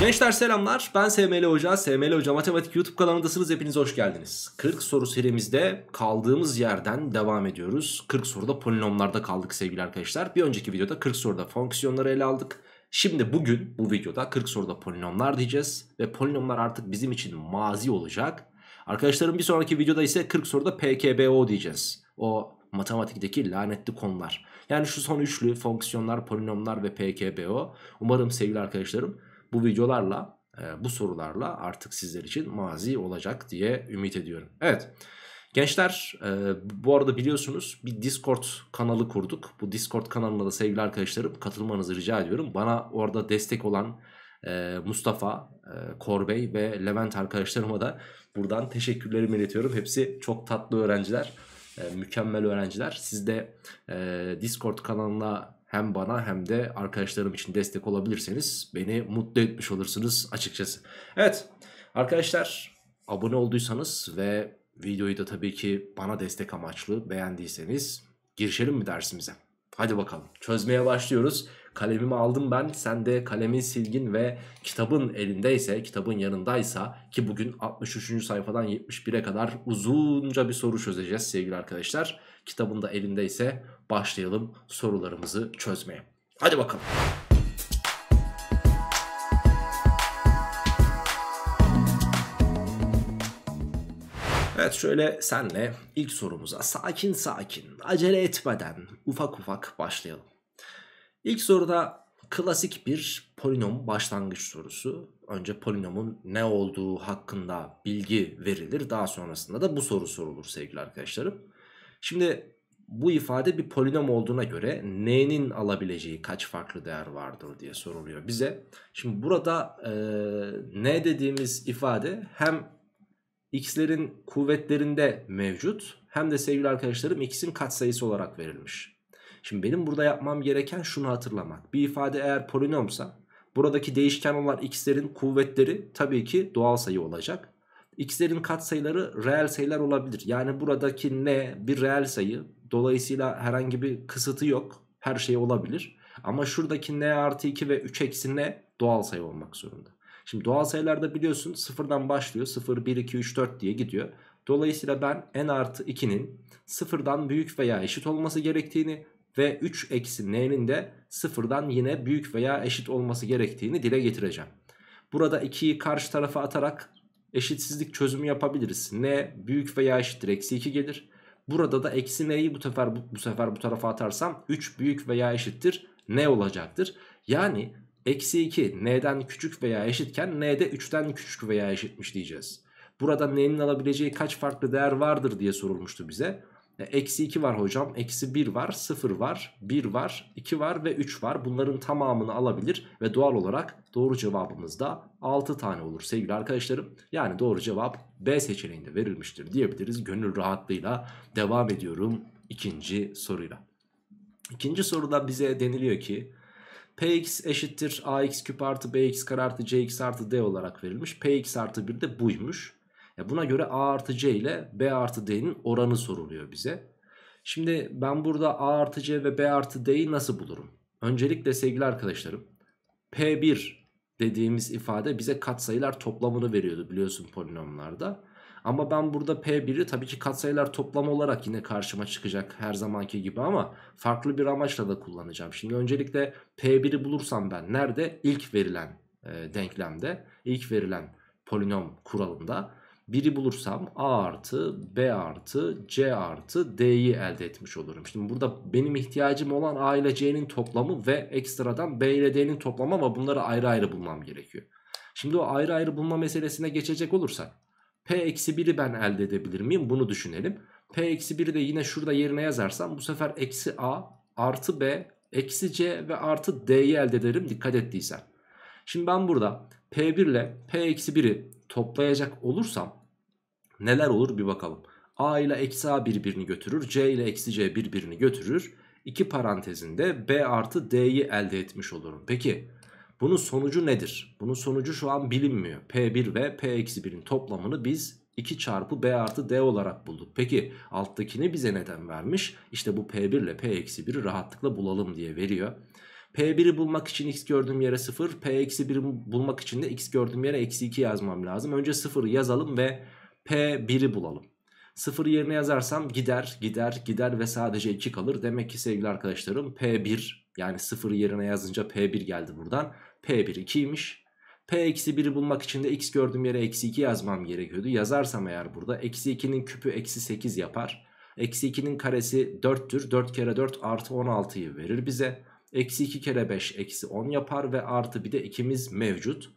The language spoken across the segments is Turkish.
Gençler selamlar ben SML Hoca, SML Hoca Matematik YouTube kanalındasınız hepiniz hoş geldiniz. 40 soru serimizde kaldığımız yerden devam ediyoruz. 40 soruda polinomlarda kaldık sevgili arkadaşlar. Bir önceki videoda 40 soruda fonksiyonları ele aldık. Şimdi bugün bu videoda 40 soruda polinomlar diyeceğiz ve polinomlar artık bizim için mazi olacak. Arkadaşlarım bir sonraki videoda ise 40 soruda PKBO diyeceğiz. O matematikteki lanetli konular. Yani şu son üçlü fonksiyonlar, polinomlar ve PKBO. Umarım sevgili arkadaşlarım bu videolarla e, bu sorularla artık sizler için mazi olacak diye ümit ediyorum. Evet. Gençler e, bu arada biliyorsunuz bir Discord kanalı kurduk. Bu Discord kanalına da sevgili arkadaşlarım katılmanızı rica ediyorum. Bana orada destek olan e, Mustafa, e, Korbey ve Levent arkadaşlarıma da buradan teşekkürlerimi iletiyorum. Hepsi çok tatlı öğrenciler, e, mükemmel öğrenciler. Siz de e, Discord kanalına hem bana hem de arkadaşlarım için destek olabilirseniz beni mutlu etmiş olursunuz açıkçası. Evet arkadaşlar abone olduysanız ve videoyu da tabii ki bana destek amaçlı beğendiyseniz girişelim mi dersimize? Hadi bakalım çözmeye başlıyoruz. Kalemimi aldım ben sen de kalemin silgin ve kitabın elindeyse kitabın yanındaysa ki bugün 63. sayfadan 71'e kadar uzunca bir soru çözeceğiz sevgili arkadaşlar kitabında elindeyse başlayalım sorularımızı çözmeye. Hadi bakalım. Evet şöyle senle ilk sorumuza sakin sakin, acele etmeden ufak ufak başlayalım. İlk soruda klasik bir polinom başlangıç sorusu. Önce polinomun ne olduğu hakkında bilgi verilir. Daha sonrasında da bu soru sorulur sevgili arkadaşlarım. Şimdi bu ifade bir polinom olduğuna göre n'nin alabileceği kaç farklı değer vardır diye soruluyor bize. Şimdi burada e, n dediğimiz ifade hem x'lerin kuvvetlerinde mevcut hem de sevgili arkadaşlarım x'in katsayısı olarak verilmiş. Şimdi benim burada yapmam gereken şunu hatırlamak. Bir ifade eğer polinomsa buradaki değişken olan x'lerin kuvvetleri tabii ki doğal sayı olacak x'lerin katsayıları reel sayılar olabilir. Yani buradaki n bir reel sayı. Dolayısıyla herhangi bir kısıtı yok. Her şey olabilir. Ama şuradaki n artı 2 ve 3 eksi n doğal sayı olmak zorunda. Şimdi doğal sayılarda biliyorsun sıfırdan başlıyor. 0, 1, 2, 3, 4 diye gidiyor. Dolayısıyla ben n artı 2'nin sıfırdan büyük veya eşit olması gerektiğini ve 3 eksi n'nin de sıfırdan yine büyük veya eşit olması gerektiğini dile getireceğim. Burada 2'yi karşı tarafa atarak eşitsizlik çözümü yapabiliriz. N büyük veya eşittir eksi 2 gelir. Burada da eksi n'yi bu sefer bu, bu sefer bu tarafa atarsam 3 büyük veya eşittir n olacaktır. Yani eksi 2 n'den küçük veya eşitken n'de de 3'ten küçük veya eşitmiş diyeceğiz. Burada n'nin alabileceği kaç farklı değer vardır diye sorulmuştu bize. E, eksi 2 var hocam. Eksi 1 var. 0 var. 1 var. 2 var ve 3 var. Bunların tamamını alabilir. Ve doğal olarak doğru cevabımız da 6 tane olur sevgili arkadaşlarım. Yani doğru cevap B seçeneğinde verilmiştir diyebiliriz. Gönül rahatlığıyla devam ediyorum ikinci soruyla. İkinci soruda bize deniliyor ki Px eşittir ax küp artı bx kare artı cx artı d olarak verilmiş. Px artı 1 de buymuş. E buna göre A artı C ile B artı D'nin oranı soruluyor bize. Şimdi ben burada A artı C ve B artı D'yi nasıl bulurum? Öncelikle sevgili arkadaşlarım P1 dediğimiz ifade bize katsayılar toplamını veriyordu biliyorsun polinomlarda. Ama ben burada P1'i tabii ki katsayılar toplamı olarak yine karşıma çıkacak her zamanki gibi ama farklı bir amaçla da kullanacağım. Şimdi öncelikle P1'i bulursam ben nerede? İlk verilen e, denklemde, ilk verilen polinom kuralında biri bulursam A artı B artı C artı D'yi elde etmiş olurum. Şimdi burada benim ihtiyacım olan A ile C'nin toplamı ve ekstradan B ile D'nin toplamı ama bunları ayrı ayrı bulmam gerekiyor. Şimdi o ayrı ayrı bulma meselesine geçecek olursak P-1'i eksi ben elde edebilir miyim bunu düşünelim. P-1'i eksi de yine şurada yerine yazarsam bu sefer eksi A artı B eksi C ve artı D'yi elde ederim dikkat ettiysen. Şimdi ben burada P1 ile P-1'i toplayacak olursam Neler olur bir bakalım. A ile eksi A birbirini götürür. C ile eksi C birbirini götürür. İki parantezinde B artı D'yi elde etmiş olurum. Peki bunun sonucu nedir? Bunun sonucu şu an bilinmiyor. P1 ve P-1'in toplamını biz 2 çarpı B artı D olarak bulduk. Peki alttakini bize neden vermiş? İşte bu P1 ile P-1'i rahatlıkla bulalım diye veriyor. P1'i bulmak için x gördüğüm yere 0, P-1'i bulmak için de x gördüğüm yere eksi 2 yazmam lazım. Önce 0'ı yazalım ve P1'i bulalım. 0 yerine yazarsam gider gider gider ve sadece 2 kalır. Demek ki sevgili arkadaşlarım P1 yani 0 yerine yazınca P1 geldi buradan. P1 2'ymiş. P-1'i bulmak için de x gördüğüm yere eksi 2 yazmam gerekiyordu. Yazarsam eğer burada eksi 2'nin küpü eksi 8 yapar. Eksi 2'nin karesi 4'tür. 4 kere 4 artı 16'yı verir bize. Eksi 2 kere 5 eksi 10 yapar ve artı bir de ikimiz mevcut.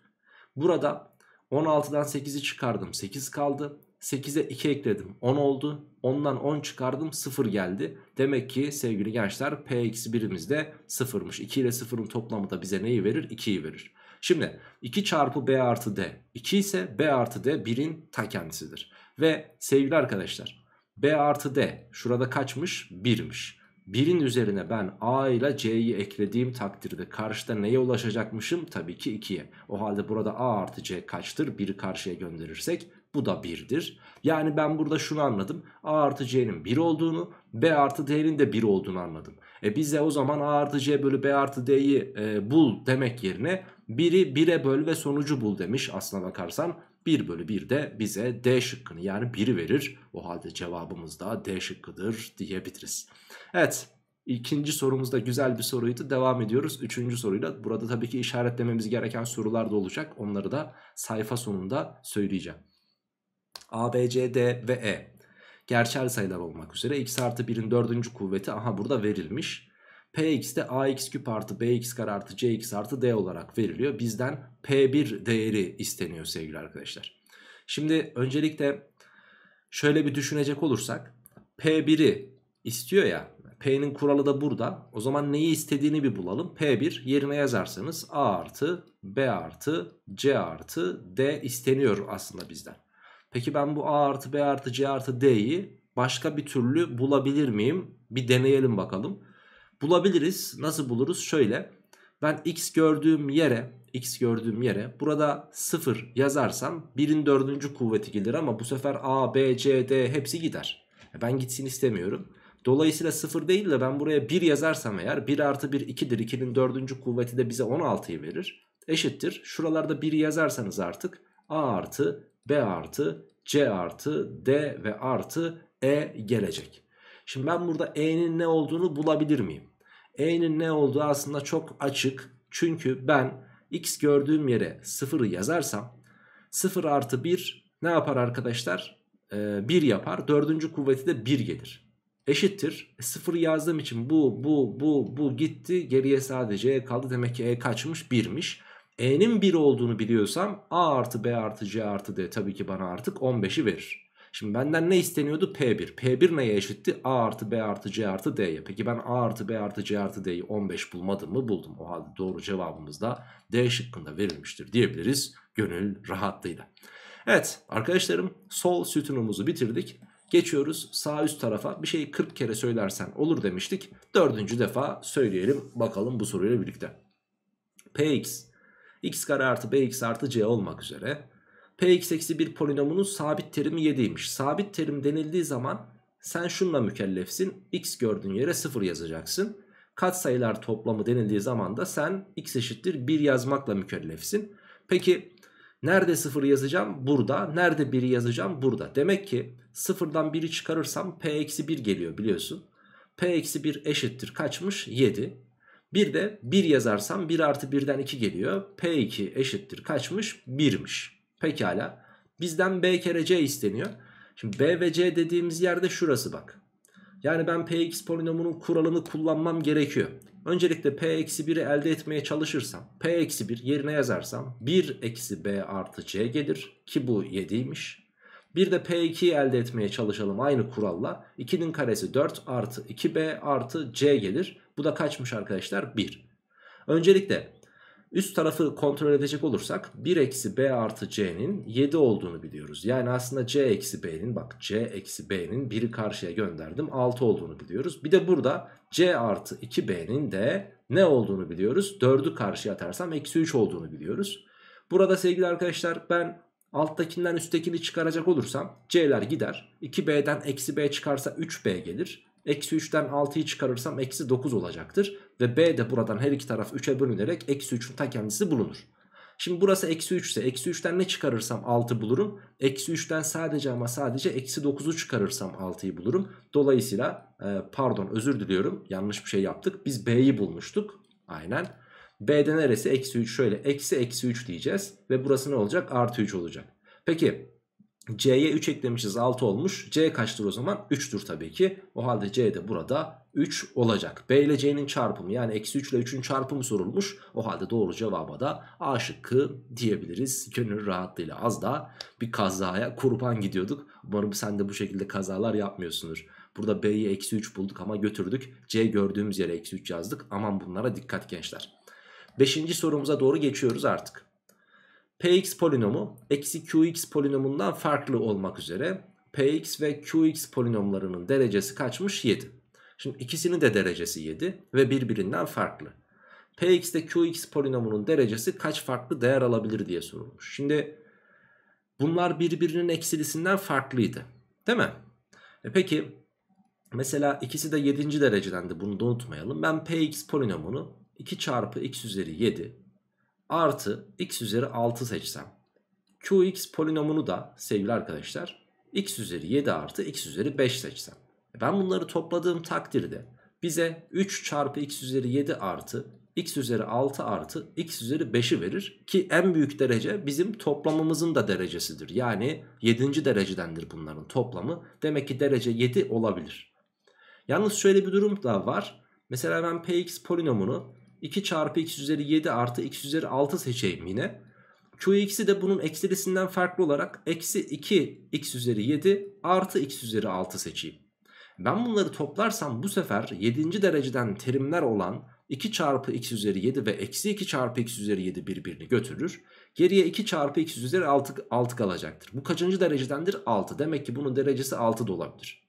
Burada 16'dan 8'i çıkardım 8 kaldı. 8'e 2 ekledim 10 oldu. 10'dan 10 çıkardım 0 geldi. Demek ki sevgili gençler P-1'imiz de 0'mış. 2 ile 0'ın toplamı da bize neyi verir? 2'yi verir. Şimdi 2 çarpı B artı D 2 ise B artı D 1'in ta kendisidir. Ve sevgili arkadaşlar B artı D şurada kaçmış? 1'miş. 1'in üzerine ben A ile C'yi eklediğim takdirde karşıda neye ulaşacakmışım? Tabii ki 2'ye. O halde burada A artı C kaçtır? 1'i karşıya gönderirsek bu da 1'dir. Yani ben burada şunu anladım. A artı C'nin 1 olduğunu, B artı D'nin de 1 olduğunu anladım. E bize o zaman A artı C bölü B artı D'yi e, bul demek yerine 1'i 1'e böl ve sonucu bul demiş aslına bakarsan. 1 bölü 1 de bize D şıkkını yani 1'i verir. O halde cevabımız da D şıkkıdır diyebiliriz. Evet ikinci sorumuzda güzel bir soruydu. Devam ediyoruz. Üçüncü soruyla burada tabii ki işaretlememiz gereken sorular da olacak. Onları da sayfa sonunda söyleyeceğim. A, B, C, D ve E. Gerçel sayılar olmak üzere x artı 1'in dördüncü kuvveti aha burada verilmiş. Px de ax küp artı bx kare artı cx artı d olarak veriliyor. Bizden p1 değeri isteniyor sevgili arkadaşlar. Şimdi öncelikle şöyle bir düşünecek olursak p1'i istiyor ya p'nin kuralı da burada. O zaman neyi istediğini bir bulalım. p1 yerine yazarsanız a artı b artı c artı d isteniyor aslında bizden. Peki ben bu a artı b artı c artı d'yi başka bir türlü bulabilir miyim? Bir deneyelim bakalım bulabiliriz. Nasıl buluruz? Şöyle ben x gördüğüm yere x gördüğüm yere burada 0 yazarsam 1'in 4. kuvveti gelir ama bu sefer a, b, c, d hepsi gider. E, ben gitsin istemiyorum. Dolayısıyla 0 değil de ben buraya 1 yazarsam eğer 1 artı 1 2'dir. 2'nin 4. kuvveti de bize 16'yı verir. Eşittir. Şuralarda 1 yazarsanız artık a artı b artı c artı d ve artı e gelecek. Şimdi ben burada e'nin ne olduğunu bulabilir miyim? E'nin ne olduğu aslında çok açık. Çünkü ben x gördüğüm yere 0'ı yazarsam 0 artı 1 ne yapar arkadaşlar? Ee, 1 yapar. Dördüncü kuvveti de 1 gelir. Eşittir. E, 0'ı yazdığım için bu, bu, bu, bu gitti. Geriye sadece E kaldı. Demek ki E kaçmış? 1'miş. E'nin 1 olduğunu biliyorsam A artı B artı C artı D tabii ki bana artık 15'i verir. Şimdi benden ne isteniyordu? P1. P1 neye eşitti? A artı B artı C artı D'ye. Peki ben A artı B artı C artı D'yi 15 bulmadım mı? Buldum. O halde doğru cevabımız da D şıkkında verilmiştir diyebiliriz. Gönül rahatlığıyla. Evet arkadaşlarım sol sütunumuzu bitirdik. Geçiyoruz sağ üst tarafa bir şeyi 40 kere söylersen olur demiştik. Dördüncü defa söyleyelim bakalım bu soruyla birlikte. Px, x kare artı bx artı c olmak üzere Px eksi 1 polinomunun sabit terimi 7'ymiş. Sabit terim denildiği zaman sen şunla mükellefsin. X gördüğün yere 0 yazacaksın. Kat sayılar toplamı denildiği zaman da sen x eşittir 1 yazmakla mükellefsin. Peki nerede 0 yazacağım? Burada. Nerede 1'i yazacağım? Burada. Demek ki sıfırdan 1'i çıkarırsam p eksi 1 geliyor biliyorsun. p eksi 1 eşittir kaçmış? 7. Bir de 1 yazarsam 1 artı 1'den 2 geliyor. p2 eşittir kaçmış? 1'miş. Pekala. Bizden B kere C isteniyor. Şimdi B ve C dediğimiz yerde şurası bak. Yani ben Px polinomunun kuralını kullanmam gerekiyor. Öncelikle P-1'i elde etmeye çalışırsam P-1 yerine yazarsam 1-B artı C gelir ki bu 7'ymiş. Bir de P2'yi elde etmeye çalışalım aynı kuralla. 2'nin karesi 4 artı 2B artı C gelir. Bu da kaçmış arkadaşlar? 1. Öncelikle Üst tarafı kontrol edecek olursak 1 eksi b artı c'nin 7 olduğunu biliyoruz. Yani aslında c eksi b'nin bak c eksi b'nin 1'i karşıya gönderdim 6 olduğunu biliyoruz. Bir de burada c artı 2b'nin de ne olduğunu biliyoruz. 4'ü karşıya atarsam eksi 3 olduğunu biliyoruz. Burada sevgili arkadaşlar ben alttakinden üsttekini çıkaracak olursam c'ler gider. 2b'den eksi b çıkarsa 3b gelir. Eksi 3'ten 6'yı çıkarırsam eksi 9 olacaktır. Ve B de buradan her iki taraf 3'e bölünerek eksi 3'ün ta kendisi bulunur. Şimdi burası eksi 3 ise eksi 3'ten ne çıkarırsam 6 bulurum. Eksi 3'ten sadece ama sadece eksi 9'u çıkarırsam 6'yı bulurum. Dolayısıyla e, pardon özür diliyorum yanlış bir şey yaptık. Biz B'yi bulmuştuk aynen. B'de neresi? Eksi 3 şöyle eksi eksi 3 diyeceğiz. Ve burası ne olacak? Artı 3 olacak. Peki C'ye 3 eklemişiz 6 olmuş. C kaçtır o zaman? 3'tür tabii ki. O halde C de burada 3 olacak. B ile C'nin çarpımı yani eksi 3 ile 3'ün çarpımı sorulmuş. O halde doğru cevaba da A şıkkı diyebiliriz. Gönül rahatlığıyla az daha bir kazaya kurban gidiyorduk. Umarım sen de bu şekilde kazalar yapmıyorsunuz. Burada B'yi eksi 3 bulduk ama götürdük. C gördüğümüz yere eksi 3 yazdık. Aman bunlara dikkat gençler. Beşinci sorumuza doğru geçiyoruz artık. Px polinomu eksi Qx polinomundan farklı olmak üzere Px ve Qx polinomlarının derecesi kaçmış? 7. Şimdi ikisinin de derecesi 7 ve birbirinden farklı. Px'de Qx polinomunun derecesi kaç farklı değer alabilir diye sorulmuş. Şimdi bunlar birbirinin eksilisinden farklıydı. Değil mi? E peki mesela ikisi de 7. derecedendi bunu da unutmayalım. Ben Px polinomunu 2 çarpı x üzeri 7 artı x üzeri 6 seçsem qx polinomunu da sevgili arkadaşlar x üzeri 7 artı x üzeri 5 seçsem. E ben bunları topladığım takdirde bize 3 çarpı x üzeri 7 artı x üzeri 6 artı x üzeri 5'i verir. Ki en büyük derece bizim toplamımızın da derecesidir. Yani 7. derecedendir bunların toplamı. Demek ki derece 7 olabilir. Yalnız şöyle bir durum da var. Mesela ben px polinomunu 2 çarpı x üzeri 7 artı x üzeri 6 seçeyim yine. Şu x'i de bunun eksilisinden farklı olarak eksi 2 x üzeri 7 artı x üzeri 6 seçeyim. Ben bunları toplarsam bu sefer 7. dereceden terimler olan 2 çarpı x üzeri 7 ve eksi 2 çarpı x üzeri 7 birbirini götürür. Geriye 2 çarpı x üzeri 6, 6 kalacaktır. Bu kaçıncı derecedendir? 6. Demek ki bunun derecesi 6 da olabilir.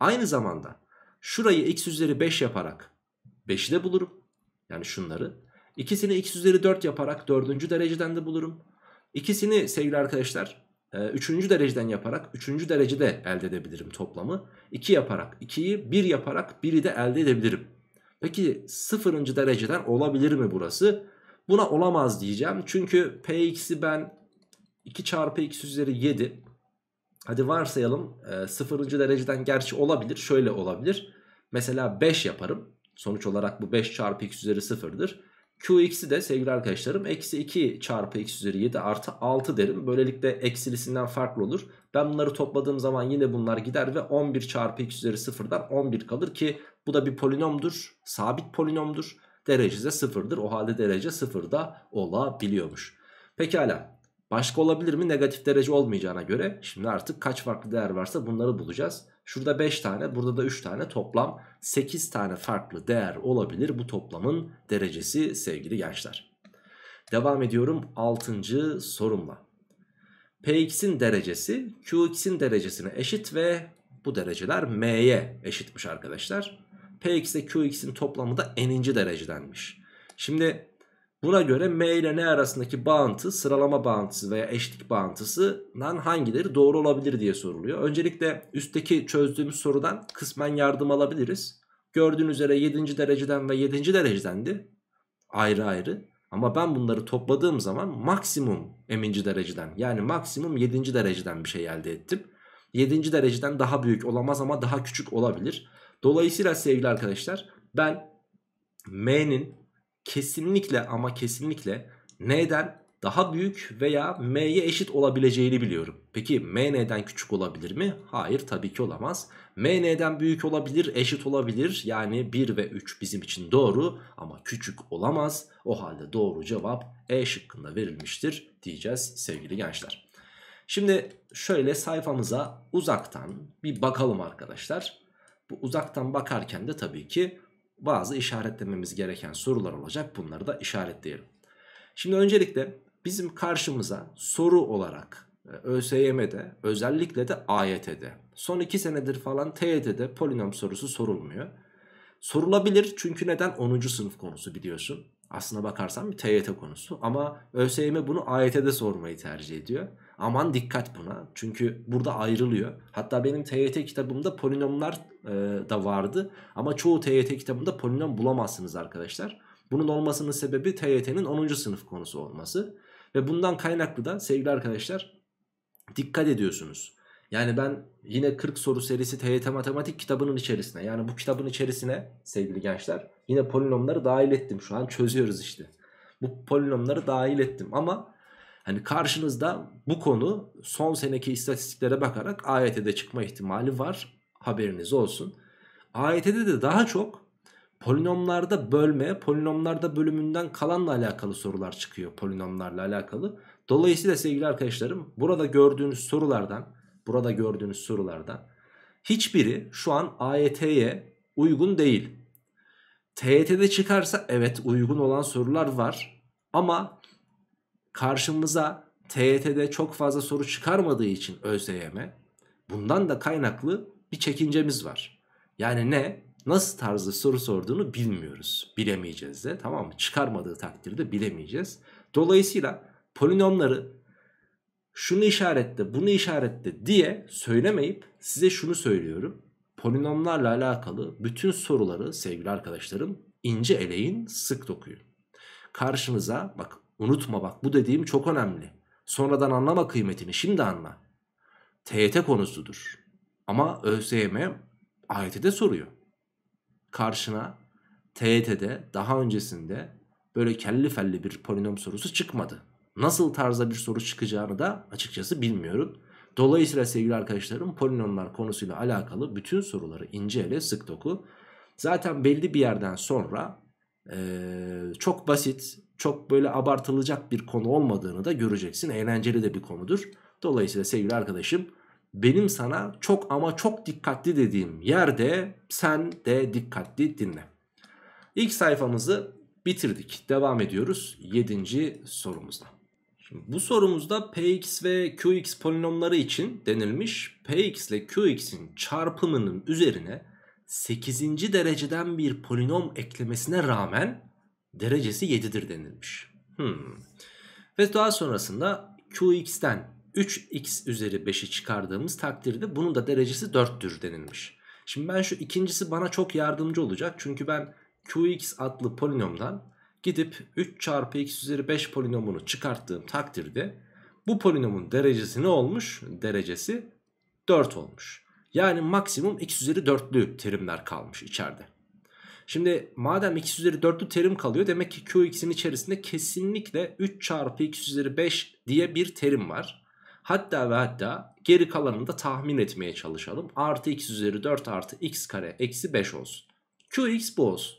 Aynı zamanda şurayı x üzeri 5 yaparak 5'i de bulurum. Yani şunları. İkisini x üzeri 4 yaparak dördüncü dereceden de bulurum. İkisini sevgili arkadaşlar e, üçüncü dereceden yaparak üçüncü derecede elde edebilirim toplamı. 2 yaparak 2'yi 1 yaparak 1'i de elde edebilirim. Peki sıfırıncı dereceden olabilir mi burası? Buna olamaz diyeceğim. Çünkü px'i ben 2 çarpı x üzeri 7 hadi varsayalım e, sıfırıncı dereceden gerçi olabilir şöyle olabilir. Mesela 5 yaparım. Sonuç olarak bu 5 çarpı x üzeri 0'dır. Qx'i de sevgili arkadaşlarım eksi 2 çarpı x üzeri 7 artı 6 derim. Böylelikle eksilisinden farklı olur. Ben bunları topladığım zaman yine bunlar gider ve 11 çarpı x üzeri 0'dan 11 kalır ki bu da bir polinomdur. Sabit polinomdur. Derecesi 0'dır. O halde derece 0'da da olabiliyormuş. Pekala. Başka olabilir mi? Negatif derece olmayacağına göre. Şimdi artık kaç farklı değer varsa bunları bulacağız. Şurada 5 tane burada da 3 tane toplam 8 tane farklı değer olabilir bu toplamın derecesi sevgili gençler. Devam ediyorum 6. sorumla. Px'in derecesi Qx'in derecesine eşit ve bu dereceler m'ye eşitmiş arkadaşlar. Px ile Qx'in toplamı da n'inci derecedenmiş. Şimdi Buna göre M ile N arasındaki bağıntı sıralama bağıntısı veya eşlik bağıntısından hangileri doğru olabilir diye soruluyor. Öncelikle üstteki çözdüğümüz sorudan kısmen yardım alabiliriz. Gördüğünüz üzere 7. dereceden ve 7. derecedendi ayrı ayrı. Ama ben bunları topladığım zaman maksimum eminci dereceden yani maksimum 7. dereceden bir şey elde ettim. 7. dereceden daha büyük olamaz ama daha küçük olabilir. Dolayısıyla sevgili arkadaşlar ben M'nin kesinlikle ama kesinlikle n'den daha büyük veya m'ye eşit olabileceğini biliyorum. Peki m n'den küçük olabilir mi? Hayır tabii ki olamaz. m n'den büyük olabilir, eşit olabilir. Yani 1 ve 3 bizim için doğru ama küçük olamaz. O halde doğru cevap E şıkkında verilmiştir diyeceğiz sevgili gençler. Şimdi şöyle sayfamıza uzaktan bir bakalım arkadaşlar. Bu uzaktan bakarken de tabii ki bazı işaretlememiz gereken sorular olacak. Bunları da işaretleyelim. Şimdi öncelikle bizim karşımıza soru olarak e, ÖSYM'de özellikle de AYT'de son 2 senedir falan TYT'de polinom sorusu sorulmuyor. Sorulabilir çünkü neden 10. sınıf konusu biliyorsun. Aslına bakarsan bir TYT konusu ama ÖSYM bunu AYT'de sormayı tercih ediyor. Aman dikkat buna çünkü burada ayrılıyor. Hatta benim TYT kitabımda polinomlar e, da vardı ama çoğu TYT kitabında polinom bulamazsınız arkadaşlar. Bunun olmasının sebebi TYT'nin 10. sınıf konusu olması. Ve bundan kaynaklı da sevgili arkadaşlar dikkat ediyorsunuz. Yani ben yine 40 soru serisi TYT matematik kitabının içerisine yani bu kitabın içerisine sevgili gençler yine polinomları dahil ettim şu an çözüyoruz işte. Bu polinomları dahil ettim ama hani karşınızda bu konu son seneki istatistiklere bakarak AYT'de çıkma ihtimali var haberiniz olsun. AYT'de de daha çok polinomlarda bölme, polinomlarda bölümünden kalanla alakalı sorular çıkıyor polinomlarla alakalı. Dolayısıyla sevgili arkadaşlarım burada gördüğünüz sorulardan burada gördüğünüz sorularda hiçbiri şu an AYT'ye uygun değil. TYT'de çıkarsa evet uygun olan sorular var ama karşımıza TYT'de çok fazla soru çıkarmadığı için ÖSYM bundan da kaynaklı bir çekincemiz var. Yani ne? Nasıl tarzı soru sorduğunu bilmiyoruz. Bilemeyeceğiz de tamam mı? Çıkarmadığı takdirde bilemeyeceğiz. Dolayısıyla polinomları şunu işaretle bunu işaretle diye söylemeyip size şunu söylüyorum. Polinomlarla alakalı bütün soruları sevgili arkadaşlarım ince eleyin sık dokuyun. Karşınıza bak unutma bak bu dediğim çok önemli. Sonradan anlama kıymetini şimdi anla. TYT konusudur. Ama ÖSYM AYT'de soruyor. Karşına TYT'de daha öncesinde böyle kelli felli bir polinom sorusu çıkmadı nasıl tarzda bir soru çıkacağını da açıkçası bilmiyorum. Dolayısıyla sevgili arkadaşlarım polinomlar konusuyla alakalı bütün soruları ince ele sık doku. Zaten belli bir yerden sonra ee, çok basit, çok böyle abartılacak bir konu olmadığını da göreceksin. Eğlenceli de bir konudur. Dolayısıyla sevgili arkadaşım benim sana çok ama çok dikkatli dediğim yerde sen de dikkatli dinle. İlk sayfamızı bitirdik. Devam ediyoruz 7. sorumuzla. Şimdi bu sorumuzda px ve qx polinomları için denilmiş px ile qx'in çarpımının üzerine 8. dereceden bir polinom eklemesine rağmen derecesi 7'dir denilmiş. Hmm. Ve daha sonrasında qx'ten 3x üzeri 5'i çıkardığımız takdirde bunun da derecesi 4'tür denilmiş. Şimdi ben şu ikincisi bana çok yardımcı olacak. Çünkü ben qx adlı polinomdan gidip 3 çarpı x üzeri 5 polinomunu çıkarttığım takdirde bu polinomun derecesi ne olmuş? Derecesi 4 olmuş. Yani maksimum x üzeri 4'lü terimler kalmış içeride. Şimdi madem x üzeri 4'lü terim kalıyor demek ki qx'in içerisinde kesinlikle 3 çarpı x üzeri 5 diye bir terim var. Hatta ve hatta geri kalanını da tahmin etmeye çalışalım. Artı x üzeri 4 artı x kare eksi 5 olsun. qx bu olsun.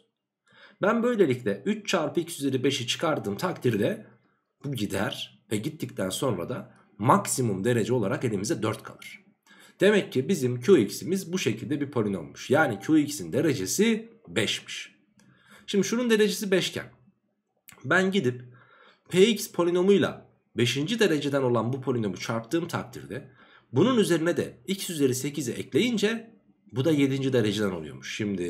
Ben böylelikle 3 çarpı x üzeri 5'i çıkardığım takdirde bu gider ve gittikten sonra da maksimum derece olarak elimize 4 kalır. Demek ki bizim qx'imiz bu şekilde bir polinommuş. Yani qx'in derecesi 5'miş. Şimdi şunun derecesi 5 ben gidip px polinomuyla 5. dereceden olan bu polinomu çarptığım takdirde bunun üzerine de x üzeri 8'i ekleyince bu da 7. dereceden oluyormuş. Şimdi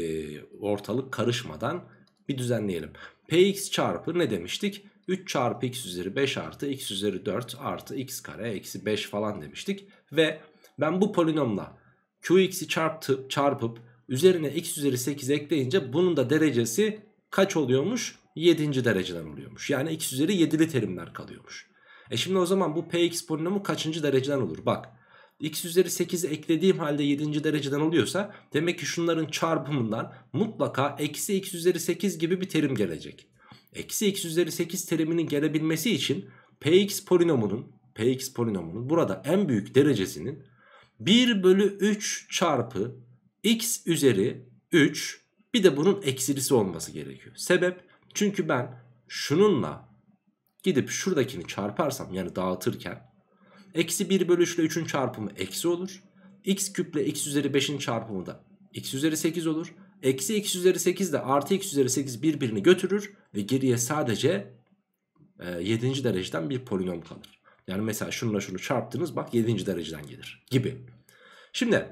ortalık karışmadan bir düzenleyelim. Px çarpı ne demiştik? 3 çarpı x üzeri 5 artı x üzeri 4 artı x kare eksi 5 falan demiştik. Ve ben bu polinomla qx'i çarptı, çarpıp üzerine x üzeri 8 ekleyince bunun da derecesi kaç oluyormuş? 7. dereceden oluyormuş. Yani x üzeri 7'li terimler kalıyormuş. E şimdi o zaman bu px polinomu kaçıncı dereceden olur? Bak x üzeri 8'i eklediğim halde 7. dereceden oluyorsa demek ki şunların çarpımından mutlaka eksi x üzeri 8 gibi bir terim gelecek. Eksi x üzeri 8 teriminin gelebilmesi için px polinomunun px polinomunun burada en büyük derecesinin 1 bölü 3 çarpı x üzeri 3 bir de bunun eksilisi olması gerekiyor. Sebep çünkü ben şununla gidip şuradakini çarparsam yani dağıtırken Eksi 1 bölü 3 ile 3'ün çarpımı eksi olur. X küp ile x üzeri 5'in çarpımı da x üzeri 8 olur. Eksi x üzeri 8 de artı x üzeri 8 birbirini götürür. Ve geriye sadece e, 7. dereceden bir polinom kalır. Yani mesela şununla şunu çarptınız bak 7. dereceden gelir gibi. Şimdi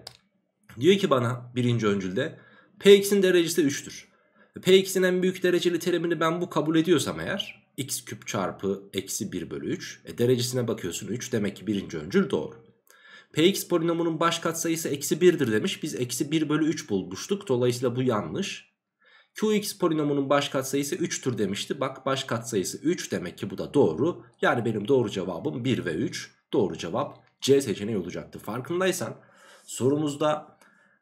diyor ki bana birinci öncülde px'in derecesi 3'tür. Px'in en büyük dereceli terimini ben bu kabul ediyorsam eğer x küp çarpı eksi 1 bölü 3. E, derecesine bakıyorsun 3 demek ki birinci öncül doğru. Px polinomunun baş katsayısı eksi 1'dir demiş. Biz eksi 1 bölü 3 bulmuştuk. Dolayısıyla bu yanlış. Qx polinomunun baş katsayısı 3'tür demişti. Bak baş katsayısı 3 demek ki bu da doğru. Yani benim doğru cevabım 1 ve 3. Doğru cevap C seçeneği olacaktı. Farkındaysan sorumuzda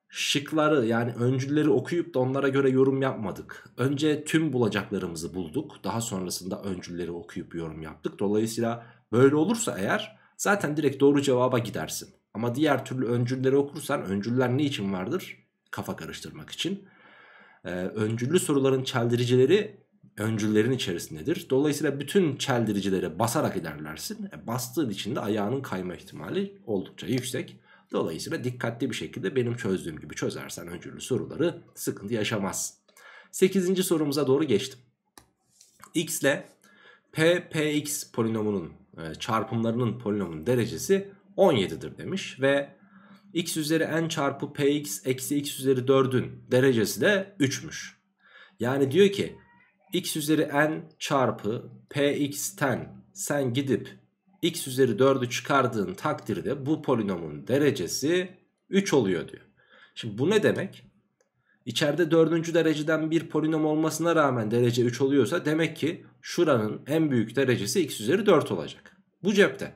şıkları yani öncülleri okuyup da onlara göre yorum yapmadık. Önce tüm bulacaklarımızı bulduk. Daha sonrasında öncülleri okuyup yorum yaptık. Dolayısıyla böyle olursa eğer zaten direkt doğru cevaba gidersin. Ama diğer türlü öncülleri okursan öncüller ne için vardır? Kafa karıştırmak için. Ee, öncüllü soruların çeldiricileri öncüllerin içerisindedir. Dolayısıyla bütün çeldiricilere basarak ilerlersin. E, bastığın için de ayağının kayma ihtimali oldukça yüksek. Dolayısıyla dikkatli bir şekilde benim çözdüğüm gibi çözersen öncüllü soruları sıkıntı yaşamaz. Sekizinci sorumuza doğru geçtim. X ile P, Px polinomunun e, çarpımlarının polinomun derecesi 17'dir demiş ve x üzeri n çarpı px eksi x üzeri 4'ün derecesi de 3'müş. Yani diyor ki x üzeri n çarpı px'ten sen gidip x üzeri 4'ü çıkardığın takdirde bu polinomun derecesi 3 oluyor diyor. Şimdi bu ne demek? İçeride dördüncü dereceden bir polinom olmasına rağmen derece 3 oluyorsa demek ki şuranın en büyük derecesi x üzeri 4 olacak. Bu cepte.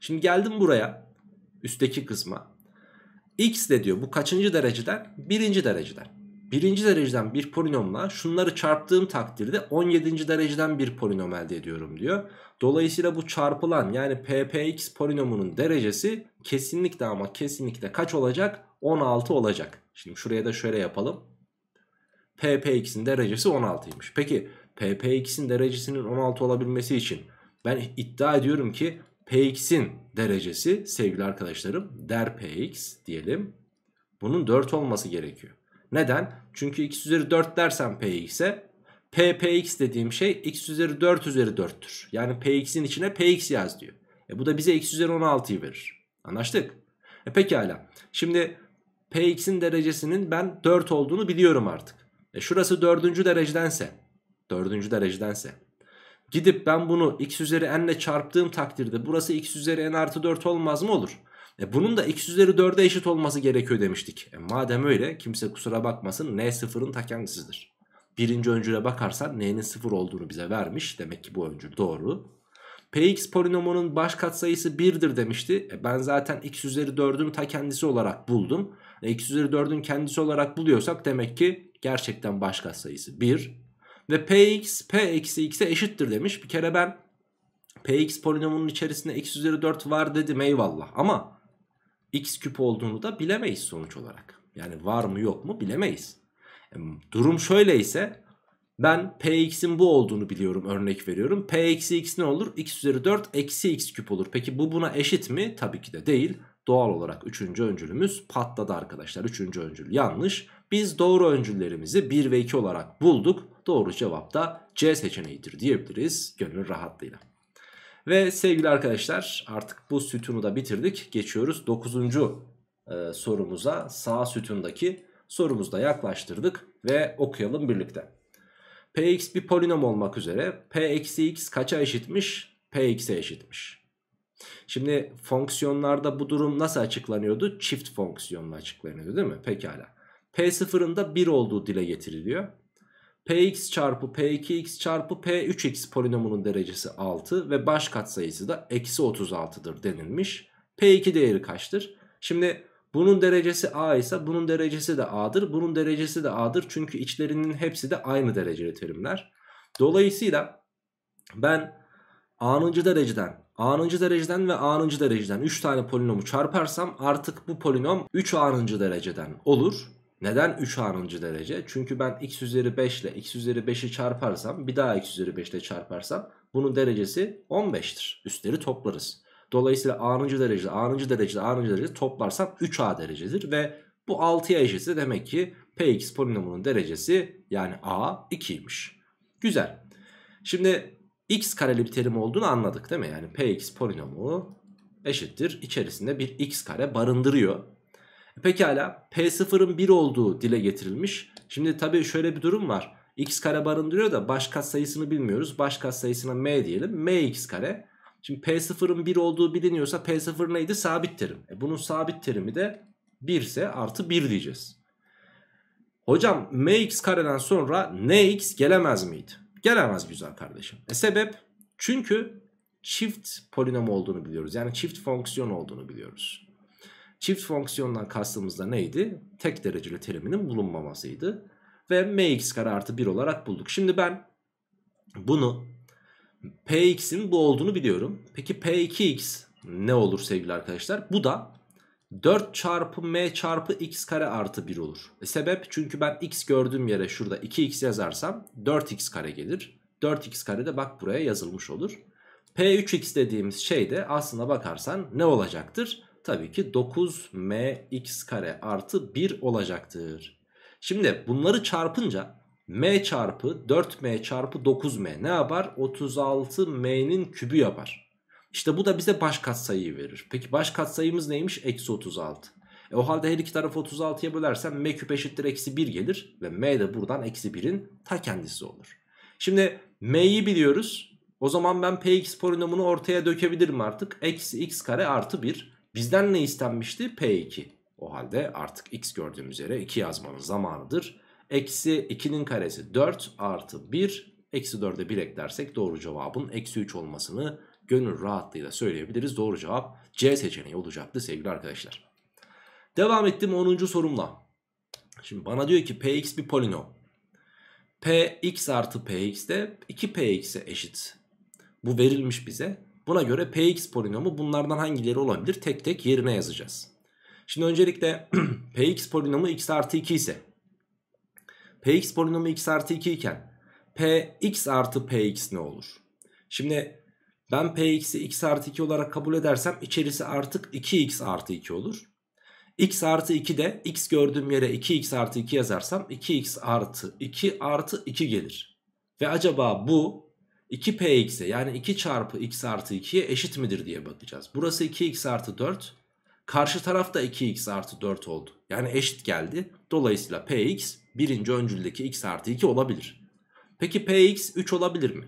Şimdi geldim buraya üstteki kısma. x de diyor bu kaçıncı dereceden? Birinci dereceden birinci dereceden bir polinomla şunları çarptığım takdirde 17. dereceden bir polinom elde ediyorum diyor. Dolayısıyla bu çarpılan yani ppx polinomunun derecesi kesinlikle ama kesinlikle kaç olacak? 16 olacak. Şimdi şuraya da şöyle yapalım. ppx'in derecesi 16'ymış. Peki ppx'in derecesinin 16 olabilmesi için ben iddia ediyorum ki px'in derecesi sevgili arkadaşlarım der px diyelim. Bunun 4 olması gerekiyor. Neden? Çünkü x üzeri 4 dersem px'e p px dediğim şey x üzeri 4 üzeri 4'tür. Yani px'in içine px yaz diyor. E bu da bize x üzeri 16'yı verir. Anlaştık? E pekala. Şimdi px'in derecesinin ben 4 olduğunu biliyorum artık. E şurası 4. derecedense 4. derecedense gidip ben bunu x üzeri n ile çarptığım takdirde burası x üzeri n artı 4 olmaz mı olur? E bunun da x üzeri 4'e eşit olması gerekiyor demiştik. E madem öyle kimse kusura bakmasın n sıfırın ta kendisidir. Birinci öncüle bakarsan n'nin sıfır olduğunu bize vermiş. Demek ki bu öncül doğru. Px polinomunun baş katsayısı 1'dir demişti. E ben zaten x üzeri 4'ün ta kendisi olarak buldum. E x üzeri 4'ün kendisi olarak buluyorsak demek ki gerçekten baş katsayısı 1. Ve px p eksi x'e eşittir demiş. Bir kere ben px polinomunun içerisinde x üzeri 4 var dedim eyvallah. Ama x küp olduğunu da bilemeyiz sonuç olarak. Yani var mı yok mu bilemeyiz. E, durum şöyle ise ben px'in bu olduğunu biliyorum örnek veriyorum. p eksi x ne olur? x üzeri 4 eksi x küp olur. Peki bu buna eşit mi? Tabii ki de değil. Doğal olarak 3. öncülümüz patladı arkadaşlar. 3. öncül yanlış. Biz doğru öncüllerimizi 1 ve 2 olarak bulduk. Doğru cevap da C seçeneğidir diyebiliriz gönül rahatlığıyla. Ve sevgili arkadaşlar artık bu sütunu da bitirdik. Geçiyoruz 9. E, sorumuza sağ sütundaki sorumuzda yaklaştırdık ve okuyalım birlikte. Px bir polinom olmak üzere p eksi x kaça eşitmiş? p x'e eşitmiş. Şimdi fonksiyonlarda bu durum nasıl açıklanıyordu? Çift fonksiyonla açıklanıyordu değil mi? Pekala. P sıfırında 1 olduğu dile getiriliyor. Px çarpı P2x çarpı P3x polinomunun derecesi 6 ve baş katsayısı da eksi 36'dır denilmiş. P2 değeri kaçtır? Şimdi bunun derecesi A ise bunun derecesi de A'dır. Bunun derecesi de A'dır çünkü içlerinin hepsi de aynı dereceli terimler. Dolayısıyla ben A'nıncı dereceden A'nıncı dereceden ve A'nıncı dereceden 3 tane polinomu çarparsam artık bu polinom 3 A'nıncı dereceden olur. Neden 3 anıncı derece? Çünkü ben x üzeri 5 ile x üzeri 5'i çarparsam bir daha x üzeri 5 ile çarparsam bunun derecesi 15'tir. Üstleri toplarız. Dolayısıyla a'nıncı derecede a'nıncı derecede a'nıncı derecede toplarsam 3a derecedir ve bu 6'ya eşitse demek ki px polinomunun derecesi yani a 2'ymiş. Güzel. Şimdi x kareli bir terim olduğunu anladık değil mi? Yani px polinomu eşittir içerisinde bir x kare barındırıyor. Pekala P0'ın 1 olduğu dile getirilmiş. Şimdi tabii şöyle bir durum var. X kare barındırıyor da baş kat sayısını bilmiyoruz. Baş kat sayısına M diyelim. M x kare. Şimdi P0'ın 1 olduğu biliniyorsa P0 neydi? Sabit terim. E bunun sabit terimi de 1 ise artı 1 diyeceğiz. Hocam mx kareden sonra nx gelemez miydi? Gelemez güzel kardeşim. E sebep? Çünkü çift polinom olduğunu biliyoruz. Yani çift fonksiyon olduğunu biliyoruz. Çift fonksiyondan kastımızda neydi? Tek dereceli teriminin bulunmamasıydı. Ve mx kare artı 1 olarak bulduk. Şimdi ben bunu px'in bu olduğunu biliyorum. Peki p2x ne olur sevgili arkadaşlar? Bu da 4 çarpı m çarpı x kare artı 1 olur. E sebep çünkü ben x gördüğüm yere şurada 2x yazarsam 4x kare gelir. 4x kare de bak buraya yazılmış olur. P3x dediğimiz şey de aslına bakarsan ne olacaktır? tabii ki 9mx kare artı 1 olacaktır. Şimdi bunları çarpınca m çarpı 4m çarpı 9m ne yapar? 36m'nin kübü yapar. İşte bu da bize baş katsayıyı verir. Peki baş katsayımız neymiş? Eksi 36. E o halde her iki tarafı 36'ya bölersem m küp eşittir eksi 1 gelir. Ve m de buradan eksi 1'in ta kendisi olur. Şimdi m'yi biliyoruz. O zaman ben px polinomunu ortaya dökebilirim artık. Eksi x kare artı 1. Bizden ne istenmişti? P2. O halde artık x gördüğümüz üzere 2 yazmanın zamanıdır. Eksi 2'nin karesi 4 artı 1. Eksi 4'e 1 eklersek doğru cevabın eksi 3 olmasını gönül rahatlığıyla söyleyebiliriz. Doğru cevap C seçeneği olacaktı sevgili arkadaşlar. Devam ettim 10. sorumla. Şimdi bana diyor ki px bir polinom. px artı px de 2px'e eşit. Bu verilmiş bize. Buna göre Px polinomu bunlardan hangileri olabilir tek tek yerine yazacağız. Şimdi öncelikle Px polinomu x artı 2 ise Px polinomu x artı 2 iken Px artı Px ne olur? Şimdi ben Px'i x artı 2 olarak kabul edersem içerisi artık 2x artı 2 olur. x artı 2 de x gördüğüm yere 2x artı 2 yazarsam 2x artı 2 artı 2 gelir. Ve acaba bu 2px'e yani 2 çarpı x artı 2'ye eşit midir diye bakacağız. Burası 2x artı 4. Karşı taraf da 2x artı 4 oldu. Yani eşit geldi. Dolayısıyla px birinci öncüldeki x artı 2 olabilir. Peki px 3 olabilir mi?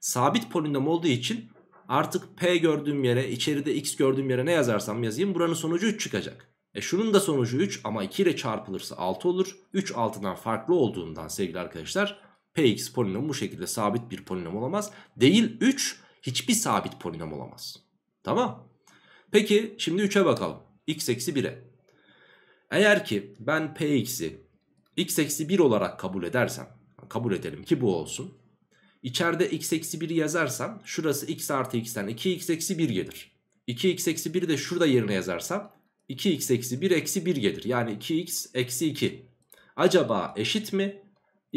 Sabit polinom olduğu için artık p gördüğüm yere içeride x gördüğüm yere ne yazarsam yazayım buranın sonucu 3 çıkacak. E şunun da sonucu 3 ama 2 ile çarpılırsa 6 olur. 3 6'dan farklı olduğundan sevgili arkadaşlar Px polinomu bu şekilde sabit bir polinom olamaz. Değil 3 hiçbir sabit polinom olamaz. Tamam. Peki şimdi 3'e bakalım. x eksi 1'e. Eğer ki ben px'i x eksi 1 olarak kabul edersem. Kabul edelim ki bu olsun. İçeride x eksi 1'i yazarsam şurası x artı x'ten 2x eksi 1 gelir. 2x eksi 1'i de şurada yerine yazarsam 2x eksi 1 eksi 1 gelir. Yani 2x eksi 2. Acaba eşit mi?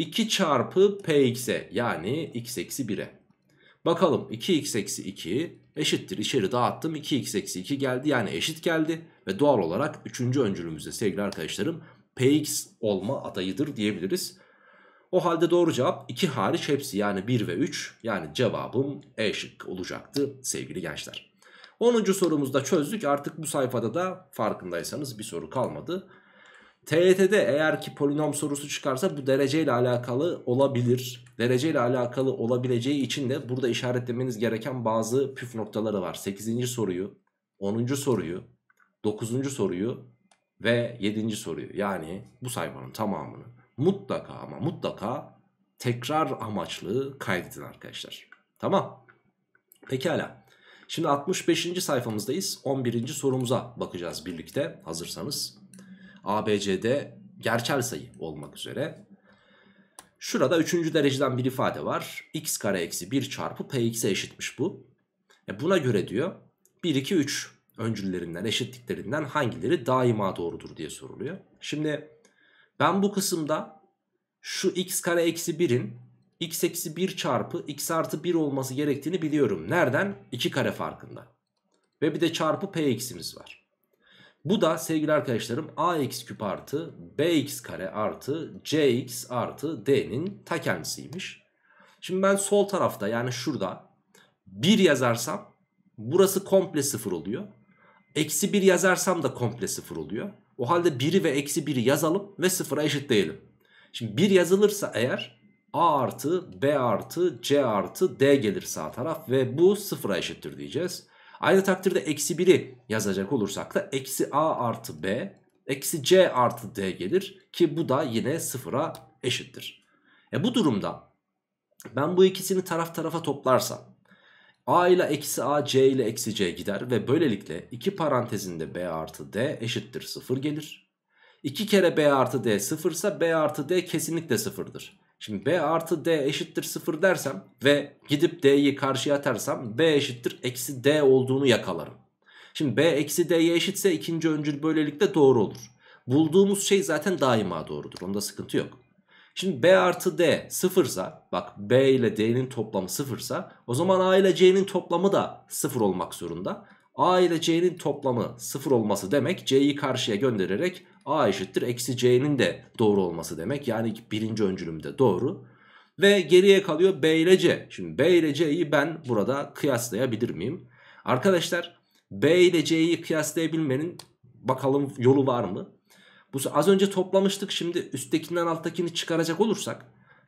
2 çarpı px'e yani x eksi 1'e. Bakalım 2x eksi 2 eşittir içeri dağıttım 2x eksi 2 geldi yani eşit geldi. Ve doğal olarak 3. öncülümüzde sevgili arkadaşlarım px olma adayıdır diyebiliriz. O halde doğru cevap 2 hariç hepsi yani 1 ve 3 yani cevabım E şıkkı olacaktı sevgili gençler. 10. sorumuzda çözdük artık bu sayfada da farkındaysanız bir soru kalmadı. TYT'de eğer ki polinom sorusu çıkarsa bu dereceyle alakalı olabilir. Dereceyle alakalı olabileceği için de burada işaretlemeniz gereken bazı püf noktaları var. 8. soruyu, 10. soruyu, 9. soruyu ve 7. soruyu. Yani bu sayfanın tamamını mutlaka ama mutlaka tekrar amaçlı kaydedin arkadaşlar. Tamam. Pekala. Şimdi 65. sayfamızdayız. 11. sorumuza bakacağız birlikte hazırsanız. ABC'de gerçel sayı olmak üzere. Şurada üçüncü dereceden bir ifade var. x kare eksi 1 çarpı px'e eşitmiş bu. E buna göre diyor 1, 2, 3 öncüllerinden, eşitliklerinden hangileri daima doğrudur diye soruluyor. Şimdi ben bu kısımda şu x kare eksi 1'in x eksi 1 çarpı x artı 1 olması gerektiğini biliyorum. Nereden? 2 kare farkında. Ve bir de çarpı px'imiz var. Bu da sevgili arkadaşlarım ax küp artı bx kare artı cx artı d'nin ta kendisiymiş. Şimdi ben sol tarafta yani şurada 1 yazarsam burası komple 0 oluyor. Eksi 1 yazarsam da komple 0 oluyor. O halde 1'i ve eksi 1'i yazalım ve 0'a eşitleyelim. Şimdi 1 yazılırsa eğer a artı b artı c artı d gelir sağ taraf ve bu 0'a eşittir diyeceğiz. Aynı takdirde eksi 1'i yazacak olursak da eksi a artı b eksi c artı d gelir. Ki bu da yine sıfıra eşittir. E bu durumda ben bu ikisini taraf tarafa toplarsam a ile eksi a c ile eksi c gider ve böylelikle iki parantezinde b artı d eşittir sıfır gelir. 2 kere b artı d sıfırsa b artı d kesinlikle sıfırdır. Şimdi B artı D eşittir 0 dersem ve gidip D'yi karşıya atarsam B eşittir eksi D olduğunu yakalarım. Şimdi B eksi D'ye eşitse ikinci öncül böylelikle doğru olur. Bulduğumuz şey zaten daima doğrudur. Onda sıkıntı yok. Şimdi B artı D sıfırsa bak B ile D'nin toplamı sıfırsa o zaman A ile C'nin toplamı da sıfır olmak zorunda. A ile C'nin toplamı sıfır olması demek C'yi karşıya göndererek A eşittir eksi C'nin de doğru olması demek. Yani birinci öncülümde doğru. Ve geriye kalıyor B ile C. Şimdi B ile C'yi ben burada kıyaslayabilir miyim? Arkadaşlar B ile C'yi kıyaslayabilmenin bakalım yolu var mı? Bu az önce toplamıştık şimdi üsttekinden alttakini çıkaracak olursak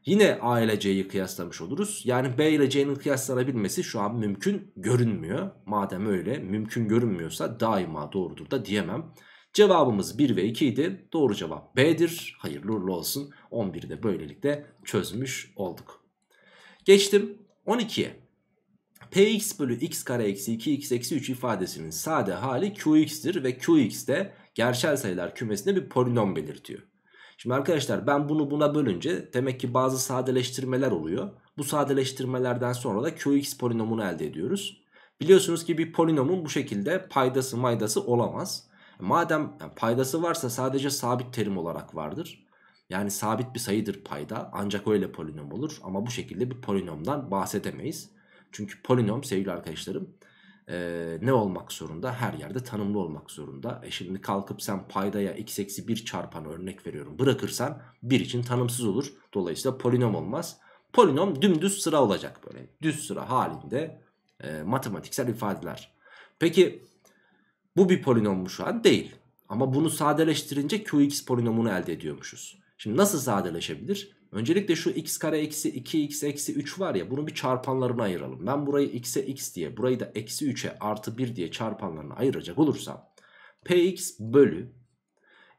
yine A ile C'yi kıyaslamış oluruz. Yani B ile C'nin kıyaslanabilmesi şu an mümkün görünmüyor. Madem öyle mümkün görünmüyorsa daima doğrudur da diyemem. Cevabımız 1 ve 2 idi. Doğru cevap B'dir. Hayırlı uğurlu olsun. 11'i de böylelikle çözmüş olduk. Geçtim 12'ye. Px bölü x kare eksi 2x eksi 3 ifadesinin sade hali qx'tir ve qx de gerçel sayılar kümesinde bir polinom belirtiyor. Şimdi arkadaşlar ben bunu buna bölünce demek ki bazı sadeleştirmeler oluyor. Bu sadeleştirmelerden sonra da qx polinomunu elde ediyoruz. Biliyorsunuz ki bir polinomun bu şekilde paydası maydası olamaz. Madem paydası varsa sadece sabit terim olarak vardır. Yani sabit bir sayıdır payda ancak öyle polinom olur ama bu şekilde bir polinomdan bahsedemeyiz. Çünkü polinom sevgili arkadaşlarım e, ne olmak zorunda? Her yerde tanımlı olmak zorunda. E şimdi kalkıp sen paydaya x eksi 1 çarpanı örnek veriyorum bırakırsan 1 için tanımsız olur. Dolayısıyla polinom olmaz. Polinom dümdüz sıra olacak böyle düz sıra halinde e, matematiksel ifadeler. Peki bu bir polinom mu şu an? Değil. Ama bunu sadeleştirince Qx polinomunu elde ediyormuşuz. Şimdi nasıl sadeleşebilir? Öncelikle şu x kare eksi 2x eksi 3 var ya bunu bir çarpanlarına ayıralım. Ben burayı x'e x diye burayı da eksi 3'e artı 1 diye çarpanlarına ayıracak olursam px bölü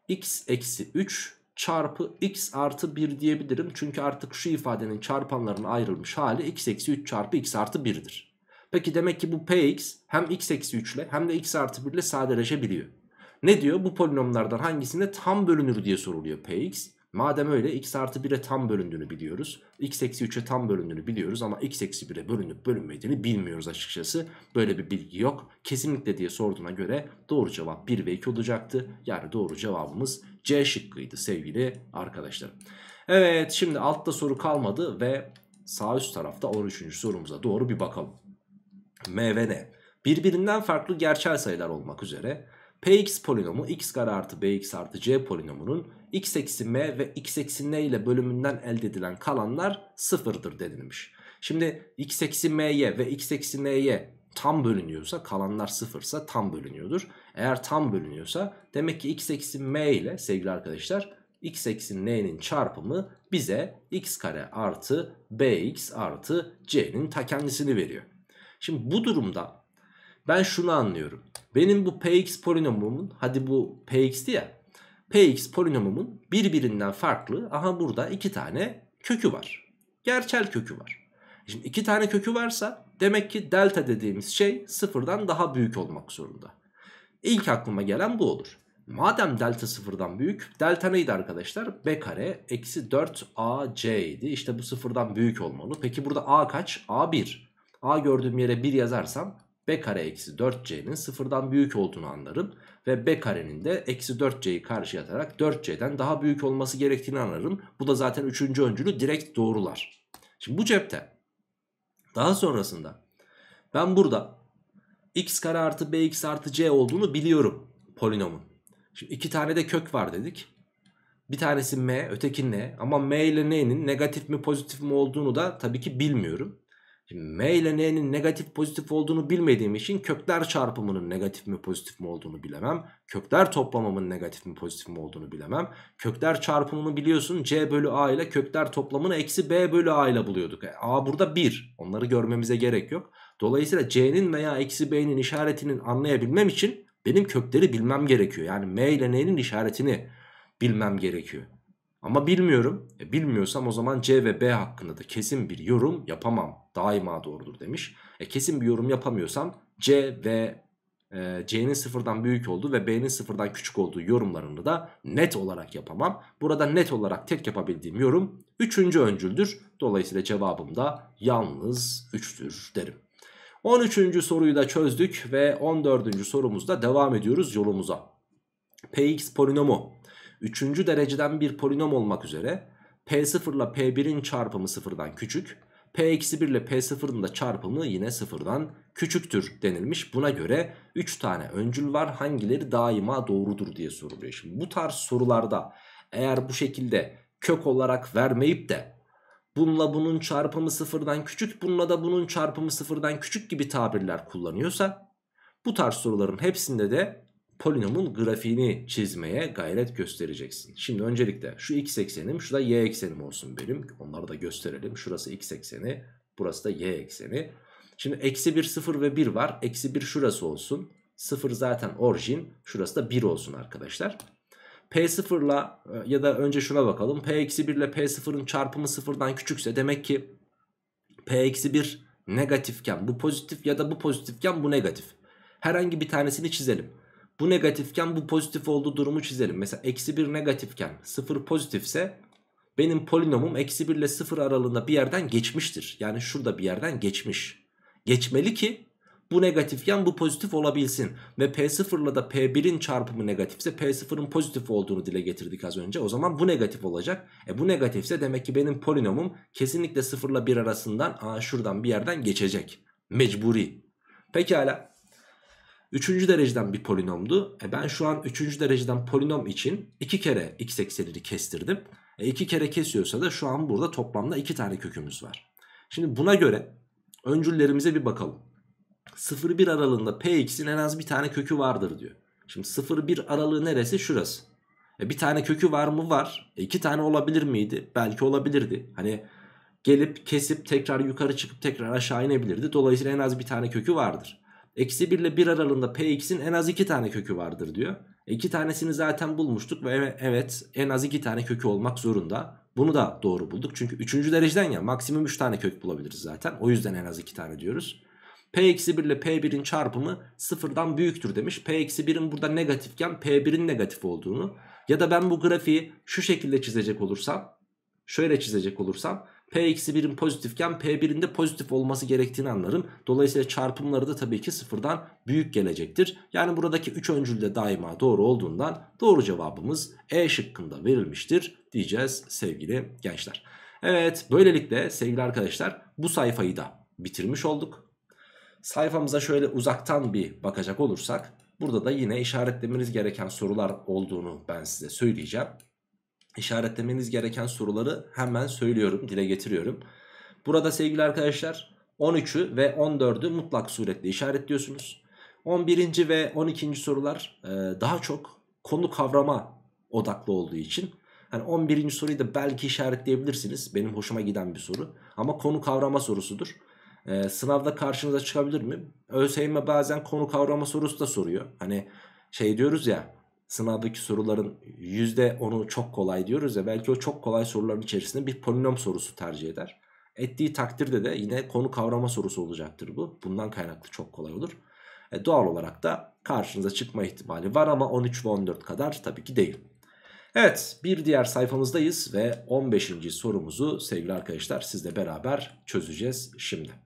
x eksi 3 çarpı x artı 1 diyebilirim. Çünkü artık şu ifadenin çarpanlarına ayrılmış hali x eksi 3 çarpı x artı 1'dir. Peki demek ki bu px hem x eksi 3 ile hem de x artı 1 ile sadeleşebiliyor. Ne diyor? Bu polinomlardan hangisinde tam bölünür diye soruluyor px. Madem öyle x artı 1'e tam bölündüğünü biliyoruz. x eksi 3'e tam bölündüğünü biliyoruz ama x eksi 1'e bölünüp bölünmediğini bilmiyoruz açıkçası. Böyle bir bilgi yok. Kesinlikle diye sorduğuna göre doğru cevap 1 ve 2 olacaktı. Yani doğru cevabımız C şıkkıydı sevgili arkadaşlarım. Evet şimdi altta soru kalmadı ve sağ üst tarafta 13. sorumuza doğru bir bakalım m ve n birbirinden farklı gerçel sayılar olmak üzere px polinomu x kare artı bx artı c polinomunun x eksi m ve x eksi n ile bölümünden elde edilen kalanlar sıfırdır denilmiş. Şimdi x eksi m'ye ve x eksi n'ye tam bölünüyorsa kalanlar sıfırsa tam bölünüyordur. Eğer tam bölünüyorsa demek ki x eksi m ile sevgili arkadaşlar x eksi n'nin çarpımı bize x kare artı bx artı c'nin ta kendisini veriyor. Şimdi bu durumda ben şunu anlıyorum. Benim bu px polinomumun hadi bu px'ti ya. px polinomumun birbirinden farklı aha burada iki tane kökü var. Gerçel kökü var. Şimdi iki tane kökü varsa demek ki delta dediğimiz şey sıfırdan daha büyük olmak zorunda. İlk aklıma gelen bu olur. Madem delta sıfırdan büyük delta neydi arkadaşlar? B kare eksi 4 ac idi. İşte bu sıfırdan büyük olmalı. Peki burada a kaç? a 1. A gördüğüm yere 1 yazarsam B kare eksi 4C'nin sıfırdan büyük olduğunu anlarım. Ve B karenin de eksi 4C'yi karşıya atarak 4C'den daha büyük olması gerektiğini anlarım. Bu da zaten 3. öncülü direkt doğrular. Şimdi bu cepte. Daha sonrasında ben burada x kare artı bx artı c olduğunu biliyorum polinomun. Şimdi iki tane de kök var dedik. Bir tanesi m öteki n ama m ile n'nin negatif mi pozitif mi olduğunu da tabii ki bilmiyorum. Şimdi M ile N'nin negatif pozitif olduğunu bilmediğim için kökler çarpımının negatif mi pozitif mi olduğunu bilemem. Kökler toplamamın negatif mi pozitif mi olduğunu bilemem. Kökler çarpımını biliyorsun C bölü A ile kökler toplamını eksi B bölü A ile buluyorduk. E, A burada 1 onları görmemize gerek yok. Dolayısıyla C'nin veya eksi B'nin işaretinin anlayabilmem için benim kökleri bilmem gerekiyor. Yani M ile N'nin işaretini bilmem gerekiyor. Ama bilmiyorum. E, bilmiyorsam o zaman C ve B hakkında da kesin bir yorum yapamam. Daima doğrudur demiş. E, kesin bir yorum yapamıyorsam C ve e, C'nin sıfırdan büyük olduğu ve B'nin sıfırdan küçük olduğu yorumlarını da net olarak yapamam. Burada net olarak tek yapabildiğim yorum 3. öncüldür. Dolayısıyla cevabım da yalnız 3'tür derim. 13. soruyu da çözdük ve 14. sorumuzda devam ediyoruz yolumuza. Px polinomu üçüncü dereceden bir polinom olmak üzere P0 ile P1'in çarpımı sıfırdan küçük. P-1 ile P0'ın da çarpımı yine sıfırdan küçüktür denilmiş. Buna göre 3 tane öncül var hangileri daima doğrudur diye soruluyor. Şimdi bu tarz sorularda eğer bu şekilde kök olarak vermeyip de bununla bunun çarpımı sıfırdan küçük bununla da bunun çarpımı sıfırdan küçük gibi tabirler kullanıyorsa bu tarz soruların hepsinde de polinomun grafiğini çizmeye gayret göstereceksin. Şimdi öncelikle şu x eksenim, şu da y eksenim olsun benim. Onları da gösterelim. Şurası x ekseni, burası da y ekseni. Şimdi eksi 1, 0 ve 1 var. Eksi 1 şurası olsun. 0 zaten orijin. Şurası da 1 olsun arkadaşlar. P0 ile ya da önce şuna bakalım. P-1 ile P0'ın çarpımı sıfırdan küçükse demek ki P-1 negatifken bu pozitif ya da bu pozitifken bu negatif. Herhangi bir tanesini çizelim. Bu negatifken bu pozitif olduğu durumu çizelim. Mesela eksi 1 negatifken 0 pozitifse benim polinomum eksi 1 ile 0 aralığında bir yerden geçmiştir. Yani şurada bir yerden geçmiş. Geçmeli ki bu negatifken bu pozitif olabilsin. Ve P0 ile de P1'in çarpımı negatifse P0'ın pozitif olduğunu dile getirdik az önce. O zaman bu negatif olacak. E bu negatifse demek ki benim polinomum kesinlikle 0 ile 1 arasından aa şuradan bir yerden geçecek. Mecburi. Pekala Üçüncü dereceden bir polinomdu. E ben şu an üçüncü dereceden polinom için iki kere x eksenini kestirdim. E iki kere kesiyorsa da şu an burada toplamda iki tane kökümüz var. Şimdi buna göre öncüllerimize bir bakalım. 0-1 aralığında px'in en az bir tane kökü vardır diyor. Şimdi 0-1 aralığı neresi? Şurası. E bir tane kökü var mı? Var. E iki tane olabilir miydi? Belki olabilirdi. Hani gelip kesip tekrar yukarı çıkıp tekrar aşağı inebilirdi. Dolayısıyla en az bir tane kökü vardır. Eksi 1 ile 1 aralığında px'in en az 2 tane kökü vardır diyor. 2 e, tanesini zaten bulmuştuk ve evet en az 2 tane kökü olmak zorunda. Bunu da doğru bulduk. Çünkü 3. dereceden ya maksimum 3 tane kök bulabiliriz zaten. O yüzden en az 2 tane diyoruz. P-1 ile P1'in çarpımı sıfırdan büyüktür demiş. P-1'in burada negatifken P1'in negatif olduğunu ya da ben bu grafiği şu şekilde çizecek olursam şöyle çizecek olursam P-1'in pozitifken P1'in de pozitif olması gerektiğini anlarım. Dolayısıyla çarpımları da tabii ki sıfırdan büyük gelecektir. Yani buradaki 3 öncül de daima doğru olduğundan doğru cevabımız E şıkkında verilmiştir diyeceğiz sevgili gençler. Evet böylelikle sevgili arkadaşlar bu sayfayı da bitirmiş olduk. Sayfamıza şöyle uzaktan bir bakacak olursak burada da yine işaretlemeniz gereken sorular olduğunu ben size söyleyeceğim işaretlemeniz gereken soruları hemen söylüyorum, dile getiriyorum. Burada sevgili arkadaşlar 13'ü ve 14'ü mutlak suretle işaretliyorsunuz. 11. ve 12. sorular e, daha çok konu kavrama odaklı olduğu için Hani 11. soruyu da belki işaretleyebilirsiniz. Benim hoşuma giden bir soru. Ama konu kavrama sorusudur. E, sınavda karşınıza çıkabilir mi? ÖSYM bazen konu kavrama sorusu da soruyor. Hani şey diyoruz ya sınavdaki soruların yüzde onu çok kolay diyoruz ya belki o çok kolay soruların içerisinde bir polinom sorusu tercih eder. Ettiği takdirde de yine konu kavrama sorusu olacaktır bu. Bundan kaynaklı çok kolay olur. E, doğal olarak da karşınıza çıkma ihtimali var ama 13 ve 14 kadar tabii ki değil. Evet bir diğer sayfamızdayız ve 15. sorumuzu sevgili arkadaşlar sizle beraber çözeceğiz şimdi.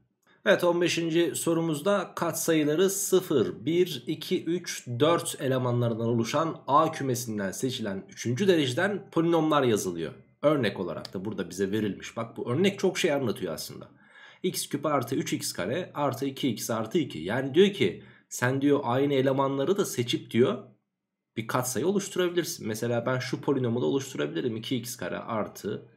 Evet 15. sorumuzda katsayıları 0, 1, 2, 3, 4 elemanlarından oluşan A kümesinden seçilen 3. dereceden polinomlar yazılıyor. Örnek olarak da burada bize verilmiş. Bak bu örnek çok şey anlatıyor aslında. x küp artı 3x kare artı 2x artı 2. Yani diyor ki sen diyor aynı elemanları da seçip diyor bir katsayı oluşturabilirsin. Mesela ben şu polinomu da oluşturabilirim. 2x kare artı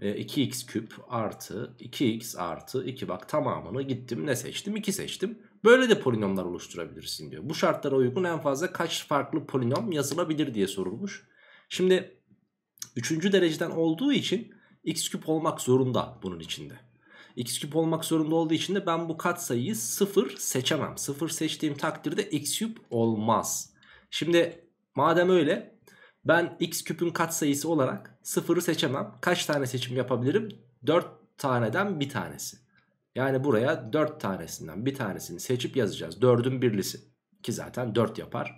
2x e, küp artı 2x artı 2 bak tamamını gittim ne seçtim 2 seçtim. Böyle de polinomlar oluşturabilirsin diyor. Bu şartlara uygun en fazla kaç farklı polinom yazılabilir diye sorulmuş. Şimdi 3. dereceden olduğu için x küp olmak zorunda bunun içinde. x küp olmak zorunda olduğu için de ben bu katsayıyı 0 seçemem. 0 seçtiğim takdirde x küp olmaz. Şimdi madem öyle ben x küpün katsayısı olarak sıfırı seçemem. Kaç tane seçim yapabilirim? 4 taneden bir tanesi. Yani buraya 4 tanesinden bir tanesini seçip yazacağız. 4'ün birlisi ki zaten 4 yapar.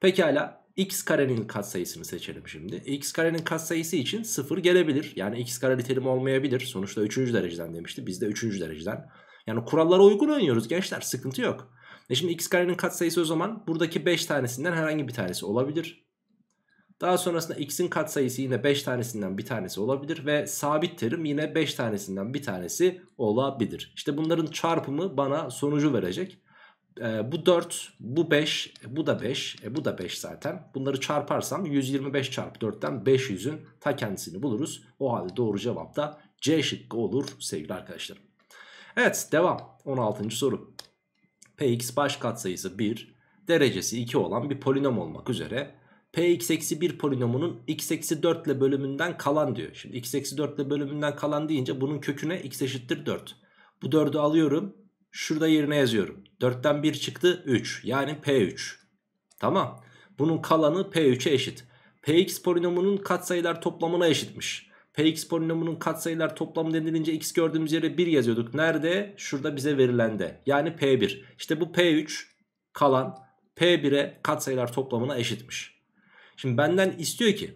Pekala x karenin katsayısını seçelim şimdi. x karenin katsayısı için 0 gelebilir. Yani x kare nitelim olmayabilir. Sonuçta 3. dereceden demişti. Biz de 3. dereceden. Yani kurallara uygun oynuyoruz gençler. Sıkıntı yok. E şimdi x karenin katsayısı o zaman buradaki 5 tanesinden herhangi bir tanesi olabilir. Daha sonrasında x'in katsayısı yine 5 tanesinden bir tanesi olabilir ve sabit terim yine 5 tanesinden bir tanesi olabilir. İşte bunların çarpımı bana sonucu verecek. E, bu 4, bu 5, bu da 5, e, bu da 5 e, zaten. Bunları çarparsam 125 çarpı 4'ten 500'ün ta kendisini buluruz. O halde doğru cevap da C şıkkı olur sevgili arkadaşlarım. Evet devam 16. soru. Px baş katsayısı 1, derecesi 2 olan bir polinom olmak üzere Px eksi 1 polinomunun x eksi 4 ile bölümünden kalan diyor. Şimdi x eksi 4 ile bölümünden kalan deyince bunun köküne x eşittir 4. Bu 4'ü alıyorum. Şurada yerine yazıyorum. 4'ten 1 çıktı 3. Yani P3. Tamam. Bunun kalanı P3'e eşit. Px polinomunun katsayılar toplamına eşitmiş. Px polinomunun katsayılar toplamı denilince x gördüğümüz yere 1 yazıyorduk. Nerede? Şurada bize verilende. Yani P1. İşte bu P3 kalan P1'e katsayılar toplamına eşitmiş. Şimdi benden istiyor ki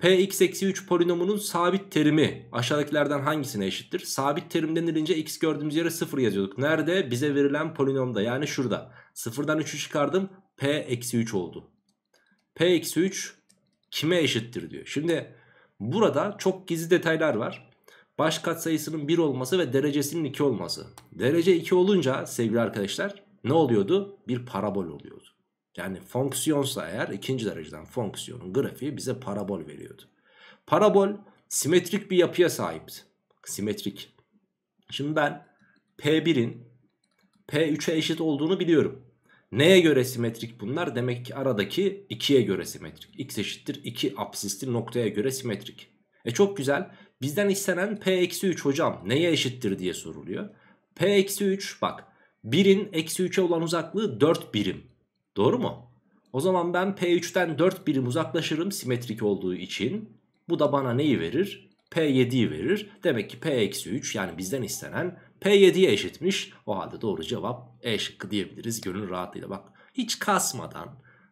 px eksi 3 polinomunun sabit terimi aşağıdakilerden hangisine eşittir? Sabit terim denilince x gördüğümüz yere 0 yazıyorduk. Nerede? Bize verilen polinomda yani şurada. 0'dan 3'ü çıkardım p eksi 3 oldu. p eksi 3 kime eşittir diyor. Şimdi burada çok gizli detaylar var. Baş katsayısının 1 olması ve derecesinin 2 olması. Derece 2 olunca sevgili arkadaşlar ne oluyordu? Bir parabol oluyordu. Yani fonksiyonsa eğer ikinci dereceden fonksiyonun grafiği bize parabol veriyordu. Parabol simetrik bir yapıya sahipti. Simetrik. Şimdi ben P1'in P3'e eşit olduğunu biliyorum. Neye göre simetrik bunlar? Demek ki aradaki 2'ye göre simetrik. X eşittir 2 absisli noktaya göre simetrik. E çok güzel. Bizden istenen P-3 hocam neye eşittir diye soruluyor. P-3 bak 1'in eksi 3'e olan uzaklığı 4 birim. Doğru mu? O zaman ben P3'ten 4 birim uzaklaşırım simetrik olduğu için. Bu da bana neyi verir? P7'yi verir. Demek ki P-3 yani bizden istenen P7'ye eşitmiş. O halde doğru cevap E şıkkı diyebiliriz gönül rahatlığıyla. Bak hiç kasmadan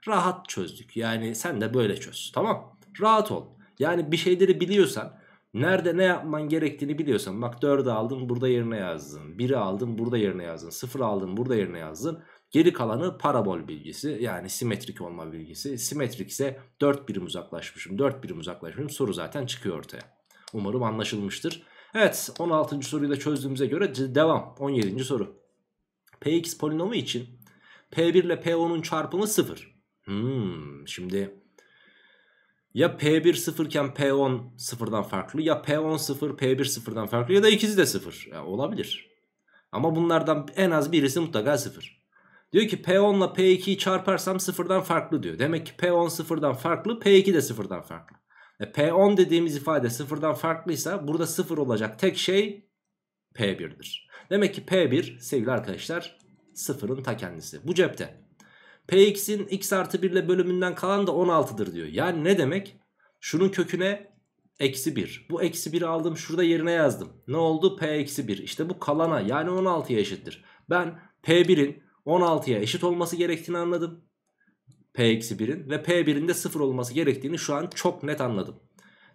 rahat çözdük. Yani sen de böyle çöz tamam. Rahat ol. Yani bir şeyleri biliyorsan nerede ne yapman gerektiğini biliyorsan bak 4'ü aldın burada yerine yazdın. 1'i aldın burada yerine yazdın. 0'ı aldın burada yerine yazdın. Geri kalanı parabol bilgisi yani simetrik olma bilgisi. Simetrik ise 4 birim uzaklaşmışım 4 birim uzaklaşmışım soru zaten çıkıyor ortaya. Umarım anlaşılmıştır. Evet 16. soruyu da çözdüğümüze göre devam 17. soru. Px polinomu için P1 ile P10'un çarpımı 0. Hmm, şimdi ya P1 sıfırken P10 sıfırdan farklı ya P10 sıfır P1 sıfırdan farklı ya da ikisi de sıfır. Ya olabilir. Ama bunlardan en az birisi mutlaka sıfır. Diyor ki P10 ile P2'yi çarparsam sıfırdan farklı diyor. Demek ki P10 sıfırdan farklı P2 de sıfırdan farklı. E, P10 dediğimiz ifade sıfırdan farklıysa burada sıfır olacak tek şey P1'dir. Demek ki P1 sevgili arkadaşlar sıfırın ta kendisi. Bu cepte. Px'in x artı 1 ile bölümünden kalan da 16'dır diyor. Yani ne demek? Şunun köküne eksi 1. Bu eksi 1'i aldım şurada yerine yazdım. Ne oldu? P eksi 1. İşte bu kalana yani 16'ya eşittir. Ben P1'in 16'ya eşit olması gerektiğini anladım. P-1'in ve P1'in de 0 olması gerektiğini şu an çok net anladım.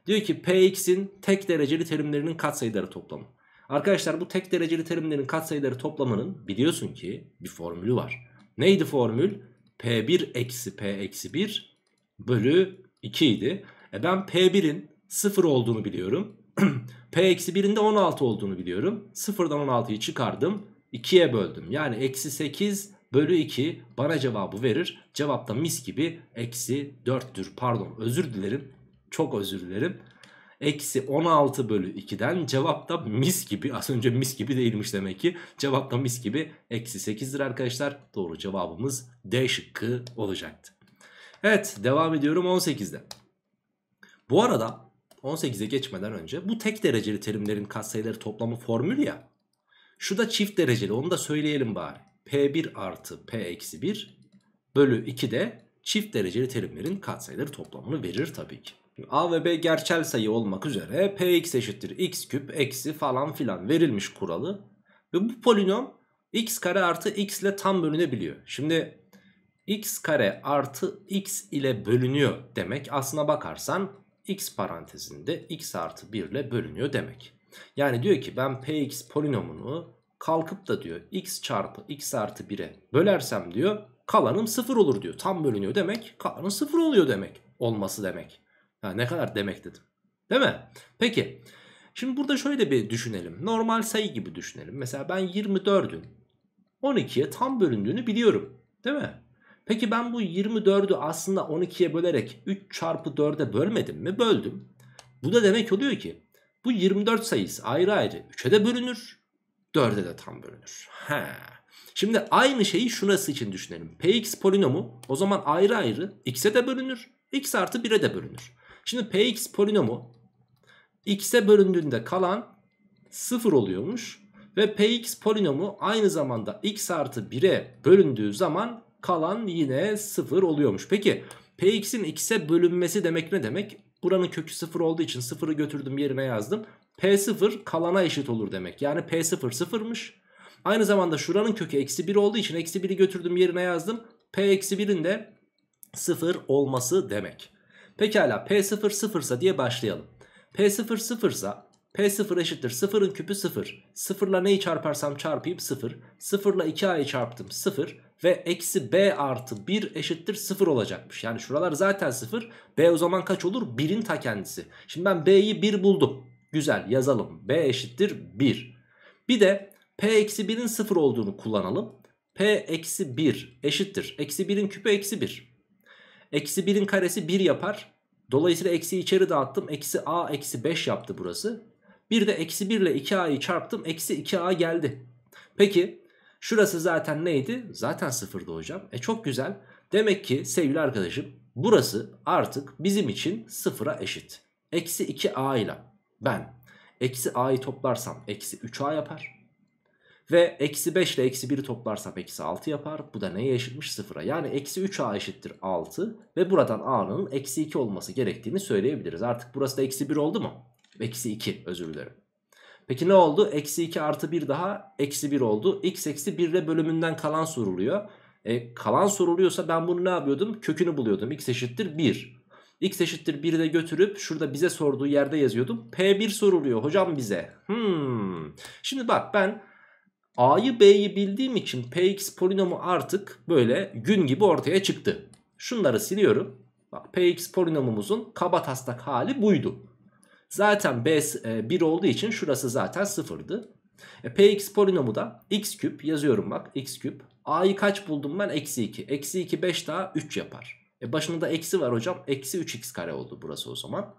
Diyor ki Px'in tek dereceli terimlerinin katsayıları toplamı. Arkadaşlar bu tek dereceli terimlerin katsayıları toplamının biliyorsun ki bir formülü var. Neydi formül? P1 eksi P eksi 1 bölü 2 idi. E ben P1'in 0 olduğunu biliyorum. P eksi 1'in de 16 olduğunu biliyorum. 0'dan 16'yı çıkardım. 2'ye böldüm. Yani eksi 8 bölü 2 bana cevabı verir. cevapta mis gibi eksi 4'tür. Pardon özür dilerim. Çok özür dilerim. Eksi 16 bölü 2'den cevap da mis gibi az önce mis gibi değilmiş demek ki. cevapta mis gibi eksi 8'dir arkadaşlar. Doğru cevabımız D şıkkı olacaktı. Evet devam ediyorum 18'de. Bu arada 18'e geçmeden önce bu tek dereceli terimlerin katsayıları toplamı formülü ya. Şu da çift dereceli onu da söyleyelim bari. P1 artı P-1 bölü 2 de çift dereceli terimlerin katsayıları toplamını verir tabii ki. A ve B gerçel sayı olmak üzere px eşittir x küp eksi falan filan verilmiş kuralı. Ve bu polinom x kare artı x ile tam bölünebiliyor. Şimdi x kare artı x ile bölünüyor demek aslına bakarsan x parantezinde x artı 1 ile bölünüyor demek. Yani diyor ki ben px polinomunu kalkıp da diyor x çarpı x artı 1'e bölersem diyor kalanım 0 olur diyor. Tam bölünüyor demek kalanın 0 oluyor demek. Olması demek. Ha, ne kadar demek dedim. Değil mi? Peki. Şimdi burada şöyle bir düşünelim. Normal sayı gibi düşünelim. Mesela ben 24'ün 12'ye tam bölündüğünü biliyorum. Değil mi? Peki ben bu 24'ü aslında 12'ye bölerek 3 çarpı 4'e bölmedim mi? Böldüm. Bu da demek oluyor ki bu 24 sayısı ayrı ayrı 3'e de bölünür. 4'e de tam bölünür. He. Şimdi aynı şeyi şurası için düşünelim. Px polinomu o zaman ayrı ayrı x'e de bölünür. x artı 1'e de bölünür. Şimdi px polinomu x'e bölündüğünde kalan 0 oluyormuş. Ve px polinomu aynı zamanda x artı 1'e bölündüğü zaman kalan yine 0 oluyormuş. Peki px'in x'e bölünmesi demek ne demek? Buranın kökü 0 olduğu için 0'ı götürdüm yerine yazdım. P0 kalana eşit olur demek. Yani P0 sıfırmış. Aynı zamanda şuranın kökü eksi 1 olduğu için eksi 1'i götürdüm yerine yazdım. P eksi 1'in de 0 olması demek. Pekala P0 sıfırsa diye başlayalım. P0 sıfırsa P0 eşittir 0'ın küpü 0. 0 neyi çarparsam çarpayım 0. 0 2A'yı çarptım 0 ve eksi b artı 1 eşittir 0 olacakmış. Yani şuralar zaten 0. b o zaman kaç olur? 1'in ta kendisi. Şimdi ben b'yi 1 buldum. Güzel yazalım. b eşittir 1. Bir de p eksi 1'in 0 olduğunu kullanalım. p eksi 1 eşittir. Eksi 1'in küpü eksi 1. Eksi 1'in karesi 1 yapar. Dolayısıyla eksi içeri dağıttım. Eksi a eksi 5 yaptı burası. Bir de eksi 1 ile 2a'yı çarptım. Eksi 2a geldi. Peki Şurası zaten neydi? Zaten sıfırdı hocam. E çok güzel. Demek ki sevgili arkadaşım burası artık bizim için sıfıra eşit. Eksi 2a ile ben eksi a'yı toplarsam eksi 3a yapar. Ve eksi 5 ile eksi 1'i toplarsam eksi 6 yapar. Bu da neye eşitmiş? Sıfıra. Yani eksi 3a eşittir 6. Ve buradan a'nın eksi 2 olması gerektiğini söyleyebiliriz. Artık burası da eksi 1 oldu mu? Eksi 2 özür dilerim. Peki ne oldu? Eksi 2 artı 1 daha eksi 1 oldu. X eksi 1 ile bölümünden kalan soruluyor. E, kalan soruluyorsa ben bunu ne yapıyordum? Kökünü buluyordum. X eşittir 1. X eşittir 1'i de götürüp şurada bize sorduğu yerde yazıyordum. P1 soruluyor hocam bize. Hmm. Şimdi bak ben A'yı B'yi bildiğim için Px polinomu artık böyle gün gibi ortaya çıktı. Şunları siliyorum. Bak Px polinomumuzun kaba taslak hali buydu. Zaten B 1 e, olduğu için şurası zaten 0'dı. E, Px polinomu da x küp yazıyorum bak x küp. A'yı kaç buldum ben? Eksi 2. Eksi 2 5 daha 3 yapar. E başında da eksi var hocam. Eksi 3x kare oldu burası o zaman.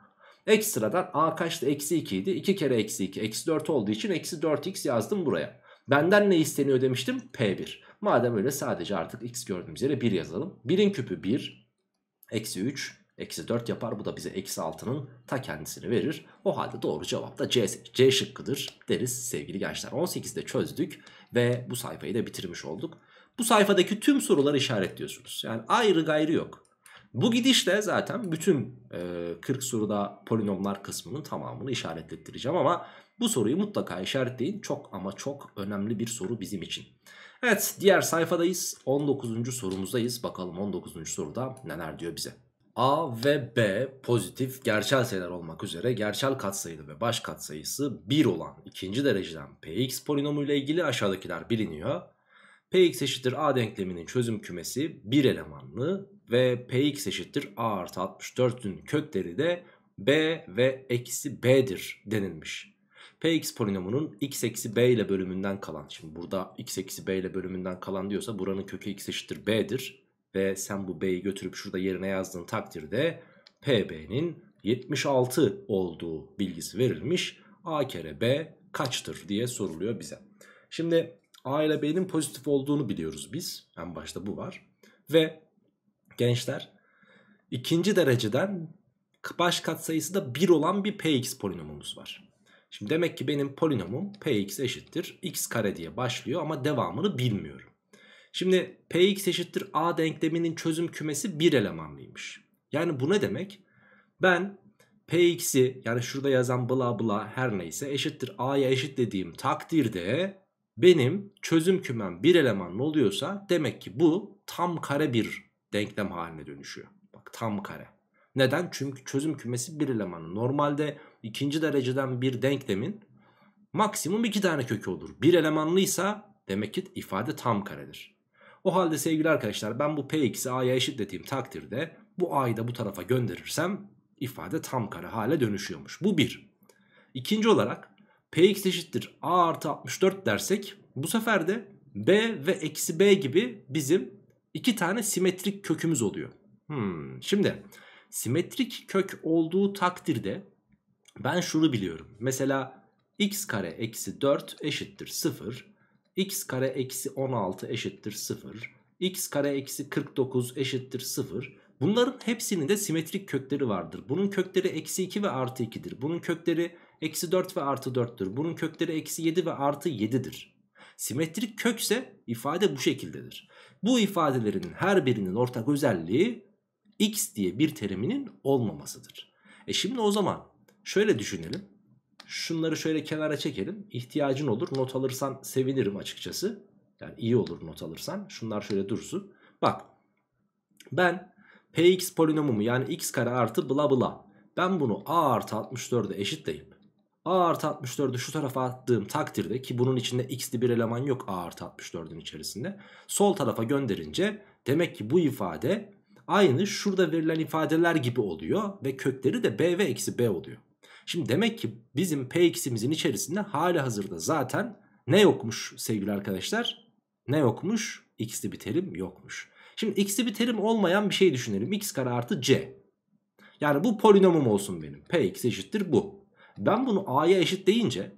Ekstradan a kaçtı? Eksi 2 idi. 2 kere eksi 2. Eksi 4 olduğu için eksi 4x yazdım buraya. Benden ne isteniyor demiştim? P1. Madem öyle sadece artık x gördüğümüz yere 1 yazalım. 1'in küpü 1. Eksi 3 Eksi 4 yapar. Bu da bize eksi 6'nın ta kendisini verir. O halde doğru cevap da C, C şıkkıdır deriz sevgili gençler. 18'de çözdük ve bu sayfayı da bitirmiş olduk. Bu sayfadaki tüm soruları işaretliyorsunuz. Yani ayrı gayrı yok. Bu gidişle zaten bütün e, 40 soruda polinomlar kısmının tamamını işaretlettireceğim ama bu soruyu mutlaka işaretleyin. Çok ama çok önemli bir soru bizim için. Evet diğer sayfadayız. 19. sorumuzdayız. Bakalım 19. soruda neler diyor bize. A ve B pozitif gerçel sayılar olmak üzere gerçel katsayılı ve baş katsayısı 1 olan ikinci dereceden Px polinomu ile ilgili aşağıdakiler biliniyor. Px eşittir A denkleminin çözüm kümesi 1 elemanlı ve Px eşittir A artı 64'ün kökleri de B ve eksi B'dir denilmiş. Px polinomunun x eksi B ile bölümünden kalan. Şimdi burada x eksi B ile bölümünden kalan diyorsa buranın kökü x eşittir B'dir. Ve sen bu B'yi götürüp şurada yerine yazdığın takdirde PB'nin 76 olduğu bilgisi verilmiş. A kere B kaçtır diye soruluyor bize. Şimdi A ile B'nin pozitif olduğunu biliyoruz biz. En başta bu var. Ve gençler ikinci dereceden baş katsayısı da 1 olan bir px polinomumuz var. Şimdi demek ki benim polinomum px eşittir x kare diye başlıyor ama devamını bilmiyorum. Şimdi Px eşittir A denkleminin çözüm kümesi bir elemanlıymış. Yani bu ne demek? Ben Px'i yani şurada yazan bla bla her neyse eşittir A'ya eşitlediğim takdirde benim çözüm kümem bir elemanlı oluyorsa demek ki bu tam kare bir denklem haline dönüşüyor. Bak tam kare. Neden? Çünkü çözüm kümesi bir elemanlı. Normalde ikinci dereceden bir denklemin maksimum iki tane kökü olur. Bir elemanlıysa demek ki ifade tam karedir. O halde sevgili arkadaşlar ben bu Px'i A'ya dediğim takdirde bu A'yı da bu tarafa gönderirsem ifade tam kare hale dönüşüyormuş. Bu bir. İkinci olarak Px eşittir A artı 64 dersek bu sefer de B ve eksi B gibi bizim iki tane simetrik kökümüz oluyor. Hmm, şimdi simetrik kök olduğu takdirde ben şunu biliyorum. Mesela x kare eksi 4 eşittir 0 x kare eksi 16 eşittir 0. x kare eksi 49 eşittir 0. Bunların hepsinin de simetrik kökleri vardır. Bunun kökleri eksi 2 ve artı 2'dir. Bunun kökleri eksi 4 ve artı 4'tür. Bunun kökleri eksi 7 ve artı 7'dir. Simetrik kökse ifade bu şekildedir. Bu ifadelerin her birinin ortak özelliği x diye bir teriminin olmamasıdır. E şimdi o zaman şöyle düşünelim. Şunları şöyle kenara çekelim. İhtiyacın olur. Not alırsan sevinirim açıkçası. Yani iyi olur not alırsan. Şunlar şöyle dursun. Bak ben px polinomumu yani x kare artı bla bla. Ben bunu a artı 64'e eşitleyip a artı 64'ü şu tarafa attığım takdirde ki bunun içinde x'li bir eleman yok a artı 64'ün içerisinde. Sol tarafa gönderince demek ki bu ifade aynı şurada verilen ifadeler gibi oluyor ve kökleri de b ve eksi b oluyor. Şimdi demek ki bizim P-x'imizin içerisinde hali hazırda zaten ne yokmuş sevgili arkadaşlar? Ne yokmuş? X'li bir terim yokmuş. Şimdi x'li bir terim olmayan bir şey düşünelim. X kare artı C. Yani bu polinomum olsun benim. Px eşittir bu. Ben bunu a'ya eşit deyince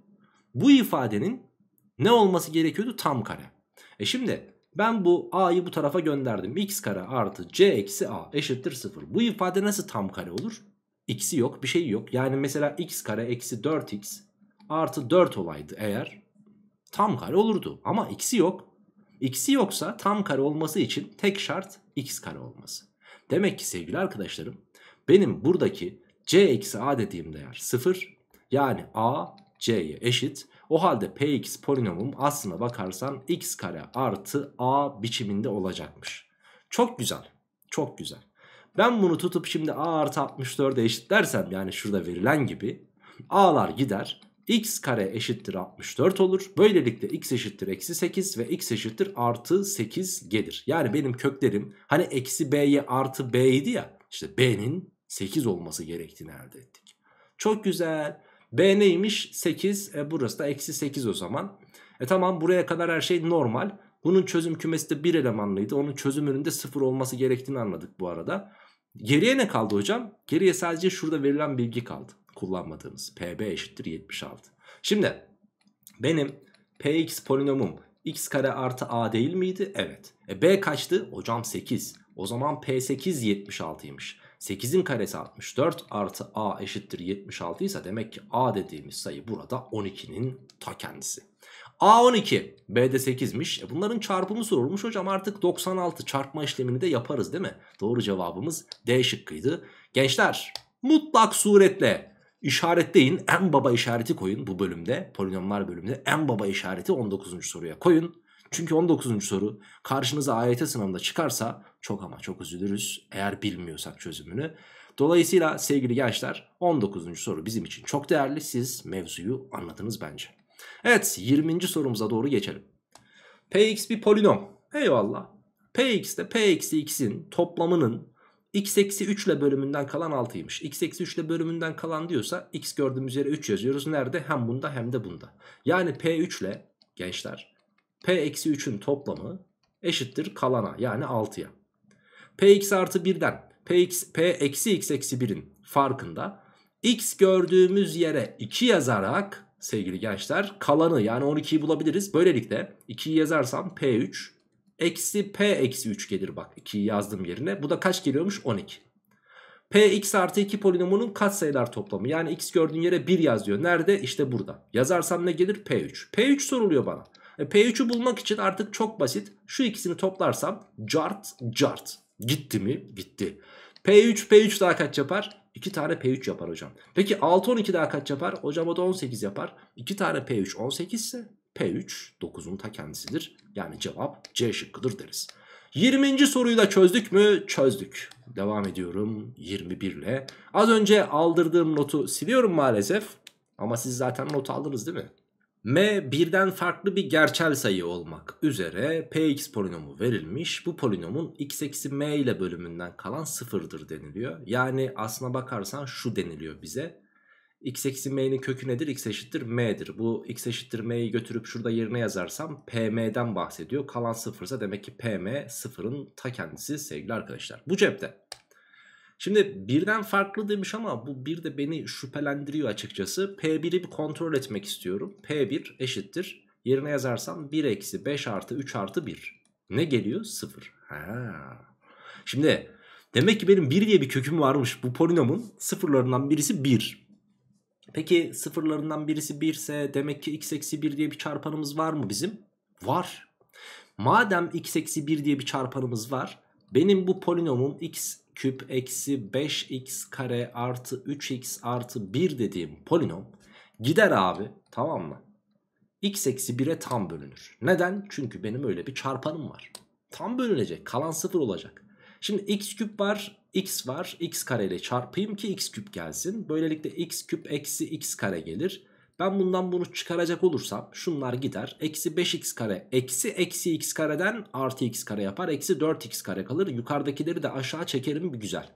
bu ifadenin ne olması gerekiyordu? Tam kare. E şimdi ben bu a'yı bu tarafa gönderdim. x kare artı c eksi a eşittir 0. Bu ifade nasıl tam kare olur? x'i yok bir şey yok. Yani mesela x kare eksi 4x artı 4 olaydı eğer tam kare olurdu. Ama x'i yok. X'i yoksa tam kare olması için tek şart x kare olması. Demek ki sevgili arkadaşlarım benim buradaki c eksi a dediğim değer 0. Yani a c'ye eşit. O halde px polinomum aslına bakarsan x kare artı a biçiminde olacakmış. Çok güzel. Çok güzel. Ben bunu tutup şimdi a artı 64'e dersem yani şurada verilen gibi a'lar gider x kare eşittir 64 olur. Böylelikle x eşittir eksi 8 ve x eşittir artı 8 gelir. Yani benim köklerim hani eksi b'ye artı b idi ya işte b'nin 8 olması gerektiğini elde ettik. Çok güzel. b neymiş? 8. E, burası da eksi 8 o zaman. E tamam buraya kadar her şey normal. Bunun çözüm kümesi de bir elemanlıydı. Onun çözümünün de sıfır olması gerektiğini anladık bu arada. Geriye ne kaldı hocam? Geriye sadece şurada verilen bilgi kaldı. Kullanmadığımız. PB eşittir 76. Şimdi benim Px polinomum x kare artı a değil miydi? Evet. E b kaçtı? Hocam 8. O zaman p8 76'ymış. 8'in karesi 64 artı a eşittir 76 ise demek ki a dediğimiz sayı burada 12'nin ta kendisi. A 12 b de 8'miş. E bunların çarpımı sorulmuş hocam artık 96 çarpma işlemini de yaparız değil mi? Doğru cevabımız D şıkkıydı. Gençler mutlak suretle işaretleyin. En baba işareti koyun bu bölümde. Polinomlar bölümünde en baba işareti 19. soruya koyun. Çünkü 19. soru karşınıza AYT sınavında çıkarsa çok ama çok üzülürüz eğer bilmiyorsak çözümünü. Dolayısıyla sevgili gençler 19. soru bizim için çok değerli. Siz mevzuyu anladınız bence. Evet 20. sorumuza doğru geçelim. Px bir polinom. Eyvallah. Px de Px x'in toplamının x eksi 3 ile bölümünden kalan 6'ymış. x eksi 3 ile bölümünden kalan diyorsa x gördüğümüz yere 3 yazıyoruz. Nerede? Hem bunda hem de bunda. Yani p3 ile gençler P-3'ün toplamı eşittir kalana yani 6'ya. Px artı 1'den Px, P eksi x eksi 1'in farkında x gördüğümüz yere 2 yazarak sevgili gençler kalanı yani 12'yi bulabiliriz. Böylelikle 2'yi yazarsam P3 eksi P eksi 3 gelir bak 2'yi yazdım yerine. Bu da kaç geliyormuş 12. Px artı 2 polinomunun katsayılar toplamı yani x gördüğün yere 1 yazıyor. Nerede? İşte burada. Yazarsam ne gelir? P3. P3 soruluyor bana. E, P3'ü bulmak için artık çok basit. Şu ikisini toplarsam cart cart. Gitti mi? Gitti. P3 P3 daha kaç yapar? 2 tane P3 yapar hocam. Peki 6 12 daha kaç yapar? Hocam o da 18 yapar. 2 tane P3 18 ise P3 9'un ta kendisidir. Yani cevap C şıkkıdır deriz. 20. soruyu da çözdük mü? Çözdük. Devam ediyorum 21 ile. Az önce aldırdığım notu siliyorum maalesef. Ama siz zaten not aldınız değil mi? m birden farklı bir gerçel sayı olmak üzere px polinomu verilmiş. Bu polinomun x eksi m ile bölümünden kalan sıfırdır deniliyor. Yani aslına bakarsan şu deniliyor bize. x eksi m'nin kökü nedir? x eşittir m'dir. Bu x eşittir m'yi götürüp şurada yerine yazarsam pm'den bahsediyor. Kalan sıfırsa demek ki pm sıfırın ta kendisi sevgili arkadaşlar. Bu cepte. Şimdi birden farklı demiş ama bu bir de beni şüphelendiriyor açıkçası. P1'i bir kontrol etmek istiyorum. P1 eşittir. Yerine yazarsam 1 eksi 5 artı 3 artı 1. Ne geliyor? 0. Ha. Şimdi demek ki benim 1 diye bir köküm varmış. Bu polinomun sıfırlarından birisi 1. Peki sıfırlarından birisi 1 ise demek ki x eksi 1 diye bir çarpanımız var mı bizim? Var. Madem x eksi 1 diye bir çarpanımız var. Benim bu polinomum x küp eksi 5x kare artı 3x artı 1 dediğim polinom gider abi tamam mı? x eksi 1'e tam bölünür. Neden? Çünkü benim öyle bir çarpanım var. Tam bölünecek. Kalan sıfır olacak. Şimdi x küp var, x var. x kare ile çarpayım ki x küp gelsin. Böylelikle x küp eksi x kare gelir. Ben bundan bunu çıkaracak olursam şunlar gider. Eksi 5x kare eksi eksi x kareden artı x kare yapar. Eksi 4x kare kalır. Yukarıdakileri de aşağı çekerim bir güzel.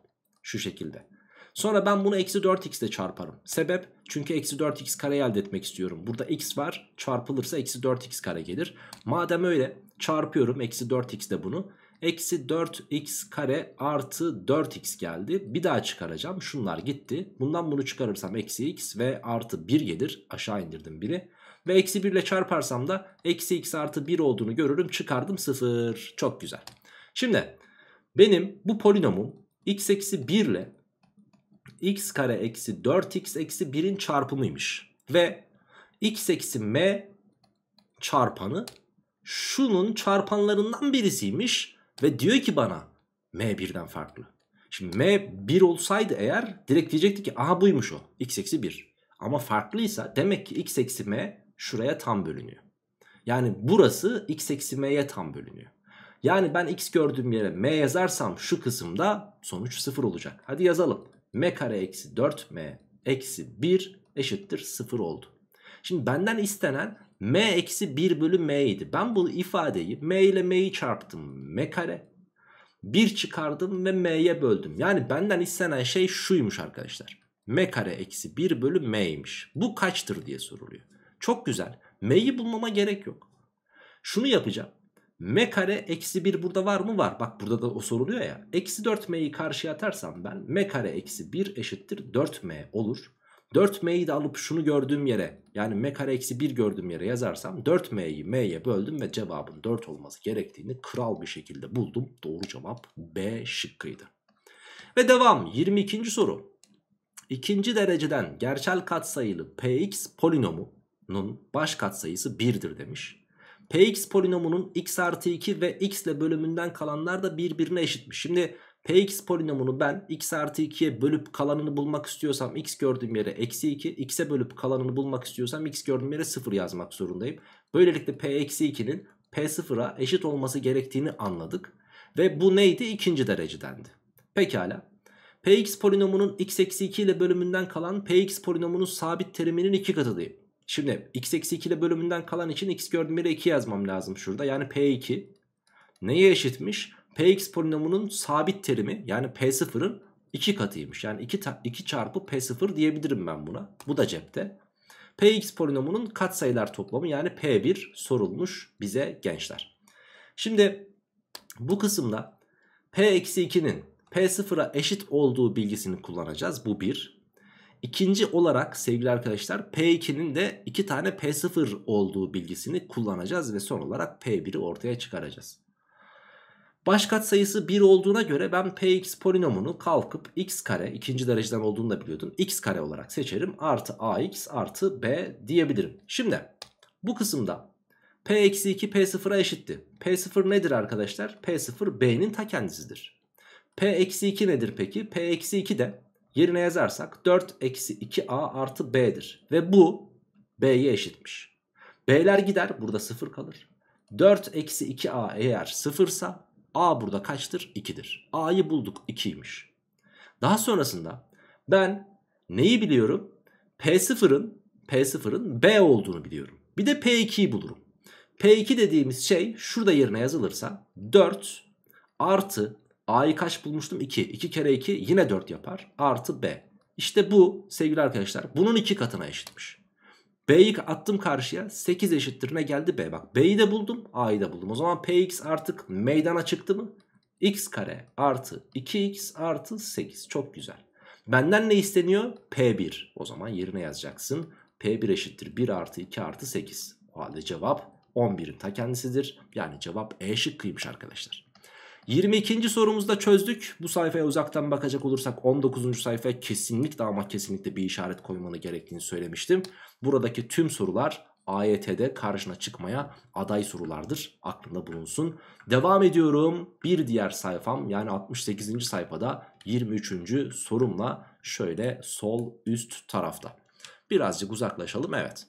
Şu şekilde. Sonra ben bunu eksi 4x ile çarparım. Sebep çünkü eksi 4x kareyi elde etmek istiyorum. Burada x var çarpılırsa eksi 4x kare gelir. Madem öyle Çarpıyorum eksi 4x de bunu. Eksi 4x kare artı 4x geldi. Bir daha çıkaracağım. Şunlar gitti. Bundan bunu çıkarırsam eksi x ve artı 1 gelir. Aşağı indirdim 1'i. Ve eksi 1 ile çarparsam da eksi x artı 1 olduğunu görürüm. Çıkardım 0. Çok güzel. Şimdi benim bu polinomum x eksi 1 ile x kare eksi 4x eksi 1'in çarpımıymış. Ve x eksi m çarpanı şunun çarpanlarından birisiymiş ve diyor ki bana M1'den farklı. Şimdi M1 olsaydı eğer direkt diyecekti ki aha buymuş o x eksi 1. Ama farklıysa demek ki x eksi m şuraya tam bölünüyor. Yani burası x eksi m'ye tam bölünüyor. Yani ben x gördüğüm yere m yazarsam şu kısımda sonuç 0 olacak. Hadi yazalım. m kare eksi 4m eksi 1 eşittir 0 oldu. Şimdi benden istenen m eksi 1 bölü m idi. Ben bu ifadeyi m ile m'yi çarptım. m kare. 1 çıkardım ve m'ye böldüm. Yani benden istenen şey şuymuş arkadaşlar. m kare eksi 1 bölü m'ymiş. Bu kaçtır diye soruluyor. Çok güzel. m'yi bulmama gerek yok. Şunu yapacağım. m kare eksi 1 burada var mı? Var. Bak burada da o soruluyor ya. Eksi 4m'yi karşıya atarsam ben m kare eksi 1 eşittir 4m olur. 4 m'yi de alıp şunu gördüğüm yere yani m kare eksi 1 gördüğüm yere yazarsam 4 m'yi m'ye böldüm ve cevabın 4 olması gerektiğini kral bir şekilde buldum. Doğru cevap B şıkkıydı. Ve devam 22. soru. İkinci dereceden gerçel katsayılı px polinomunun baş katsayısı 1'dir demiş. px polinomunun x artı 2 ve x ile bölümünden kalanlar da birbirine eşitmiş. Şimdi Px polinomunu ben x artı 2'ye bölüp kalanını bulmak istiyorsam x gördüğüm yere eksi 2. x'e bölüp kalanını bulmak istiyorsam x gördüğüm yere 0 yazmak zorundayım. Böylelikle p eksi 2'nin p0'a eşit olması gerektiğini anladık. Ve bu neydi? İkinci derecedendi. Pekala. Px polinomunun x eksi 2 ile bölümünden kalan px polinomunun sabit teriminin iki katıdayım. Şimdi x eksi 2 ile bölümünden kalan için x gördüğüm yere 2 yazmam lazım şurada. Yani p2 neye eşitmiş? Px polinomunun sabit terimi yani P0'ın 2 katıymış. Yani 2, 2 çarpı P0 diyebilirim ben buna. Bu da cepte. Px polinomunun katsayılar toplamı yani P1 sorulmuş bize gençler. Şimdi bu kısımda P-2'nin P0'a eşit olduğu bilgisini kullanacağız. Bu bir. İkinci olarak sevgili arkadaşlar P2'nin de iki tane P0 olduğu bilgisini kullanacağız ve son olarak P1'i ortaya çıkaracağız. Başkat sayısı 1 olduğuna göre ben px polinomunu kalkıp x kare ikinci dereceden olduğunu da biliyordum. x kare olarak seçerim. Artı ax artı b diyebilirim. Şimdi bu kısımda p-2 p0'a eşitti. p0 nedir arkadaşlar? p0 b'nin ta kendisidir. p-2 nedir peki? p-2 de yerine yazarsak 4-2a artı b'dir. Ve bu b'ye eşitmiş. b'ler gider burada 0 kalır. 4-2a eğer 0 sa A burada kaçtır? 2'dir. A'yı bulduk 2'ymiş. Daha sonrasında ben neyi biliyorum? P0'ın P0'ın B olduğunu biliyorum. Bir de P2'yi bulurum. P2 dediğimiz şey şurada yerine yazılırsa 4 artı A'yı kaç bulmuştum? 2. 2 kere 2 yine 4 yapar. Artı B. İşte bu sevgili arkadaşlar bunun 2 katına eşitmiş. B'yi attım karşıya 8 eşittir ne geldi B. Bak B'yi de buldum A'yı da buldum. O zaman Px artık meydana çıktı mı? X kare artı 2X artı 8. Çok güzel. Benden ne isteniyor? P1. O zaman yerine yazacaksın. P1 eşittir 1 artı 2 artı 8. O halde cevap 11'in ta kendisidir. Yani cevap E şıkkıymış arkadaşlar. 22. sorumuzda çözdük. Bu sayfaya uzaktan bakacak olursak 19. sayfaya kesinlikle ama kesinlikle bir işaret koymanı gerektiğini söylemiştim. Buradaki tüm sorular AYT'de karşına çıkmaya aday sorulardır. Aklında bulunsun. Devam ediyorum. Bir diğer sayfam yani 68. sayfada 23. sorumla şöyle sol üst tarafta. Birazcık uzaklaşalım evet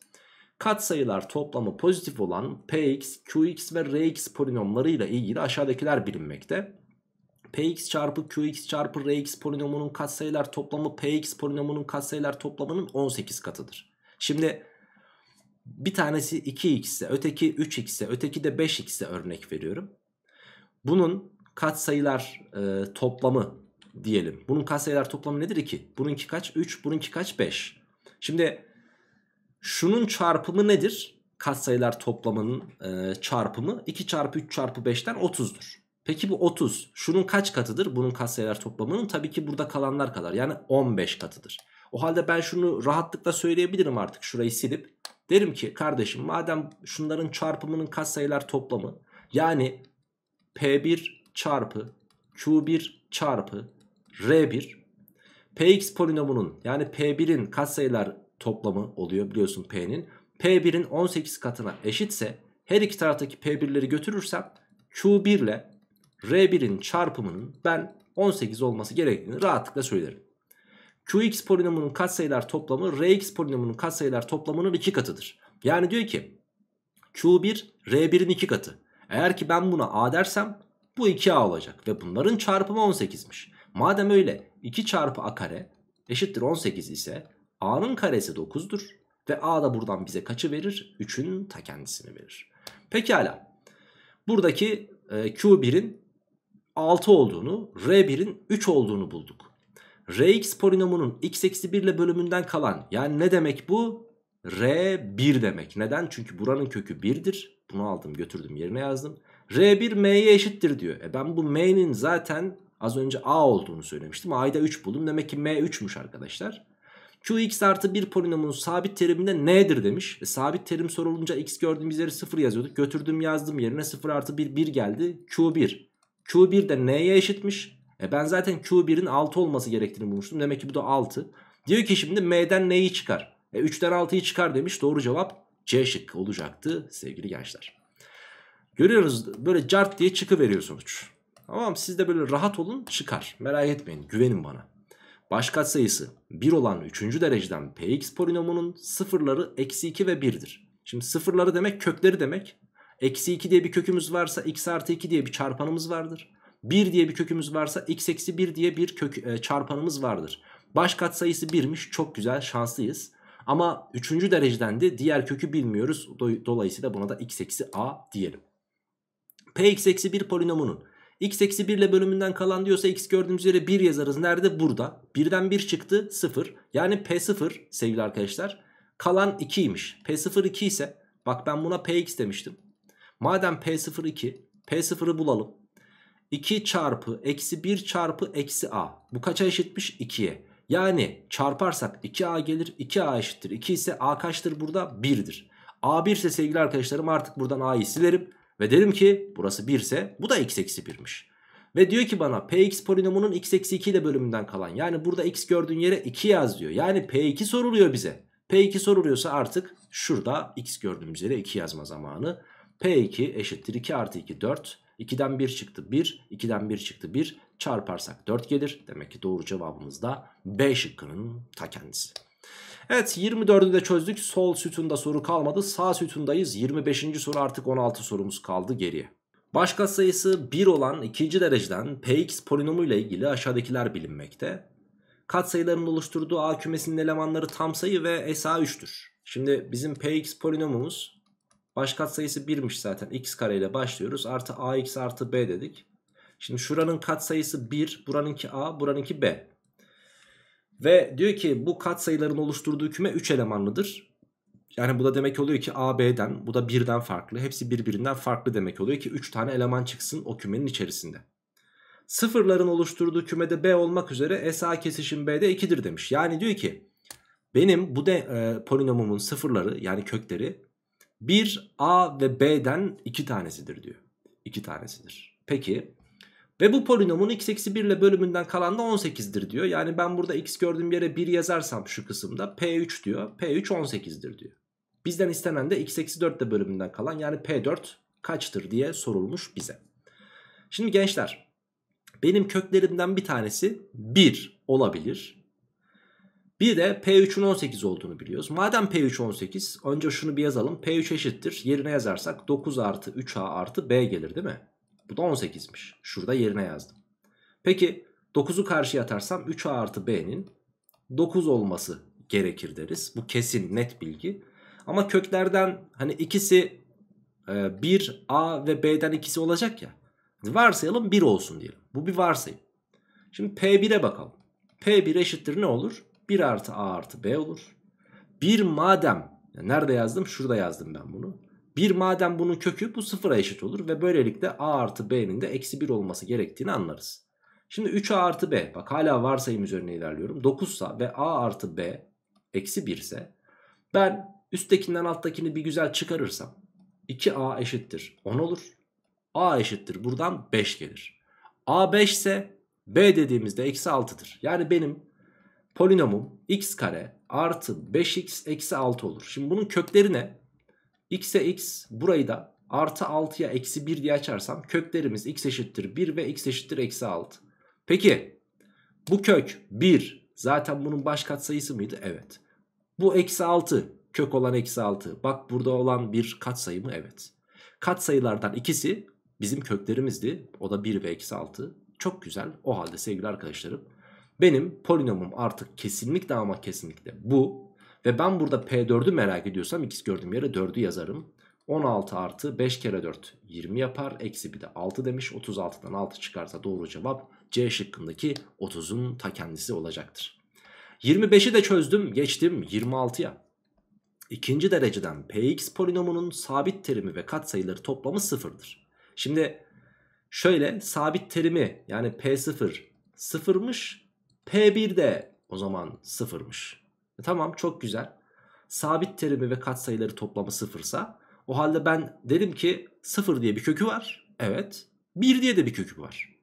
katsayılar toplamı pozitif olan px, qx ve rx polinomlarıyla ilgili aşağıdakiler bilinmekte. px çarpı qx çarpı rx polinomunun katsayılar toplamı px polinomunun katsayılar toplamının 18 katıdır. Şimdi bir tanesi 2x ise öteki 3x ise öteki de 5x ise örnek veriyorum. Bunun katsayılar e, toplamı diyelim. Bunun katsayılar toplamı nedir 2? Bununki kaç? 3, bununki kaç? 5. Şimdi Şunun çarpımı nedir? Katsayılar toplamanın e, çarpımı 2 çarpı 3 çarpı 5'ten 30'dur. Peki bu 30 şunun kaç katıdır? Bunun katsayılar toplamının tabii ki burada kalanlar kadar yani 15 katıdır. O halde ben şunu rahatlıkla söyleyebilirim artık şurayı silip. Derim ki kardeşim madem şunların çarpımının katsayılar toplamı yani P1 çarpı Q1 çarpı R1 Px polinomunun yani P1'in katsayılar toplamı oluyor biliyorsun P'nin. P1'in 18 katına eşitse her iki taraftaki P1'leri götürürsem Q1 ile R1'in çarpımının ben 18 olması gerektiğini rahatlıkla söylerim. Qx polinomunun katsayılar toplamı Rx polinomunun katsayılar toplamının iki katıdır. Yani diyor ki Q1 R1'in iki katı. Eğer ki ben buna A dersem bu 2A olacak ve bunların çarpımı 18'miş. Madem öyle 2 çarpı A kare eşittir 18 ise A'nın karesi 9'dur. Ve A da buradan bize kaçı verir? 3'ün ta kendisini verir. Pekala. Buradaki e, Q1'in 6 olduğunu, R1'in 3 olduğunu bulduk. Rx polinomunun x eksi 1 ile bölümünden kalan yani ne demek bu? R1 demek. Neden? Çünkü buranın kökü 1'dir. Bunu aldım götürdüm yerine yazdım. R1 m'ye eşittir diyor. E ben bu m'nin zaten az önce a olduğunu söylemiştim. a'yı da 3 buldum. Demek ki m 3'müş arkadaşlar. Qx artı bir polinomunun sabit teriminde de n'dir demiş. E, sabit terim sorulunca x gördüğümüz yeri 0 yazıyorduk. Götürdüm yazdım yerine 0 artı 1 1 geldi. Q1. Q1 de n'ye eşitmiş. E ben zaten Q1'in 6 olması gerektiğini bulmuştum. Demek ki bu da 6. Diyor ki şimdi M'den neyi çıkar? E 3'ten 6'yı çıkar demiş. Doğru cevap C şık olacaktı sevgili gençler. Görüyoruz böyle cart diye çıkı veriyor sonuç. Tamam siz de böyle rahat olun çıkar. Merak etmeyin güvenin bana. Başkatsayısı 1 olan 3. dereceden px polinomunun sıfırları eksi 2 ve 1'dir. Şimdi sıfırları demek kökleri demek. Eksi 2 diye bir kökümüz varsa x artı 2 diye bir çarpanımız vardır. 1 diye bir kökümüz varsa x eksi 1 diye bir kök, e, çarpanımız vardır. Baş katsayısı 1'miş çok güzel şanslıyız. Ama 3. dereceden de diğer kökü bilmiyoruz. Dolayısıyla buna da x eksi a diyelim. px eksi 1 polinomunun x eksi 1 ile bölümünden kalan diyorsa x gördüğümüz yere 1 yazarız. Nerede? Burada. 1'den 1 çıktı 0. Yani P0 sevgili arkadaşlar kalan 2'ymiş. P0 2 ise bak ben buna Px demiştim. Madem P0 2 P0'ı bulalım. 2 çarpı eksi 1 çarpı eksi a. Bu kaça eşitmiş? 2'ye. Yani çarparsak 2a gelir 2a eşittir. 2 ise a kaçtır burada? 1'dir. A1 ise sevgili arkadaşlarım artık buradan a'yı silerim. Ve derim ki burası 1 ise bu da x eksi 1'miş. Ve diyor ki bana px polinomunun x eksi 2 ile bölümünden kalan. Yani burada x gördüğün yere 2 yaz diyor. Yani p2 soruluyor bize. P2 soruluyorsa artık şurada x gördüğümüz yere 2 yazma zamanı. P2 eşittir 2 artı 2 4. 2'den 1 çıktı 1. 2'den 1 çıktı 1. Çarparsak 4 gelir. Demek ki doğru cevabımız da B şıkkının ta kendisi. Evet 24'ü de çözdük. Sol sütunda soru kalmadı. Sağ sütundayız. 25. soru artık 16 sorumuz kaldı geriye. Başka sayısı 1 olan ikinci dereceden Px polinomu ile ilgili aşağıdakiler bilinmekte. Katsayıların oluşturduğu A kümesinin elemanları tam sayı ve SA3'tür. Şimdi bizim Px polinomumuz baş katsayısı 1'miş zaten. X kare ile başlıyoruz. Artı AX artı B dedik. Şimdi şuranın katsayısı 1, buranınki A, buranınki B. Ve diyor ki bu katsayıların oluşturduğu küme 3 elemanlıdır. Yani bu da demek oluyor ki A, B'den, bu da 1'den farklı. Hepsi birbirinden farklı demek oluyor ki 3 tane eleman çıksın o kümenin içerisinde. Sıfırların oluşturduğu kümede B olmak üzere S A kesişim B'de 2'dir demiş. Yani diyor ki benim bu de, e, polinomumun sıfırları yani kökleri 1 A ve B'den 2 tanesidir diyor. 2 tanesidir. Peki ve bu polinomun x eksi 1 ile bölümünden kalan da 18'dir diyor. Yani ben burada x gördüğüm yere 1 yazarsam şu kısımda p3 diyor. p3 18'dir diyor. Bizden istenen de x eksi 4 ile bölümünden kalan yani p4 kaçtır diye sorulmuş bize. Şimdi gençler benim köklerimden bir tanesi 1 olabilir. Bir de P3'ün 18 olduğunu biliyoruz. Madem P3 18 önce şunu bir yazalım. P3 eşittir yerine yazarsak 9 artı 3A artı B gelir değil mi? Bu da 18'miş. Şurada yerine yazdım. Peki 9'u karşıya atarsam 3A artı B'nin 9 olması gerekir deriz. Bu kesin net bilgi. Ama köklerden hani ikisi 1A e, ve B'den ikisi olacak ya. Hani varsayalım 1 olsun diyelim. Bu bir varsayım. Şimdi P1'e bakalım. P1 eşittir ne olur? 1 artı A artı B olur. 1 madem, yani nerede yazdım? Şurada yazdım ben bunu. 1 madem bunun kökü bu sıfıra eşit olur ve böylelikle a artı b'nin de eksi 1 olması gerektiğini anlarız. Şimdi 3a artı b bak hala varsayım üzerine ilerliyorum 9 ve a artı b eksi 1 ise ben üsttekinden alttakini bir güzel çıkarırsam 2a eşittir 10 olur. a eşittir buradan 5 gelir. a 5 ise b dediğimizde eksi 6'dır. Yani benim polinomum x kare artı 5x eksi 6 olur. Şimdi bunun kökleri ne? x'e x burayı da artı 6'ya eksi 1 diye açarsam köklerimiz x eşittir 1 ve x eşittir eksi 6. Peki bu kök 1 zaten bunun baş katsayısı mıydı? Evet. Bu eksi 6 kök olan eksi 6 bak burada olan bir katsayı mı? Evet. Katsayılardan ikisi bizim köklerimizdi. O da 1 ve eksi 6. Çok güzel. O halde sevgili arkadaşlarım benim polinomum artık kesinlikle ama kesinlikle bu ve ben burada P4'ü merak ediyorsam x gördüğüm yere 4'ü yazarım. 16 artı 5 kere 4 20 yapar. Eksi bir de 6 demiş. 36'dan 6 çıkarsa doğru cevap C şıkkındaki 30'un ta kendisi olacaktır. 25'i de çözdüm. Geçtim 26'ya. İkinci dereceden px polinomunun sabit terimi ve katsayıları toplamı sıfırdır. Şimdi şöyle sabit terimi yani p0 sıfırmış. p1 de o zaman sıfırmış. E, tamam çok güzel. Sabit terimi ve katsayıları toplamı sıfırsa o halde ben dedim ki sıfır diye bir kökü var. Evet. bir diye de bir kökü var.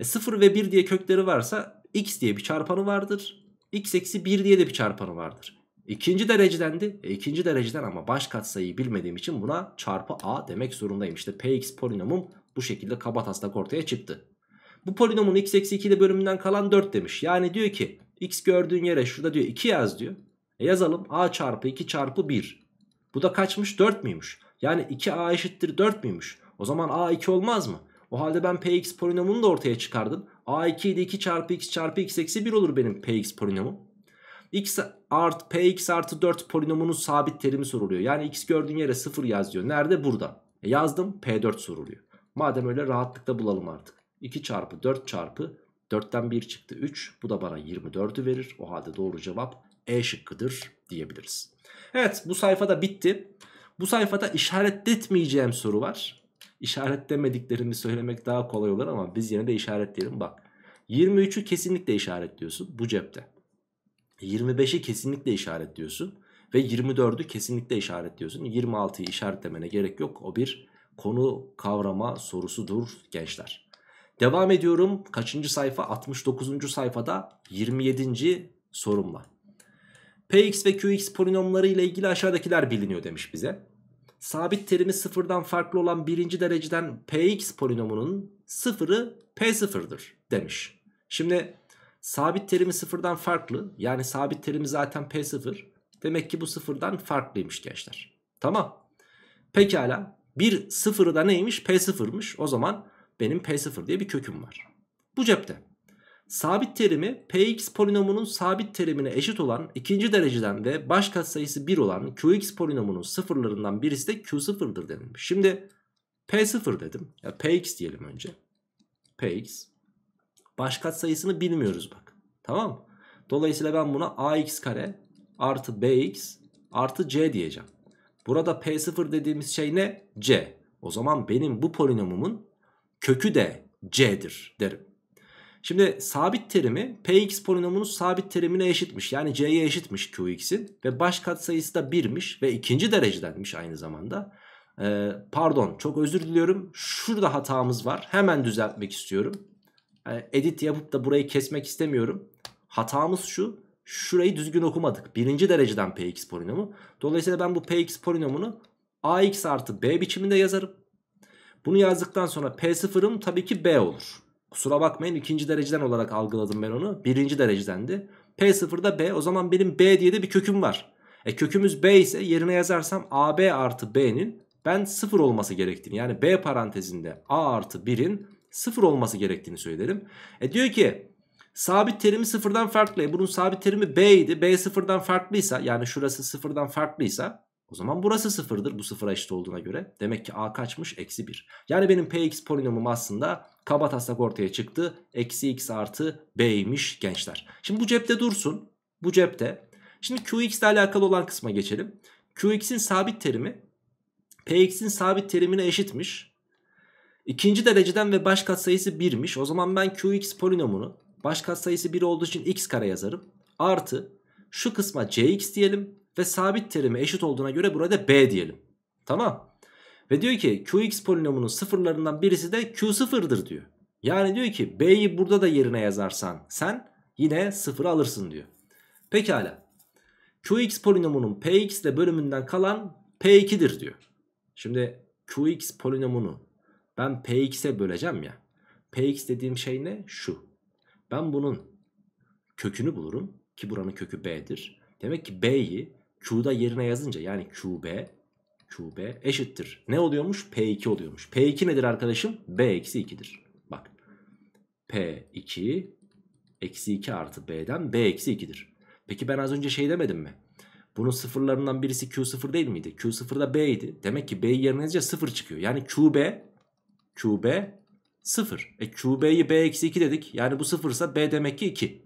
E 0 ve bir diye kökleri varsa x diye bir çarpanı vardır. x eksi bir diye de bir çarpanı vardır. İkinci derecedendi. E ikinci dereceden ama baş katsayıyı bilmediğim için buna çarpı a demek zorundayım. İşte px polinomum bu şekilde kabataslak ortaya çıktı. Bu polinomun x eksi 2 ile bölümünden kalan 4 demiş. Yani diyor ki x gördüğün yere şurada diyor 2 yaz diyor. E, yazalım a çarpı 2 çarpı 1. Bu da kaçmış 4 müymüş? Yani 2a eşittir 4 müymüş? O zaman a 2 olmaz mı? O halde ben px polinomunu da ortaya çıkardım. a2 ile 2 çarpı x çarpı x eksi 1 olur benim px polinomum. x art px artı 4 polinomunun sabit terimi soruluyor. Yani x gördüğün yere 0 yaz diyor. Nerede? Burada. E yazdım p4 soruluyor. Madem öyle rahatlıkla bulalım artık. 2 çarpı 4 çarpı 4'ten 1 çıktı 3. Bu da bana 24'ü verir. O halde doğru cevap e şıkkıdır diyebiliriz. Evet bu sayfada bitti. Bu sayfada işaret soru var. İşaretlemediklerimi söylemek daha kolay olur ama biz yine de işaretleyelim bak. 23'ü kesinlikle işaretliyorsun bu cepte. 25'i kesinlikle işaretliyorsun ve 24'ü kesinlikle işaretliyorsun. 26'yı işaretlemene gerek yok. O bir konu kavrama sorusudur gençler. Devam ediyorum. Kaçıncı sayfa? 69. sayfada 27. Sorum var. Px ve Qx polinomları ile ilgili aşağıdakiler biliniyor demiş bize. Sabit terimi sıfırdan farklı olan birinci dereceden Px polinomunun sıfırı P0'dır demiş. Şimdi sabit terimi sıfırdan farklı yani sabit terimi zaten P0 demek ki bu sıfırdan farklıymış gençler. Tamam pekala bir sıfırı da neymiş P0'mış o zaman benim P0 diye bir köküm var. Bu cepte. Sabit terimi px polinomunun sabit terimine eşit olan ikinci dereceden ve baş katsayısı 1 olan qx polinomunun sıfırlarından birisi de q0'dır denilmiş. Şimdi p0 dedim. Ya px diyelim önce. px. Baş katsayısını bilmiyoruz bak. Tamam Dolayısıyla ben buna ax kare artı bx artı c diyeceğim. Burada p0 dediğimiz şey ne? c. O zaman benim bu polinomumun kökü de c'dir derim. Şimdi sabit terimi Px polinomunun sabit terimine eşitmiş. Yani C'ye eşitmiş Qx'in ve baş katsayısı da 1'miş ve ikinci derecedenmiş aynı zamanda. Ee, pardon çok özür diliyorum. Şurada hatamız var. Hemen düzeltmek istiyorum. Yani ee, edit yapıp da burayı kesmek istemiyorum. Hatamız şu. Şurayı düzgün okumadık. Birinci dereceden Px polinomu. Dolayısıyla ben bu Px polinomunu ax artı b biçiminde yazarım. Bunu yazdıktan sonra p sıfırım tabii ki b olur. Kusura bakmayın ikinci dereceden olarak algıladım ben onu. Birinci derecedendi. p sıfırda B. O zaman benim B diye de bir köküm var. E kökümüz B ise yerine yazarsam AB artı B'nin ben sıfır olması gerektiğini yani B parantezinde A artı 1'in sıfır olması gerektiğini söylerim. E diyor ki sabit terimi sıfırdan farklı. E bunun sabit terimi B idi. B sıfırdan farklıysa yani şurası sıfırdan farklıysa o zaman burası sıfırdır bu sıfıra eşit olduğuna göre. Demek ki a kaçmış? Eksi 1. Yani benim px polinomum aslında kaba taslak ortaya çıktı. Eksi x artı b'ymiş gençler. Şimdi bu cepte dursun. Bu cepte. Şimdi qx ile alakalı olan kısma geçelim. qx'in sabit terimi px'in sabit terimine eşitmiş. İkinci dereceden ve baş katsayısı 1'miş. O zaman ben qx polinomunu baş katsayısı 1 olduğu için x kare yazarım. Artı şu kısma cx diyelim ve sabit terimi eşit olduğuna göre burada B diyelim. Tamam. Ve diyor ki Qx polinomunun sıfırlarından birisi de q sıfırdır diyor. Yani diyor ki B'yi burada da yerine yazarsan sen yine sıfırı alırsın diyor. Pekala. Qx polinomunun Px ile bölümünden kalan P2'dir diyor. Şimdi Qx polinomunu ben Px'e böleceğim ya. Px dediğim şey ne? Şu. Ben bunun kökünü bulurum ki buranın kökü B'dir. Demek ki B'yi Q'da yerine yazınca yani QB QB eşittir. Ne oluyormuş? P2 oluyormuş. P2 nedir arkadaşım? B-2'dir. Bak. P2 eksi 2 artı B'den B eksi 2'dir. Peki ben az önce şey demedim mi? Bunun sıfırlarından birisi Q0 değil miydi? Q0 da B idi. Demek ki B'yi yerine yazınca 0 çıkıyor. Yani QB QB 0. E QB'yi B eksi 2 dedik. Yani bu 0 ise B demek ki 2.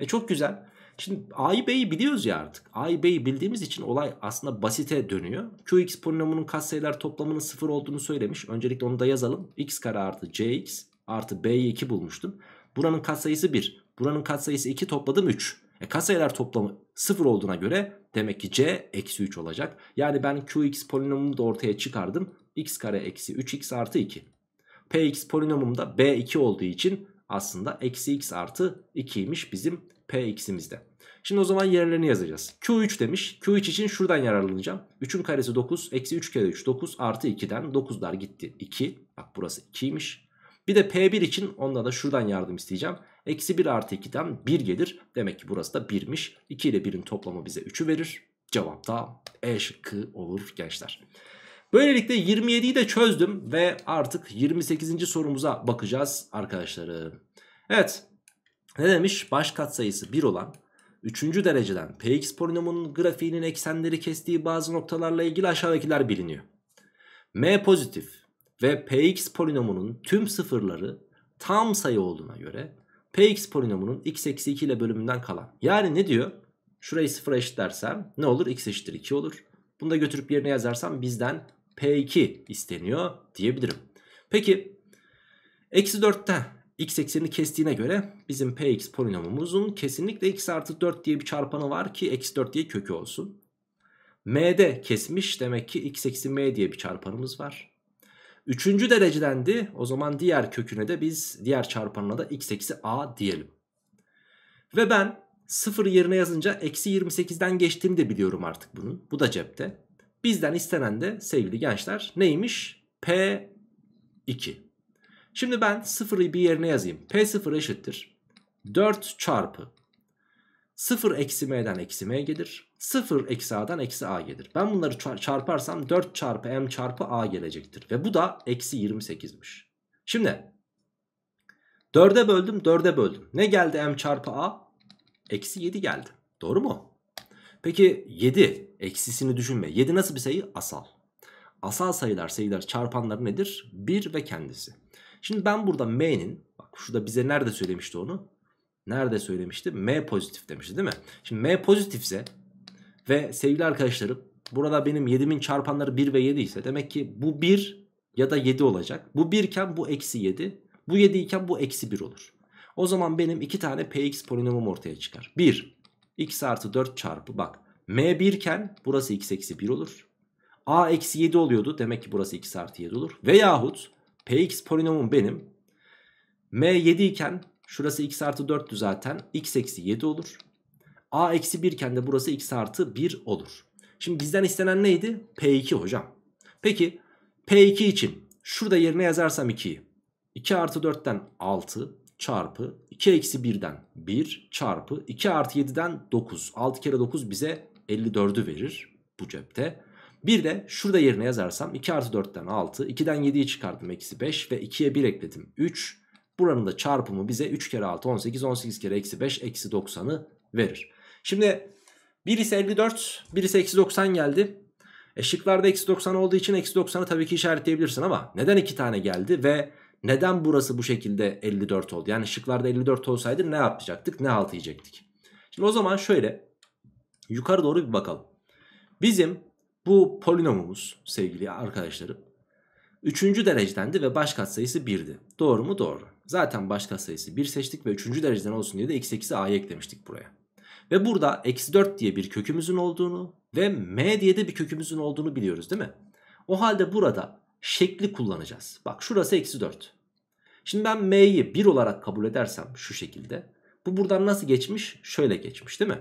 E çok güzel. Şimdi A'yı B'yi biliyoruz ya artık. A'yı B'yi bildiğimiz için olay aslında basite dönüyor. Qx polinomunun katsayılar toplamının sıfır olduğunu söylemiş. Öncelikle onu da yazalım. x kare artı cx artı b'yi 2 bulmuştum. Buranın katsayısı 1. Buranın katsayısı 2 topladım 3. E katsayılar toplamı sıfır olduğuna göre demek ki c eksi 3 olacak. Yani ben qx polinomumu da ortaya çıkardım. x kare eksi 3x artı 2. px polinomumda b2 olduğu için aslında eksi x artı 2'ymiş bizim px'imizde. Şimdi o zaman yerlerini yazacağız. Q3 demiş. Q3 için şuradan yararlanacağım. 3'ün karesi 9. Eksi 3 kere 3. 9 artı 2'den 9'lar gitti. 2. Bak burası 2'ymiş. Bir de P1 için onunla da şuradan yardım isteyeceğim. Eksi 1 artı 2'den 1 gelir. Demek ki burası da 1'miş. 2 ile 1'in toplamı bize 3'ü verir. Cevap da E şıkkı olur gençler. Böylelikle 27'yi de çözdüm ve artık 28. sorumuza bakacağız arkadaşlarım. Evet ne demiş? Baş katsayısı 1 olan Üçüncü dereceden Px polinomunun grafiğinin eksenleri kestiği bazı noktalarla ilgili aşağıdakiler biliniyor. M pozitif ve Px polinomunun tüm sıfırları tam sayı olduğuna göre Px polinomunun x eksi 2 ile bölümünden kalan. Yani ne diyor? Şurayı sıfıra eşitlersem ne olur? x eşittir 2 olur. Bunu da götürüp yerine yazarsam bizden P2 isteniyor diyebilirim. Peki eksi 4'ten x eksenini kestiğine göre bizim px polinomumuzun kesinlikle x artı 4 diye bir çarpanı var ki x 4 diye kökü olsun. m'de kesmiş demek ki x eksi m diye bir çarpanımız var. Üçüncü derecedendi o zaman diğer köküne de biz diğer çarpanına da x eksi a diyelim. Ve ben 0 yerine yazınca eksi 28'den geçtiğini de biliyorum artık bunun. Bu da cepte. Bizden istenen de sevgili gençler neymiş? P2. Şimdi ben sıfırı bir yerine yazayım. P0 eşittir. 4 çarpı 0 eksi m'den eksi m gelir. 0 eksi a'dan eksi a gelir. Ben bunları çarparsam 4 çarpı m çarpı a gelecektir. Ve bu da eksi 28'miş. Şimdi 4'e böldüm 4'e böldüm. Ne geldi m çarpı a? Eksi 7 geldi. Doğru mu? Peki 7 eksisini düşünme. 7 nasıl bir sayı? Asal. Asal sayılar sayılar çarpanları nedir? 1 ve kendisi. Şimdi ben burada M'nin bak şurada bize nerede söylemişti onu? Nerede söylemişti? M pozitif demişti değil mi? Şimdi M pozitifse ve sevgili arkadaşlarım burada benim 7'min çarpanları 1 ve 7 ise demek ki bu 1 ya da 7 olacak. Bu 1 iken bu eksi 7. Bu 7 iken bu eksi 1 olur. O zaman benim 2 tane px polinomum ortaya çıkar. 1 x artı 4 çarpı bak m 1 iken burası x eksi 1 olur. a eksi 7 oluyordu demek ki burası x artı 7 olur. Veyahut Px polinomum benim. M 7 iken şurası x artı 4'tü zaten. x eksi 7 olur. A eksi 1 iken de burası x artı 1 olur. Şimdi bizden istenen neydi? P2 hocam. Peki P2 için şurada yerine yazarsam 2'yi. 2 artı 4'ten 6 çarpı 2 eksi 1'den 1 çarpı 2 artı 7'den 9. 6 kere 9 bize 54'ü verir bu cepte. Bir de şurada yerine yazarsam 2 artı 4'ten 6. 2'den 7'yi çıkardım eksi 5 ve 2'ye 1 ekledim 3. Buranın da çarpımı bize 3 kere 6 18 18 kere eksi 5 eksi 90'ı verir. Şimdi birisi 54 birisi eksi 90 geldi. E eksi 90 olduğu için eksi 90'ı tabii ki işaretleyebilirsin ama neden 2 tane geldi ve neden burası bu şekilde 54 oldu? Yani şıklarda 54 olsaydı ne yapacaktık ne 6 yiyecektik? Şimdi o zaman şöyle yukarı doğru bir bakalım. Bizim bu polinomumuz sevgili arkadaşlarım. Üçüncü derecedendi ve baş katsayısı 1'di. Doğru mu? Doğru. Zaten baş katsayısı 1 seçtik ve üçüncü dereceden olsun diye de x eksi a'yı eklemiştik buraya. Ve burada eksi 4 diye bir kökümüzün olduğunu ve m diye de bir kökümüzün olduğunu biliyoruz değil mi? O halde burada şekli kullanacağız. Bak şurası eksi 4. Şimdi ben m'yi 1 olarak kabul edersem şu şekilde. Bu buradan nasıl geçmiş? Şöyle geçmiş değil mi?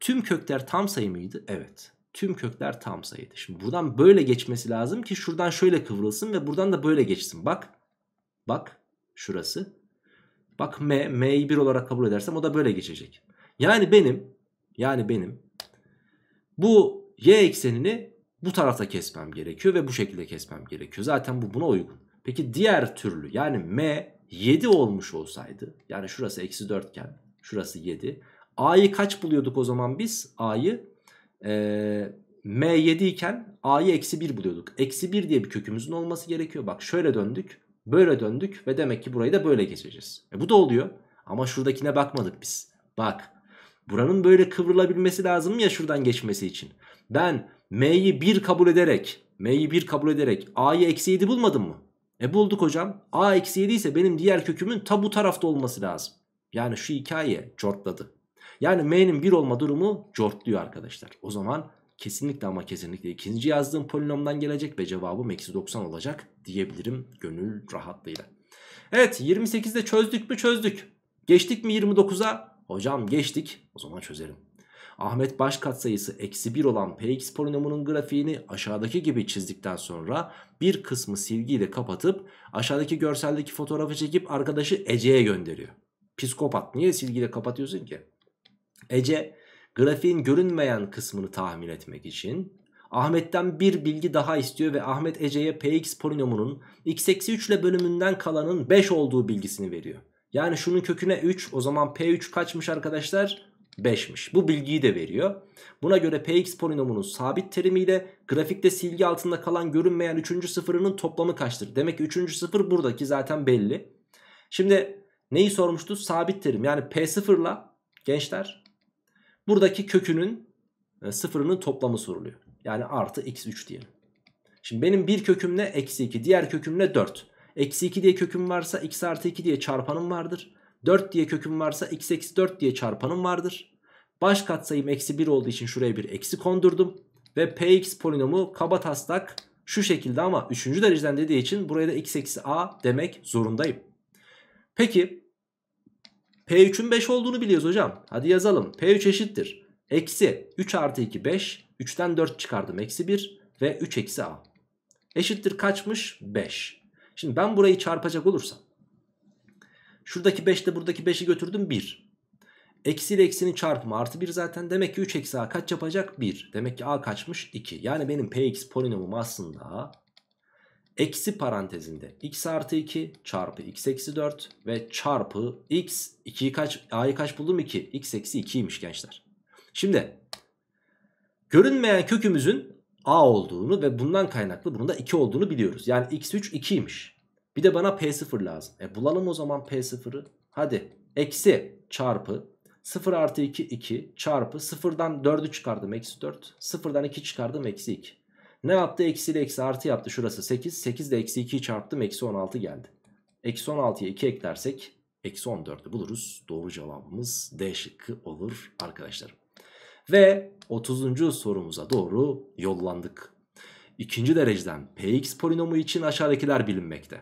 Tüm kökler tam sayı mıydı? Evet. Tüm kökler tam sayıdı. Şimdi buradan böyle geçmesi lazım ki şuradan şöyle kıvrılsın ve buradan da böyle geçsin. Bak. Bak. Şurası. Bak M. M'yi 1 olarak kabul edersem o da böyle geçecek. Yani benim. Yani benim. Bu y eksenini bu tarafta kesmem gerekiyor ve bu şekilde kesmem gerekiyor. Zaten bu buna uygun. Peki diğer türlü yani M 7 olmuş olsaydı. Yani şurası eksi 4 iken şurası 7. A'yı kaç buluyorduk o zaman biz? A'yı M7 iken A'yı eksi 1 buluyorduk. Eksi 1 diye bir kökümüzün olması gerekiyor. Bak şöyle döndük böyle döndük ve demek ki burayı da böyle geçeceğiz. E bu da oluyor ama şuradakine bakmadık biz. Bak buranın böyle kıvrılabilmesi lazım ya şuradan geçmesi için. Ben M'yi 1 kabul ederek M'yi 1 kabul ederek A'yı eksi 7 bulmadım mı? E bulduk hocam. A eksi 7 ise benim diğer kökümün ta bu tarafta olması lazım. Yani şu hikaye çortladı. Yani m'nin 1 olma durumu cortluyor arkadaşlar. O zaman kesinlikle ama kesinlikle ikinci yazdığım polinomdan gelecek ve cevabım eksi 90 olacak diyebilirim gönül rahatlığıyla. Evet 28'de çözdük mü çözdük. Geçtik mi 29'a? Hocam geçtik o zaman çözerim. Ahmet baş katsayısı eksi 1 olan px polinomunun grafiğini aşağıdaki gibi çizdikten sonra bir kısmı silgiyle kapatıp aşağıdaki görseldeki fotoğrafı çekip arkadaşı Ece'ye gönderiyor. Psikopat niye silgiyle kapatıyorsun ki? Ece grafiğin görünmeyen kısmını tahmin etmek için Ahmet'ten bir bilgi daha istiyor ve Ahmet Ece'ye px polinomunun x eksi 3 ile bölümünden kalanın 5 olduğu bilgisini veriyor. Yani şunun köküne 3 o zaman p3 kaçmış arkadaşlar? 5'miş. Bu bilgiyi de veriyor. Buna göre px polinomunun sabit terimiyle grafikte silgi altında kalan görünmeyen 3. sıfırının toplamı kaçtır? Demek ki 3. sıfır buradaki zaten belli. Şimdi neyi sormuştu? Sabit terim yani p sıfırla gençler Buradaki kökünün e, sıfırının toplamı soruluyor. Yani artı x3 diyelim. Şimdi benim bir kökümle eksi 2 diğer kökümle 4. Eksi 2 diye köküm varsa x artı 2 diye çarpanım vardır. 4 diye köküm varsa x eksi 4 diye çarpanım vardır. Baş katsayım eksi 1 olduğu için şuraya bir eksi kondurdum. Ve px polinomu kaba taslak şu şekilde ama 3. dereceden dediği için buraya da x eksi a demek zorundayım. Peki P3'ün 5 olduğunu biliyoruz hocam. Hadi yazalım. P3 eşittir. Eksi 3 artı 2 5. 3'ten 4 çıkardım. Eksi 1 ve 3 eksi A. Eşittir kaçmış? 5. Şimdi ben burayı çarpacak olursam. Şuradaki 5 de buradaki 5'i götürdüm 1. Eksi ile eksinin çarpımı artı 1 zaten. Demek ki 3 eksi A kaç yapacak? 1. Demek ki A kaçmış? 2. Yani benim Px polinomum aslında eksi parantezinde x artı 2 çarpı x eksi 4 ve çarpı x 2'yi kaç a'yı kaç buldum 2 x eksi 2'ymiş gençler. Şimdi görünmeyen kökümüzün a olduğunu ve bundan kaynaklı bunun da 2 olduğunu biliyoruz. Yani x3 2'ymiş. Bir de bana p0 lazım. E bulalım o zaman p0'ı. Hadi eksi çarpı 0 artı 2 2 çarpı 0'dan 4'ü çıkardım eksi 4 0'dan 2 çıkardım eksi 2. Ne yaptı? eksi ile eksi artı yaptı. Şurası 8. 8 ile eksi 2'yi çarptım. Eksi 16 geldi. Eksi 16'ya 2 eklersek eksi 14'ü buluruz. Doğru cevabımız D şıkkı olur arkadaşlarım. Ve 30. sorumuza doğru yollandık. İkinci dereceden px polinomu için aşağıdakiler bilinmekte.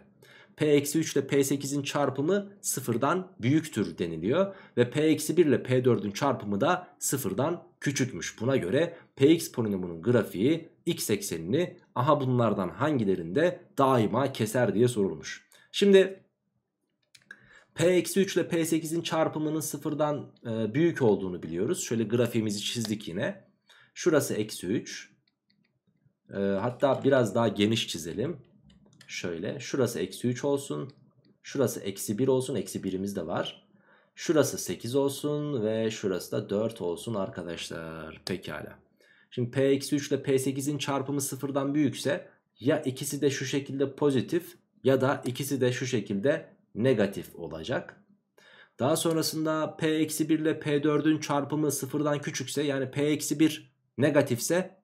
p-3 ile p8'in çarpımı sıfırdan büyüktür deniliyor. Ve p-1 ile p4'ün çarpımı da sıfırdan küçükmüş. Buna göre px polinomunun grafiği x eksenini aha bunlardan hangilerinde daima keser diye sorulmuş. Şimdi P-3 ile P8'in çarpımının sıfırdan e, büyük olduğunu biliyoruz. Şöyle grafiğimizi çizdik yine. Şurası eksi 3. E, hatta biraz daha geniş çizelim. Şöyle şurası eksi 3 olsun. Şurası eksi 1 olsun. Eksi 1'imiz de var. Şurası 8 olsun ve şurası da 4 olsun arkadaşlar. Pekala. Şimdi P-3 ile P8'in çarpımı sıfırdan büyükse ya ikisi de şu şekilde pozitif ya da ikisi de şu şekilde negatif olacak. Daha sonrasında P-1 ile P4'ün çarpımı sıfırdan küçükse yani P-1 negatifse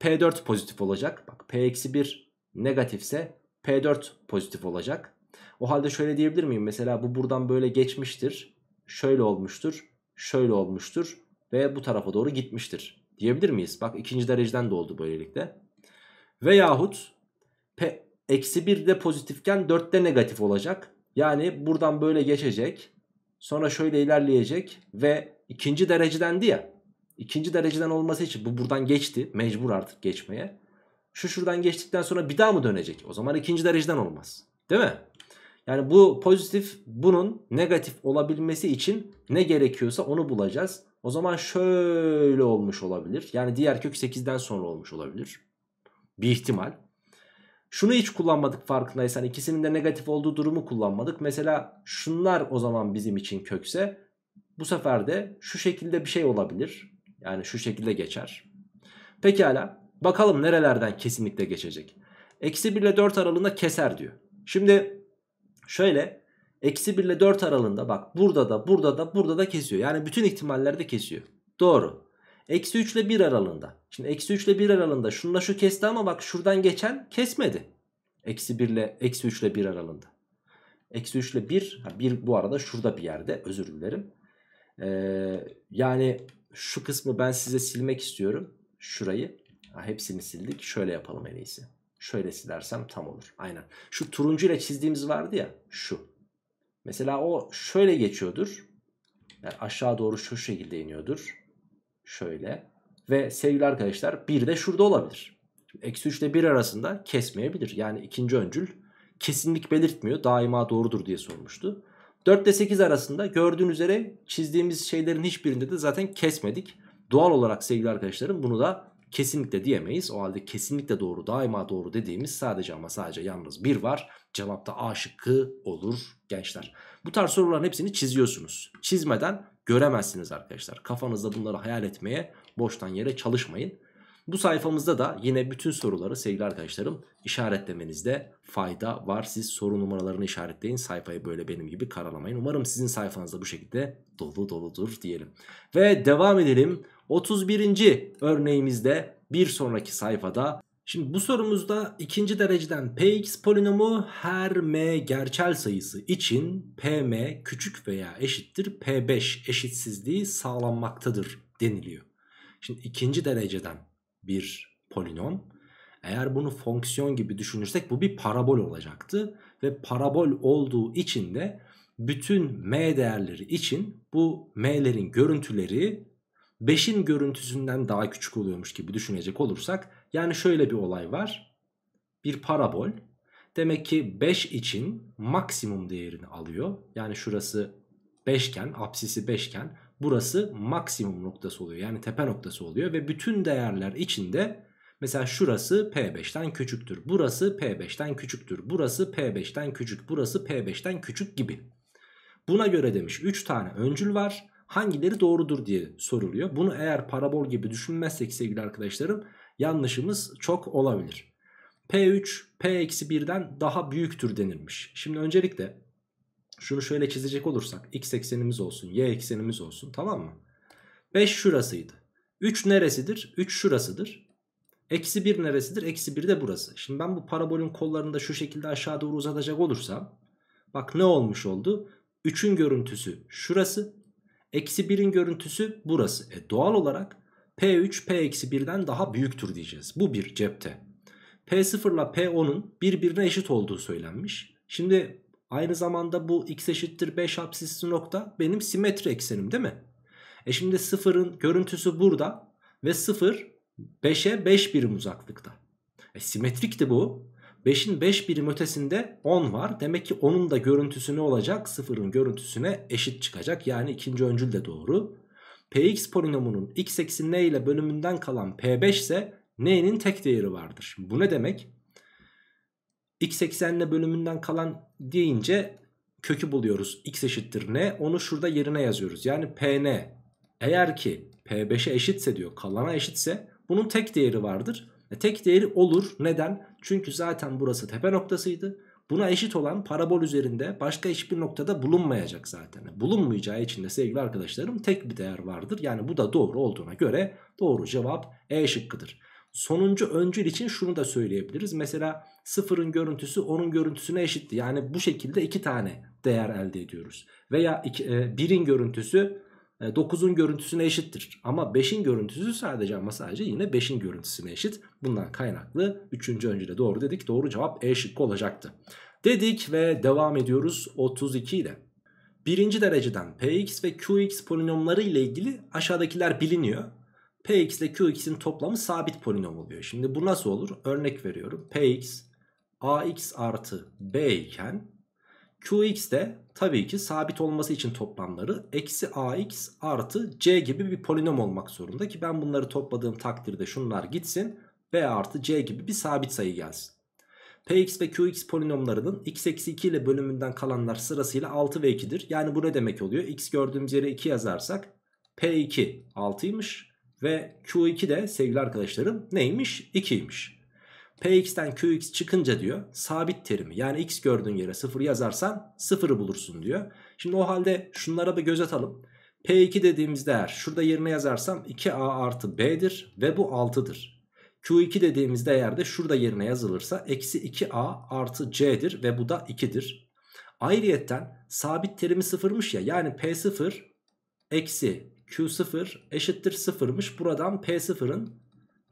P4 pozitif olacak. Bak P-1 negatifse P4 pozitif olacak. O halde şöyle diyebilir miyim? Mesela bu buradan böyle geçmiştir. Şöyle olmuştur. Şöyle olmuştur. Ve bu tarafa doğru gitmiştir diyebilir miyiz? Bak ikinci dereceden de oldu böylelikle. Veyahut P eksi de pozitifken de negatif olacak. Yani buradan böyle geçecek. Sonra şöyle ilerleyecek ve ikinci derecedendi ya. İkinci dereceden olması için bu buradan geçti. Mecbur artık geçmeye. Şu şuradan geçtikten sonra bir daha mı dönecek? O zaman ikinci dereceden olmaz. Değil mi? Yani bu pozitif bunun negatif olabilmesi için ne gerekiyorsa onu bulacağız. O zaman şöyle olmuş olabilir. Yani diğer kök 8'den sonra olmuş olabilir. Bir ihtimal. Şunu hiç kullanmadık farkındaysan. ikisinin de negatif olduğu durumu kullanmadık. Mesela şunlar o zaman bizim için kökse bu sefer de şu şekilde bir şey olabilir. Yani şu şekilde geçer. Pekala bakalım nerelerden kesinlikle geçecek. Eksi 1 ile 4 aralığında keser diyor. Şimdi şöyle Eksi 1 ile 4 aralığında bak burada da burada da burada da kesiyor. Yani bütün ihtimallerde kesiyor. Doğru. Eksi 3 ile 1 aralığında. Şimdi eksi 3 ile 1 aralığında şununla şu kesti ama bak şuradan geçen kesmedi. Eksi 1 ile eksi 3 ile 1 aralığında. Eksi 3 ile 1. 1 bu arada şurada bir yerde özür dilerim. Ee, yani şu kısmı ben size silmek istiyorum. Şurayı. Ha, hepsini sildik. Şöyle yapalım en iyisi. Şöyle silersem tam olur. Aynen. Şu turuncu ile çizdiğimiz vardı ya. Şu. Mesela o şöyle geçiyordur. Yani aşağı doğru şu şekilde iniyordur. Şöyle. Ve sevgili arkadaşlar 1 de şurada olabilir. Eksi 3 ile 1 arasında kesmeyebilir. Yani ikinci öncül kesinlik belirtmiyor. Daima doğrudur diye sormuştu. 4 ile 8 arasında gördüğün üzere çizdiğimiz şeylerin hiçbirinde de zaten kesmedik. Doğal olarak sevgili arkadaşlarım bunu da kesinlikle diyemeyiz. O halde kesinlikle doğru daima doğru dediğimiz sadece ama sadece yalnız bir var. Cevapta A şıkkı olur gençler. Bu tarz soruların hepsini çiziyorsunuz. Çizmeden göremezsiniz arkadaşlar. Kafanızda bunları hayal etmeye boştan yere çalışmayın. Bu sayfamızda da yine bütün soruları sevgili arkadaşlarım işaretlemenizde fayda var. Siz soru numaralarını işaretleyin. Sayfayı böyle benim gibi karalamayın. Umarım sizin sayfanızda bu şekilde dolu doludur diyelim. Ve devam edelim. 31. örneğimizde bir sonraki sayfada Şimdi bu sorumuzda ikinci dereceden px polinomu her m gerçel sayısı için pm küçük veya eşittir p5 eşitsizliği sağlanmaktadır deniliyor. Şimdi ikinci dereceden bir polinom. Eğer bunu fonksiyon gibi düşünürsek bu bir parabol olacaktı. Ve parabol olduğu için de bütün m değerleri için bu m'lerin görüntüleri 5'in görüntüsünden daha küçük oluyormuş gibi düşünecek olursak yani şöyle bir olay var. Bir parabol demek ki 5 için maksimum değerini alıyor. Yani şurası 5 iken apsisi 5 iken burası maksimum noktası oluyor. Yani tepe noktası oluyor ve bütün değerler içinde mesela şurası P5'ten küçüktür. Burası P5'ten küçüktür. Burası P5'ten küçük. Burası P5'ten küçük gibi. Buna göre demiş 3 tane öncül var hangileri doğrudur diye soruluyor. Bunu eğer parabol gibi düşünmezsek sevgili arkadaşlarım yanlışımız çok olabilir. P3 P-1'den daha büyüktür denilmiş. Şimdi öncelikle şunu şöyle çizecek olursak x eksenimiz olsun y eksenimiz olsun tamam mı? 5 şurasıydı. 3 neresidir? 3 şurasıdır. Eksi 1 neresidir? Eksi 1 de burası. Şimdi ben bu parabolün kollarını da şu şekilde aşağı doğru uzatacak olursam bak ne olmuş oldu? 3'ün görüntüsü şurası Eksi 1'in görüntüsü burası. E doğal olarak P3 P-1'den daha büyüktür diyeceğiz. Bu bir cepte. P0 ile P10'un birbirine eşit olduğu söylenmiş. Şimdi aynı zamanda bu x eşittir 5 absisli nokta benim simetri eksenim değil mi? E şimdi 0'ın görüntüsü burada ve 0 5'e 5 birim uzaklıkta. E simetrikti bu. 5'in 5 birim ötesinde 10 var. Demek ki 10'un da görüntüsü ne olacak? 0'ın görüntüsüne eşit çıkacak. Yani ikinci öncül de doğru. Px polinomunun x eksi n ile bölümünden kalan p5 ise n'nin tek değeri vardır. Bu ne demek? x eksi n bölümünden kalan deyince kökü buluyoruz. x eşittir n. Onu şurada yerine yazıyoruz. Yani pn eğer ki p5'e eşitse diyor kalana eşitse bunun tek değeri vardır. E, tek değeri olur. Neden? Çünkü zaten burası tepe noktasıydı. Buna eşit olan parabol üzerinde başka hiçbir noktada bulunmayacak zaten. Bulunmayacağı için de sevgili arkadaşlarım tek bir değer vardır. Yani bu da doğru olduğuna göre doğru cevap E şıkkıdır. Sonuncu öncül için şunu da söyleyebiliriz. Mesela sıfırın görüntüsü onun görüntüsüne eşitti. Yani bu şekilde iki tane değer elde ediyoruz. Veya iki, e, birin görüntüsü 9'un e, görüntüsüne eşittir. Ama 5'in görüntüsü sadece ama sadece yine 5'in görüntüsüne eşit. Bundan kaynaklı 3. öncüde doğru dedik. Doğru cevap E şıkkı olacaktı. Dedik ve devam ediyoruz 32 ile. Birinci dereceden Px ve Qx polinomları ile ilgili aşağıdakiler biliniyor. Px ile Qx'in toplamı sabit polinom oluyor. Şimdi bu nasıl olur? Örnek veriyorum. Px ax artı b iken Qx de tabii ki sabit olması için toplamları eksi ax artı c gibi bir polinom olmak zorunda ki ben bunları topladığım takdirde şunlar gitsin b artı c gibi bir sabit sayı gelsin. Px ve Qx polinomlarının x eksi 2 ile bölümünden kalanlar sırasıyla 6 ve 2'dir. Yani bu ne demek oluyor? x gördüğümüz yere 2 yazarsak p2 6'ymış ve Q2 de sevgili arkadaşlarım neymiş? 2'ymiş. Px'ten Qx çıkınca diyor sabit terimi yani x gördüğün yere 0 yazarsan 0'ı bulursun diyor. Şimdi o halde şunlara bir göz atalım. P2 dediğimiz değer şurada yerine yazarsam 2A artı B'dir ve bu 6'dır. Q2 dediğimiz değer de şurada yerine yazılırsa eksi 2A artı C'dir ve bu da 2'dir. Ayrıyetten sabit terimi sıfırmış ya yani P0 eksi Q0 eşittir sıfırmış. Buradan P0'ın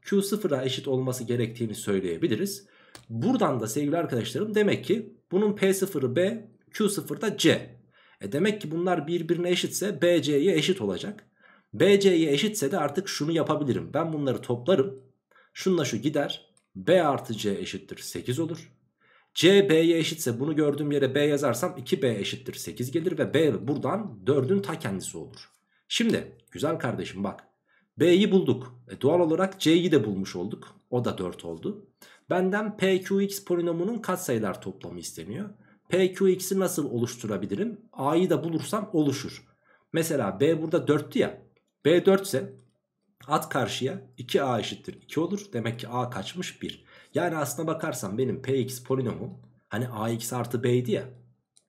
Q sıfıra eşit olması gerektiğini söyleyebiliriz. Buradan da sevgili arkadaşlarım demek ki bunun P sıfırı B, Q sıfır da C. E demek ki bunlar birbirine eşitse BC'ye eşit olacak. BC'ye eşitse de artık şunu yapabilirim. Ben bunları toplarım. Şunla şu gider. B artı C eşittir 8 olur. C B'ye eşitse bunu gördüğüm yere B yazarsam 2B eşittir 8 gelir ve B buradan 4'ün ta kendisi olur. Şimdi güzel kardeşim bak B'yi bulduk. E doğal olarak C'yi de bulmuş olduk. O da 4 oldu. Benden PQX polinomunun katsayılar toplamı isteniyor. PQX'i nasıl oluşturabilirim? A'yı da bulursam oluşur. Mesela B burada 4'tü ya. B 4 ise at karşıya 2A eşittir 2 olur. Demek ki A kaçmış 1. Yani aslına bakarsam benim PX polinomu hani AX artı B'ydi ya.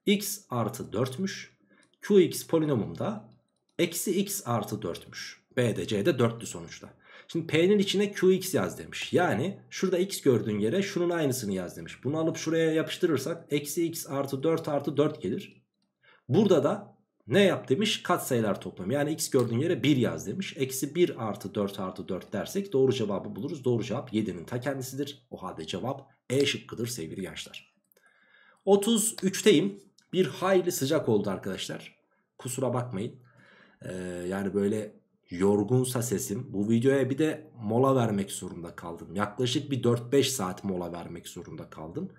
X artı 4'müş. QX polinomum da eksi X artı 4'müş. B de C de 4'tü sonuçta. Şimdi P'nin içine QX yaz demiş. Yani şurada X gördüğün yere şunun aynısını yaz demiş. Bunu alıp şuraya yapıştırırsak eksi X artı 4 artı 4 gelir. Burada da ne yap demiş? Katsayılar toplamı. Yani X gördüğün yere 1 yaz demiş. Eksi 1 artı 4 artı 4 dersek doğru cevabı buluruz. Doğru cevap 7'nin ta kendisidir. O halde cevap E şıkkıdır sevgili gençler. 33'teyim. Bir hayli sıcak oldu arkadaşlar. Kusura bakmayın. Ee, yani böyle yorgunsa sesim bu videoya bir de mola vermek zorunda kaldım. Yaklaşık bir 4-5 saat mola vermek zorunda kaldım.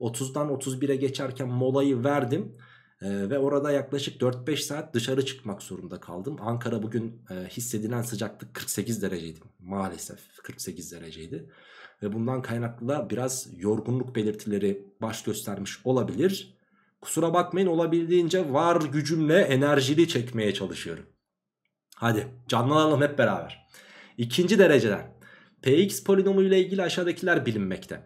30'dan 31'e geçerken molayı verdim. Ee, ve orada yaklaşık 4-5 saat dışarı çıkmak zorunda kaldım. Ankara bugün e, hissedilen sıcaklık 48 dereceydi. Maalesef 48 dereceydi. Ve bundan kaynaklı da biraz yorgunluk belirtileri baş göstermiş olabilir. Kusura bakmayın olabildiğince var gücümle enerjili çekmeye çalışıyorum. Hadi canlanalım hep beraber. İkinci dereceden px polinomu ile ilgili aşağıdakiler bilinmekte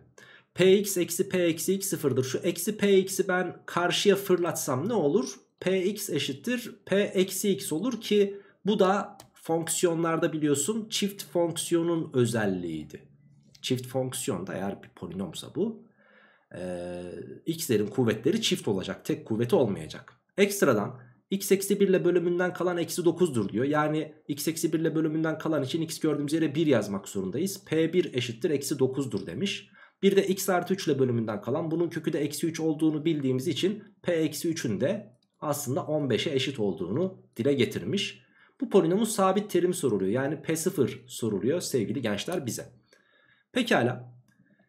px eksi p eksi x sıfırdır. Şu eksi p px'i ben karşıya fırlatsam ne olur? px eşittir p eksi x olur ki bu da fonksiyonlarda biliyorsun çift fonksiyonun özelliğiydi. Çift fonksiyon da eğer bir polinomsa bu e, ee, x'lerin kuvvetleri çift olacak. Tek kuvveti olmayacak. Ekstradan x eksi 1 ile bölümünden kalan eksi 9'dur diyor. Yani x eksi 1 ile bölümünden kalan için x gördüğümüz yere 1 yazmak zorundayız. P1 eşittir eksi 9'dur demiş. Bir de x artı 3 ile bölümünden kalan bunun kökü de eksi 3 olduğunu bildiğimiz için p eksi 3'ün de aslında 15'e eşit olduğunu dile getirmiş. Bu polinomun sabit terimi soruluyor. Yani p0 soruluyor sevgili gençler bize. Pekala.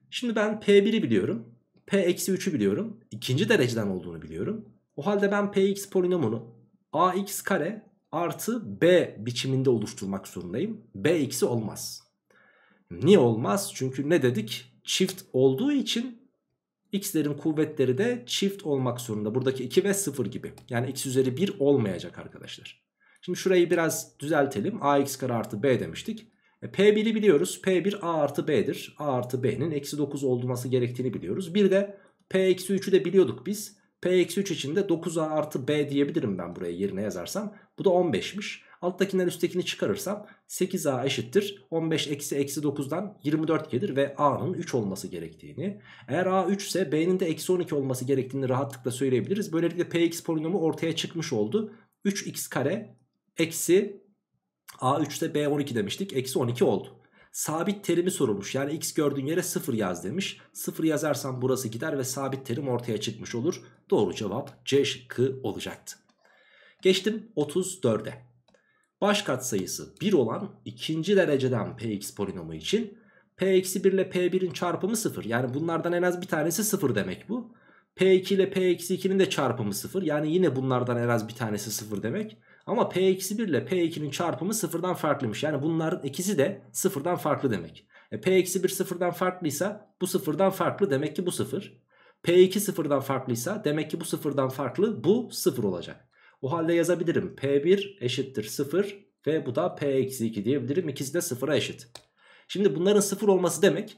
Şimdi ben p1'i biliyorum. p eksi 3'ü biliyorum. ikinci dereceden olduğunu biliyorum. O halde ben px polinomunu ax kare artı b biçiminde oluşturmak zorundayım. B bx'i olmaz. Niye olmaz? Çünkü ne dedik? Çift olduğu için x'lerin kuvvetleri de çift olmak zorunda. Buradaki 2 ve 0 gibi. Yani x üzeri 1 olmayacak arkadaşlar. Şimdi şurayı biraz düzeltelim. ax kare artı b demiştik. E, P1'i biliyoruz. P1 a artı b'dir. a artı b'nin eksi 9 olması gerektiğini biliyoruz. Bir de p eksi 3'ü de biliyorduk biz. P-3 için de 9A artı B diyebilirim ben buraya yerine yazarsam. Bu da 15'miş. Alttakinden üsttekini çıkarırsam 8A eşittir. 15 eksi eksi 9'dan 24 gelir ve A'nın 3 olması gerektiğini. Eğer A 3 ise B'nin de eksi 12 olması gerektiğini rahatlıkla söyleyebiliriz. Böylelikle Px polinomu ortaya çıkmış oldu. 3x kare eksi A 3 3'te B12 demiştik. Eksi 12 oldu sabit terimi sorulmuş. Yani x gördüğün yere 0 yaz demiş. 0 yazarsam burası gider ve sabit terim ortaya çıkmış olur. Doğru cevap C şıkkı olacaktı. Geçtim 34'e. Baş katsayısı 1 olan ikinci dereceden px polinomu için p-1 ile p1'in çarpımı 0. Yani bunlardan en az bir tanesi 0 demek bu. p2 ile p-2'nin de çarpımı 0. Yani yine bunlardan en az bir tanesi 0 demek. Ama p-1 ile p2'nin çarpımı 0'dan farklıymış. Yani bunların ikisi de 0'dan farklı demek. E, p-1 sıfırdan farklıysa bu sıfırdan farklı demek ki bu sıfır. P2 sıfırdan farklıysa demek ki bu sıfırdan farklı bu sıfır olacak. O halde yazabilirim. P1 eşittir sıfır ve bu da P-2 diyebilirim. İkisi de sıfıra eşit. Şimdi bunların sıfır olması demek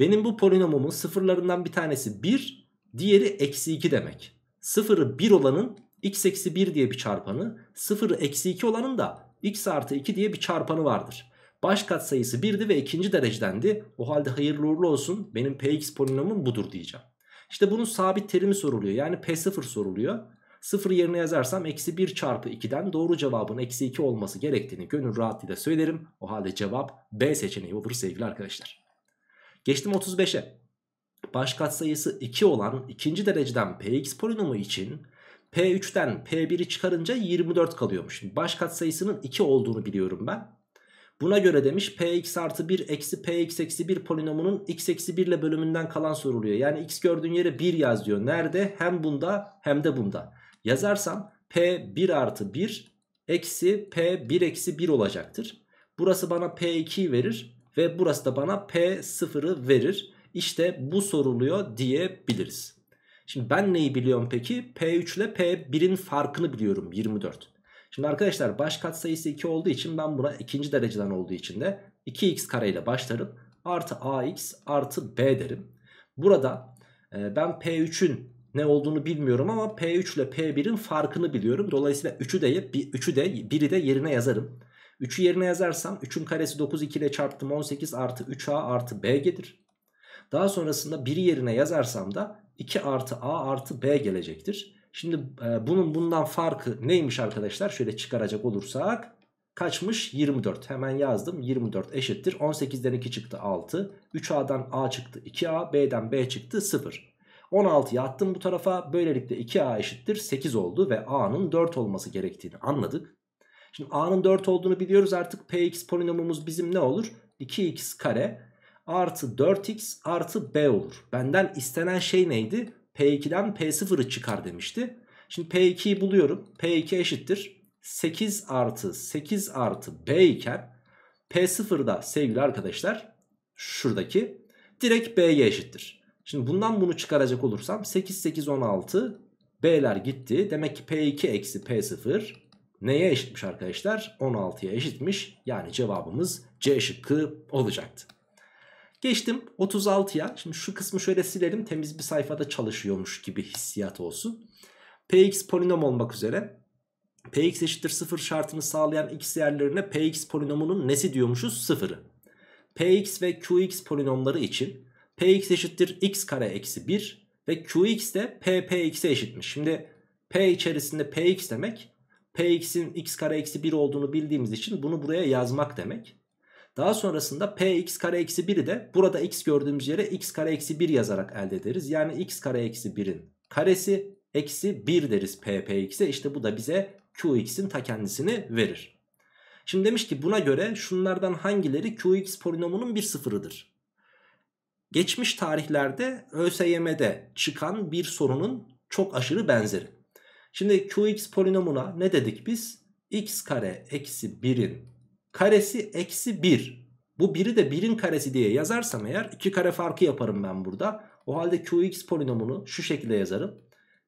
benim bu polinomumun sıfırlarından bir tanesi 1 diğeri eksi 2 demek. Sıfırı 1 olanın x eksi 1 diye bir çarpanı sıfırı eksi 2 olanın da x artı 2 diye bir çarpanı vardır. Baş katsayısı 1'di ve ikinci derecedendi. O halde hayırlı uğurlu olsun benim px polinomum budur diyeceğim. İşte bunun sabit terimi soruluyor. Yani P0 soruluyor. 0 yerine yazarsam eksi 1 çarpı 2'den doğru cevabın eksi 2 olması gerektiğini gönül rahatlığıyla söylerim. O halde cevap B seçeneği olur sevgili arkadaşlar. Geçtim 35'e. Baş katsayısı 2 olan ikinci dereceden Px polinomu için P3'ten P1'i çıkarınca 24 kalıyormuş. baş katsayısının 2 olduğunu biliyorum ben. Buna göre demiş px artı 1 eksi px eksi 1 polinomunun x eksi 1 ile bölümünden kalan soruluyor. Yani x gördüğün yere 1 yaz diyor. Nerede? Hem bunda hem de bunda. Yazarsam p1 artı 1 eksi p1 eksi 1 olacaktır. Burası bana p2 verir ve burası da bana p0'ı verir. İşte bu soruluyor diyebiliriz. Şimdi ben neyi biliyorum peki? P3 ile P1'in farkını biliyorum 24. Şimdi arkadaşlar baş katsayısı 2 olduğu için ben buna ikinci dereceden olduğu için de 2x kareyle başlarım. Artı ax artı b derim. Burada e, ben p3'ün ne olduğunu bilmiyorum ama P3 ile P1'in farkını biliyorum. Dolayısıyla 3'ü de, 3'ü de 1'i de yerine yazarım. 3'ü yerine yazarsam 3'ün karesi 9 2 ile çarptım 18 artı 3A artı B gelir. Daha sonrasında 1'i yerine yazarsam da 2 artı A artı B gelecektir. Şimdi e, bunun bundan farkı neymiş arkadaşlar? Şöyle çıkaracak olursak kaçmış? 24. Hemen yazdım. 24 eşittir. 18'den 2 çıktı 6. 3A'dan A çıktı 2A. B'den B çıktı 0. 16'yı attım bu tarafa. Böylelikle 2A eşittir 8 oldu ve A'nın 4 olması gerektiğini anladık. Şimdi A'nın 4 olduğunu biliyoruz artık. Px polinomumuz bizim ne olur? 2x kare artı 4x artı b olur. Benden istenen şey neydi? P2'den P0'ı çıkar demişti. Şimdi P2'yi buluyorum. P2 eşittir. 8 artı 8 artı B iken p da sevgili arkadaşlar şuradaki direkt B'ye eşittir. Şimdi bundan bunu çıkaracak olursam 8 8 16 B'ler gitti. Demek ki P2 eksi P0 neye eşitmiş arkadaşlar? 16'ya eşitmiş. Yani cevabımız C şıkkı olacaktı. Geçtim 36'ya. Şimdi şu kısmı şöyle silelim. Temiz bir sayfada çalışıyormuş gibi hissiyat olsun. Px polinom olmak üzere. Px eşittir 0 şartını sağlayan x yerlerine Px polinomunun nesi diyormuşuz? 0'ı. Px ve Qx polinomları için Px eşittir x kare eksi 1 ve Qx de Ppx'e eşitmiş. Şimdi P içerisinde Px demek. Px'in x kare eksi 1 olduğunu bildiğimiz için bunu buraya yazmak demek. Daha sonrasında px kare eksi 1'i de burada x gördüğümüz yere x kare eksi 1 yazarak elde ederiz. Yani x kare eksi 1'in karesi eksi 1 deriz ppx'e. İşte bu da bize qx'in ta kendisini verir. Şimdi demiş ki buna göre şunlardan hangileri qx polinomunun bir sıfırıdır. Geçmiş tarihlerde ÖSYM'de çıkan bir sorunun çok aşırı benzeri. Şimdi qx polinomuna ne dedik biz? x kare eksi 1'in karesi eksi 1. Bu 1'i de 1'in karesi diye yazarsam eğer 2 kare farkı yaparım ben burada. O halde qx polinomunu şu şekilde yazarım.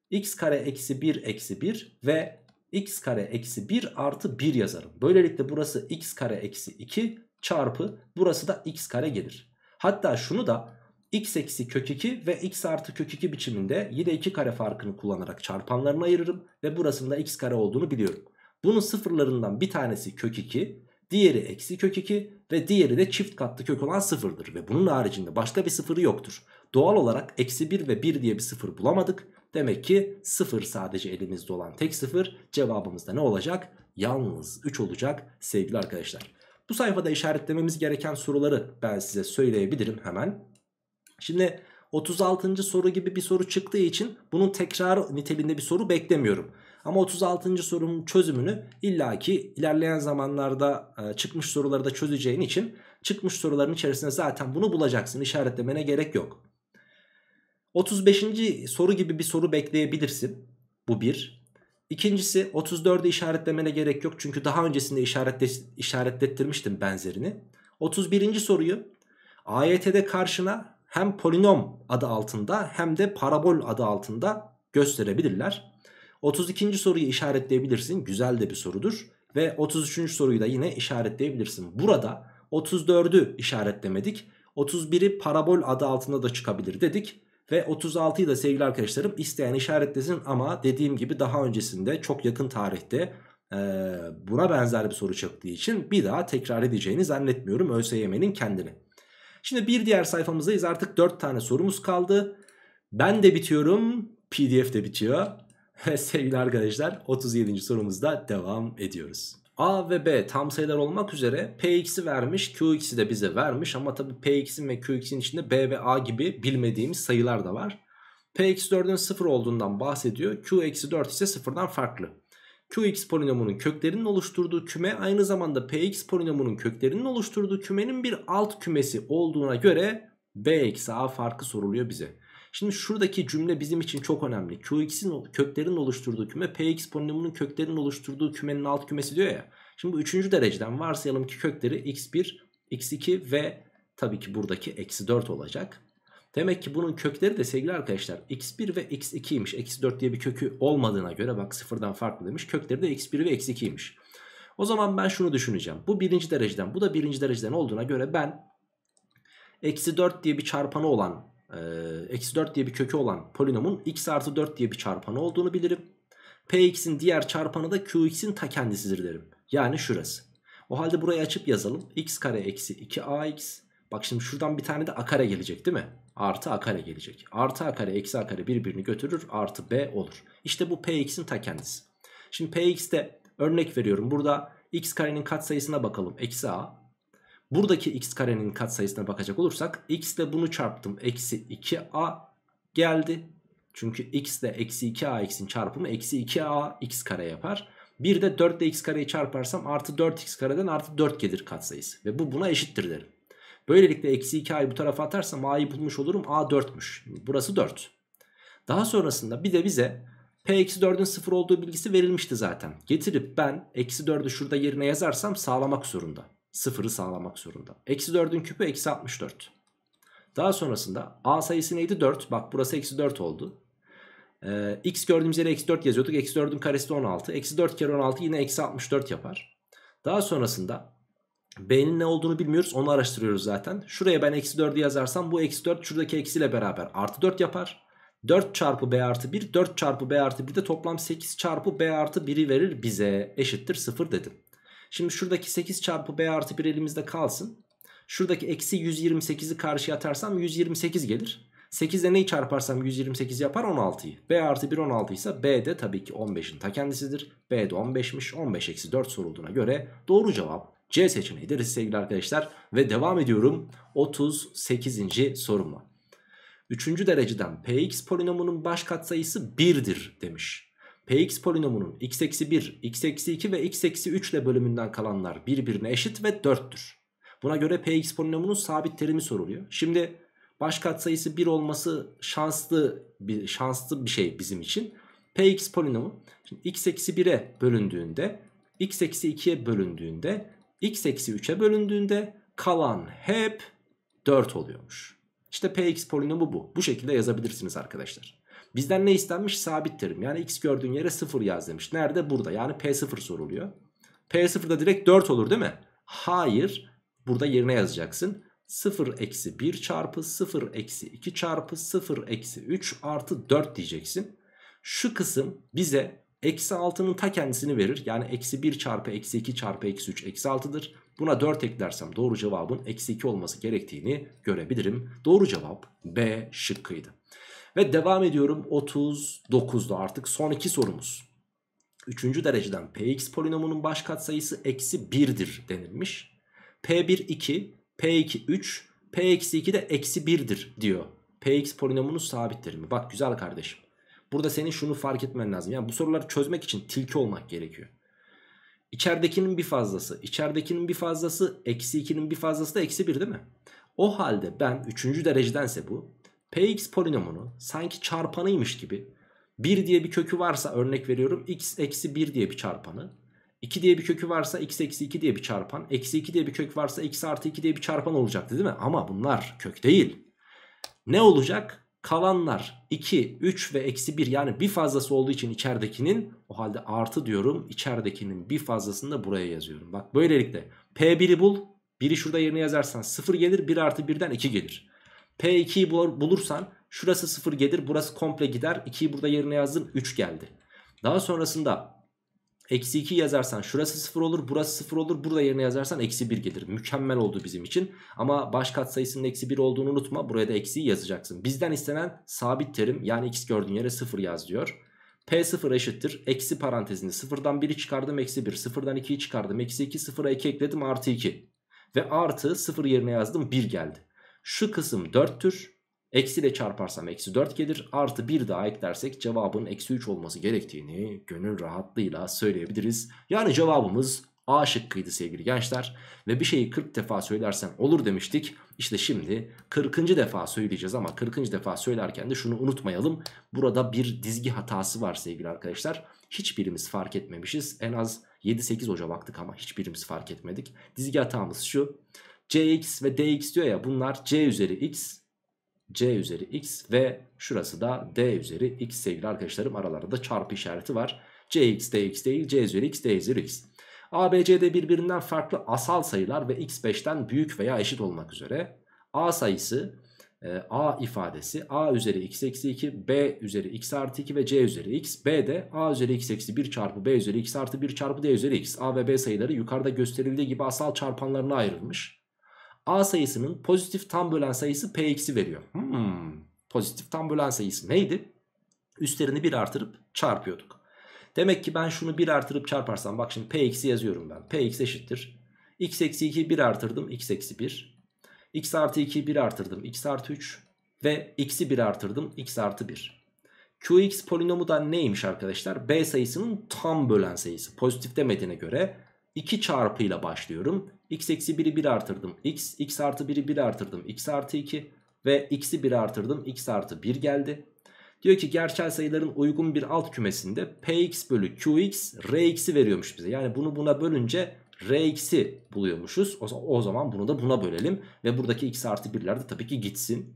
x kare eksi 1 eksi 1 ve x kare eksi 1 artı 1 yazarım. Böylelikle burası x kare eksi 2 çarpı burası da x kare gelir. Hatta şunu da x eksi kök 2 ve x artı kök 2 biçiminde yine 2 kare farkını kullanarak çarpanlarına ayırırım. Ve burasında x kare olduğunu biliyorum. Bunun sıfırlarından bir tanesi kök 2 Diğeri eksi kök 2 ve diğeri de çift katlı kök olan sıfırdır. Ve bunun haricinde başka bir sıfırı yoktur. Doğal olarak eksi 1 ve 1 diye bir sıfır bulamadık. Demek ki sıfır sadece elimizde olan tek sıfır. Cevabımızda ne olacak? Yalnız 3 olacak sevgili arkadaşlar. Bu sayfada işaretlememiz gereken soruları ben size söyleyebilirim hemen. Şimdi 36. soru gibi bir soru çıktığı için bunun tekrarı niteliğinde bir soru beklemiyorum. Ama 36. sorunun çözümünü illaki ilerleyen zamanlarda e, çıkmış soruları da çözeceğin için çıkmış soruların içerisinde zaten bunu bulacaksın. işaretlemene gerek yok. 35. soru gibi bir soru bekleyebilirsin. Bu bir. İkincisi 34'ü işaretlemene gerek yok. Çünkü daha öncesinde işaretle, işaretlettirmiştim benzerini. 31. soruyu AYT'de karşına hem polinom adı altında hem de parabol adı altında gösterebilirler. 32. soruyu işaretleyebilirsin. Güzel de bir sorudur. Ve 33. soruyu da yine işaretleyebilirsin. Burada 34'ü işaretlemedik. 31'i parabol adı altında da çıkabilir dedik. Ve 36'yı da sevgili arkadaşlarım isteyen işaretlesin ama dediğim gibi daha öncesinde çok yakın tarihte buna benzer bir soru çıktığı için bir daha tekrar edeceğini zannetmiyorum ÖSYM'nin kendini. Şimdi bir diğer sayfamızdayız artık 4 tane sorumuz kaldı. Ben de bitiyorum PDF de bitiyor. Sevgili arkadaşlar 37. sorumuzda devam ediyoruz. A ve B tam sayılar olmak üzere Px'i vermiş Qx'i de bize vermiş ama tabi Px'in ve Qx'in içinde B ve A gibi bilmediğimiz sayılar da var. Px 4'ün 0 olduğundan bahsediyor. Q-4 ise 0'dan farklı. Qx polinomunun köklerinin oluşturduğu küme aynı zamanda Px polinomunun köklerinin oluşturduğu kümenin bir alt kümesi olduğuna göre B-A farkı soruluyor bize. Şimdi şuradaki cümle bizim için çok önemli. q köklerin oluşturduğu küme Px polinomunun köklerin oluşturduğu kümenin alt kümesi diyor ya. Şimdi bu üçüncü dereceden varsayalım ki kökleri x1, x2 ve tabii ki buradaki eksi 4 olacak. Demek ki bunun kökleri de sevgili arkadaşlar x1 ve x2'ymiş. Eksi 4 diye bir kökü olmadığına göre bak sıfırdan farklı demiş. Kökleri de x1 ve x2'ymiş. O zaman ben şunu düşüneceğim. Bu birinci dereceden bu da birinci dereceden olduğuna göre ben eksi 4 diye bir çarpanı olan ee, eksi 4 diye bir kökü olan polinomun x artı 4 diye bir çarpanı olduğunu bilirim. Px'in diğer çarpanı da Qx'in ta kendisidir derim. Yani şurası. O halde burayı açıp yazalım. x kare eksi 2ax. Bak şimdi şuradan bir tane de a kare gelecek değil mi? Artı a kare gelecek. Artı a kare eksi a kare birbirini götürür. Artı b olur. İşte bu px'in ta kendisi. Şimdi px'te örnek veriyorum. Burada x karenin katsayısına bakalım. Eksi a. Buradaki x karenin katsayısına bakacak olursak x ile bunu çarptım. Eksi 2a geldi. Çünkü x ile eksi 2a x'in çarpımı eksi 2a x kare yapar. Bir de 4 ile x kareyi çarparsam artı 4x kareden artı 4 gelir katsayısı. Ve bu buna eşittir derim. Böylelikle eksi 2a'yı bu tarafa atarsam a'yı bulmuş olurum. a 4'müş. Burası 4. Daha sonrasında bir de bize p eksi 4'ün 0 olduğu bilgisi verilmişti zaten. Getirip ben eksi 4'ü şurada yerine yazarsam sağlamak zorunda sıfırı sağlamak zorunda. Eksi 4'ün küpü eksi 64. Daha sonrasında a sayısı neydi? 4. Bak burası eksi 4 oldu. Ee, x gördüğümüz yere eksi 4 yazıyorduk. Eksi 4'ün karesi de 16. Eksi 4 kere 16 yine eksi 64 yapar. Daha sonrasında b'nin ne olduğunu bilmiyoruz. Onu araştırıyoruz zaten. Şuraya ben eksi 4'ü yazarsam bu eksi 4 şuradaki eksiyle beraber artı 4 yapar. 4 çarpı b artı 1 4 çarpı b artı 1 de toplam 8 çarpı b artı 1'i verir bize eşittir 0 dedim. Şimdi şuradaki 8 çarpı b artı 1 elimizde kalsın. Şuradaki eksi 128'i karşıya atarsam 128 gelir. 8 neyi çarparsam 128 yapar 16'yı. B artı 1 16 ise B de tabii ki 15'in ta kendisidir. B de 15'miş. 15 eksi 4 sorulduğuna göre doğru cevap C seçeneği sevgili arkadaşlar. Ve devam ediyorum 38. sorumla. Üçüncü dereceden Px polinomunun baş katsayısı 1'dir demiş. Px polinomunun x eksi 1, x eksi 2 ve x eksi 3 ile bölümünden kalanlar birbirine eşit ve 4'tür. Buna göre Px polinomunun sabit terimi soruluyor. Şimdi baş katsayısı 1 olması şanslı bir, şanslı bir şey bizim için. Px polinomu şimdi x eksi 1'e bölündüğünde, x eksi 2'ye bölündüğünde, x eksi 3'e bölündüğünde kalan hep 4 oluyormuş. İşte Px polinomu bu. Bu şekilde yazabilirsiniz arkadaşlar. Bizden ne istenmiş? Sabit terim. Yani x gördüğün yere 0 yaz demiş. Nerede? Burada. Yani P0 soruluyor. P0'da direkt 4 olur değil mi? Hayır. Burada yerine yazacaksın. 0 eksi 1 çarpı 0 eksi 2 çarpı 0 eksi 3 artı 4 diyeceksin. Şu kısım bize eksi 6'nın ta kendisini verir. Yani eksi 1 çarpı eksi 2 çarpı eksi 3 eksi 6'dır. Buna 4 eklersem doğru cevabın eksi 2 olması gerektiğini görebilirim. Doğru cevap B şıkkıydı. Ve devam ediyorum 39'da artık son iki sorumuz. Üçüncü dereceden px polinomunun baş katsayısı eksi 1'dir denilmiş. p1 2, p2 3, p-2 de eksi 1'dir diyor. px polinomunun sabit mi? Bak güzel kardeşim. Burada senin şunu fark etmen lazım. Yani bu soruları çözmek için tilki olmak gerekiyor. İçeridekinin bir fazlası, içeridekinin bir fazlası, eksi 2'nin bir fazlası da eksi 1 değil mi? O halde ben üçüncü derecedense bu Px polinomunu sanki çarpanıymış gibi 1 diye bir kökü varsa örnek veriyorum x eksi 1 diye bir çarpanı 2 diye bir kökü varsa x eksi 2 diye bir çarpan eksi 2 diye bir kök varsa x artı 2 diye bir çarpan olacaktı değil mi? Ama bunlar kök değil. Ne olacak? Kalanlar 2, 3 ve eksi 1 yani bir fazlası olduğu için içeridekinin o halde artı diyorum. içeridekinin bir fazlasını da buraya yazıyorum. Bak böylelikle P1'i bul. 1'i şurada yerine yazarsan 0 gelir 1 artı 1'den 2 gelir. P2'yi bulursan şurası 0 gelir burası komple gider. 2'yi burada yerine yazdım 3 geldi. Daha sonrasında eksi 2 yazarsan şurası 0 olur burası 0 olur. Burada yerine yazarsan eksi 1 gelir. Mükemmel oldu bizim için. Ama baş katsayısının eksi 1 olduğunu unutma. Buraya da eksiyi yazacaksın. Bizden istenen sabit terim yani x gördüğün yere 0 yaz diyor. P0 eşittir. Eksi parantezini sıfırdan 1'i çıkardım. Eksi 1. Sıfırdan 2'yi çıkardım. Eksi 2. Sıfıra 2 ekledim. Artı 2. Ve artı 0 yerine yazdım. 1 geldi. Şu kısım 4'tür. Eksi ile çarparsam eksi 4 gelir. Artı 1 daha eklersek cevabın eksi 3 olması gerektiğini gönül rahatlığıyla söyleyebiliriz. Yani cevabımız A şıkkıydı sevgili gençler. Ve bir şeyi 40 defa söylersen olur demiştik. İşte şimdi 40. defa söyleyeceğiz ama 40. defa söylerken de şunu unutmayalım. Burada bir dizgi hatası var sevgili arkadaşlar. Hiçbirimiz fark etmemişiz. En az 7-8 hoca baktık ama hiçbirimiz fark etmedik. Dizgi hatamız şu. Cx ve dx diyor ya bunlar c üzeri x, c üzeri x ve şurası da d üzeri x sevgili arkadaşlarım. Aralarında çarpı işareti var. cx dx değil c üzeri x d üzeri x. A, birbirinden farklı asal sayılar ve x 5'ten büyük veya eşit olmak üzere a sayısı e, A ifadesi A üzeri x eksi 2 B üzeri x artı 2 ve C üzeri x B de A üzeri x eksi 1 çarpı B üzeri x artı 1 çarpı D üzeri x A ve B sayıları yukarıda gösterildiği gibi asal çarpanlarına ayrılmış A sayısının pozitif tam bölen sayısı P-x'i veriyor. Hmm, pozitif tam bölen sayısı neydi? Üstlerini 1 artırıp çarpıyorduk. Demek ki ben şunu 1 artırıp çarparsam bak şimdi P-x'i yazıyorum ben. p eşittir. x eksi 2'yi 1 artırdım x eksi 1. x artı 2'yi 1 artırdım x artı 3. Ve x'i 1 artırdım x artı 1. Qx polinomu da neymiş arkadaşlar? B sayısının tam bölen sayısı. Pozitif demediğine göre 2 çarpıyla başlıyorum x eksi 1'i 1 artırdım. x, x artı 1'i 1 artırdım. x artı 2 ve x'i 1 artırdım. x artı 1 geldi. Diyor ki gerçel sayıların uygun bir alt kümesinde px bölü qx rx'i veriyormuş bize. Yani bunu buna bölünce rx'i buluyormuşuz. O, zaman bunu da buna bölelim. Ve buradaki x artı 1'ler de tabii ki gitsin.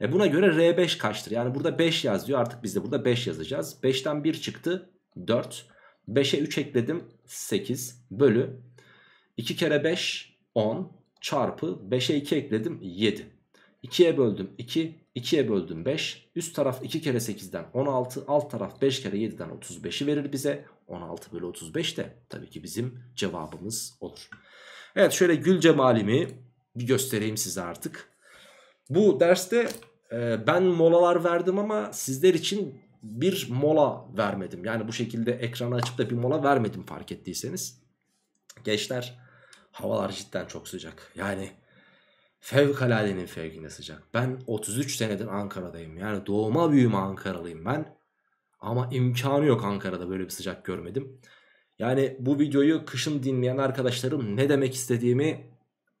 E buna göre r5 kaçtır? Yani burada 5 yaz diyor. Artık biz de burada 5 yazacağız. 5'ten 1 çıktı. 4. 5'e 3 ekledim. 8 bölü 2 kere 5 10 çarpı 5'e 2 ekledim 7. 2'ye böldüm 2, 2'ye böldüm 5. Üst taraf 2 kere 8'den 16, alt taraf 5 kere 7'den 35'i verir bize. 16 bölü 35 de tabii ki bizim cevabımız olur. Evet şöyle gül cemalimi bir göstereyim size artık. Bu derste e, ben molalar verdim ama sizler için bir mola vermedim. Yani bu şekilde ekranı açıp da bir mola vermedim fark ettiyseniz. Gençler havalar cidden çok sıcak. Yani fevkaladenin fevkinde sıcak. Ben 33 senedir Ankara'dayım. Yani doğma büyüme Ankaralıyım ben. Ama imkanı yok Ankara'da böyle bir sıcak görmedim. Yani bu videoyu kışın dinleyen arkadaşlarım ne demek istediğimi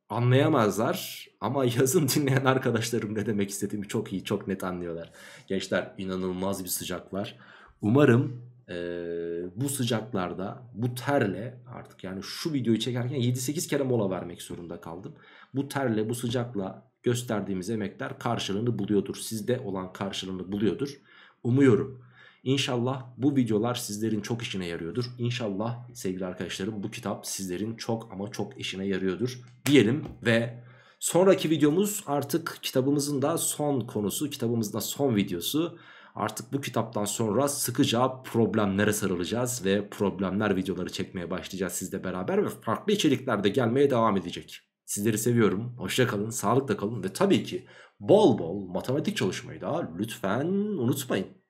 anlayamazlar. Ama yazın dinleyen arkadaşlarım ne demek istediğimi çok iyi, çok net anlıyorlar. Gençler inanılmaz bir sıcak var. Umarım e, bu sıcaklarda bu terle artık yani şu videoyu çekerken 7-8 kere mola vermek zorunda kaldım. Bu terle bu sıcakla gösterdiğimiz emekler karşılığını buluyordur. Sizde olan karşılığını buluyordur. Umuyorum. İnşallah bu videolar sizlerin çok işine yarıyordur. İnşallah sevgili arkadaşlarım bu kitap sizlerin çok ama çok işine yarıyordur diyelim ve sonraki videomuz artık kitabımızın da son konusu, kitabımızın da son videosu. Artık bu kitaptan sonra sıkıca problemlere sarılacağız ve problemler videoları çekmeye başlayacağız sizle beraber ve farklı içeriklerde gelmeye devam edecek. Sizleri seviyorum. Hoşça kalın, sağlıkla kalın ve tabii ki bol bol matematik çalışmayı da lütfen unutmayın.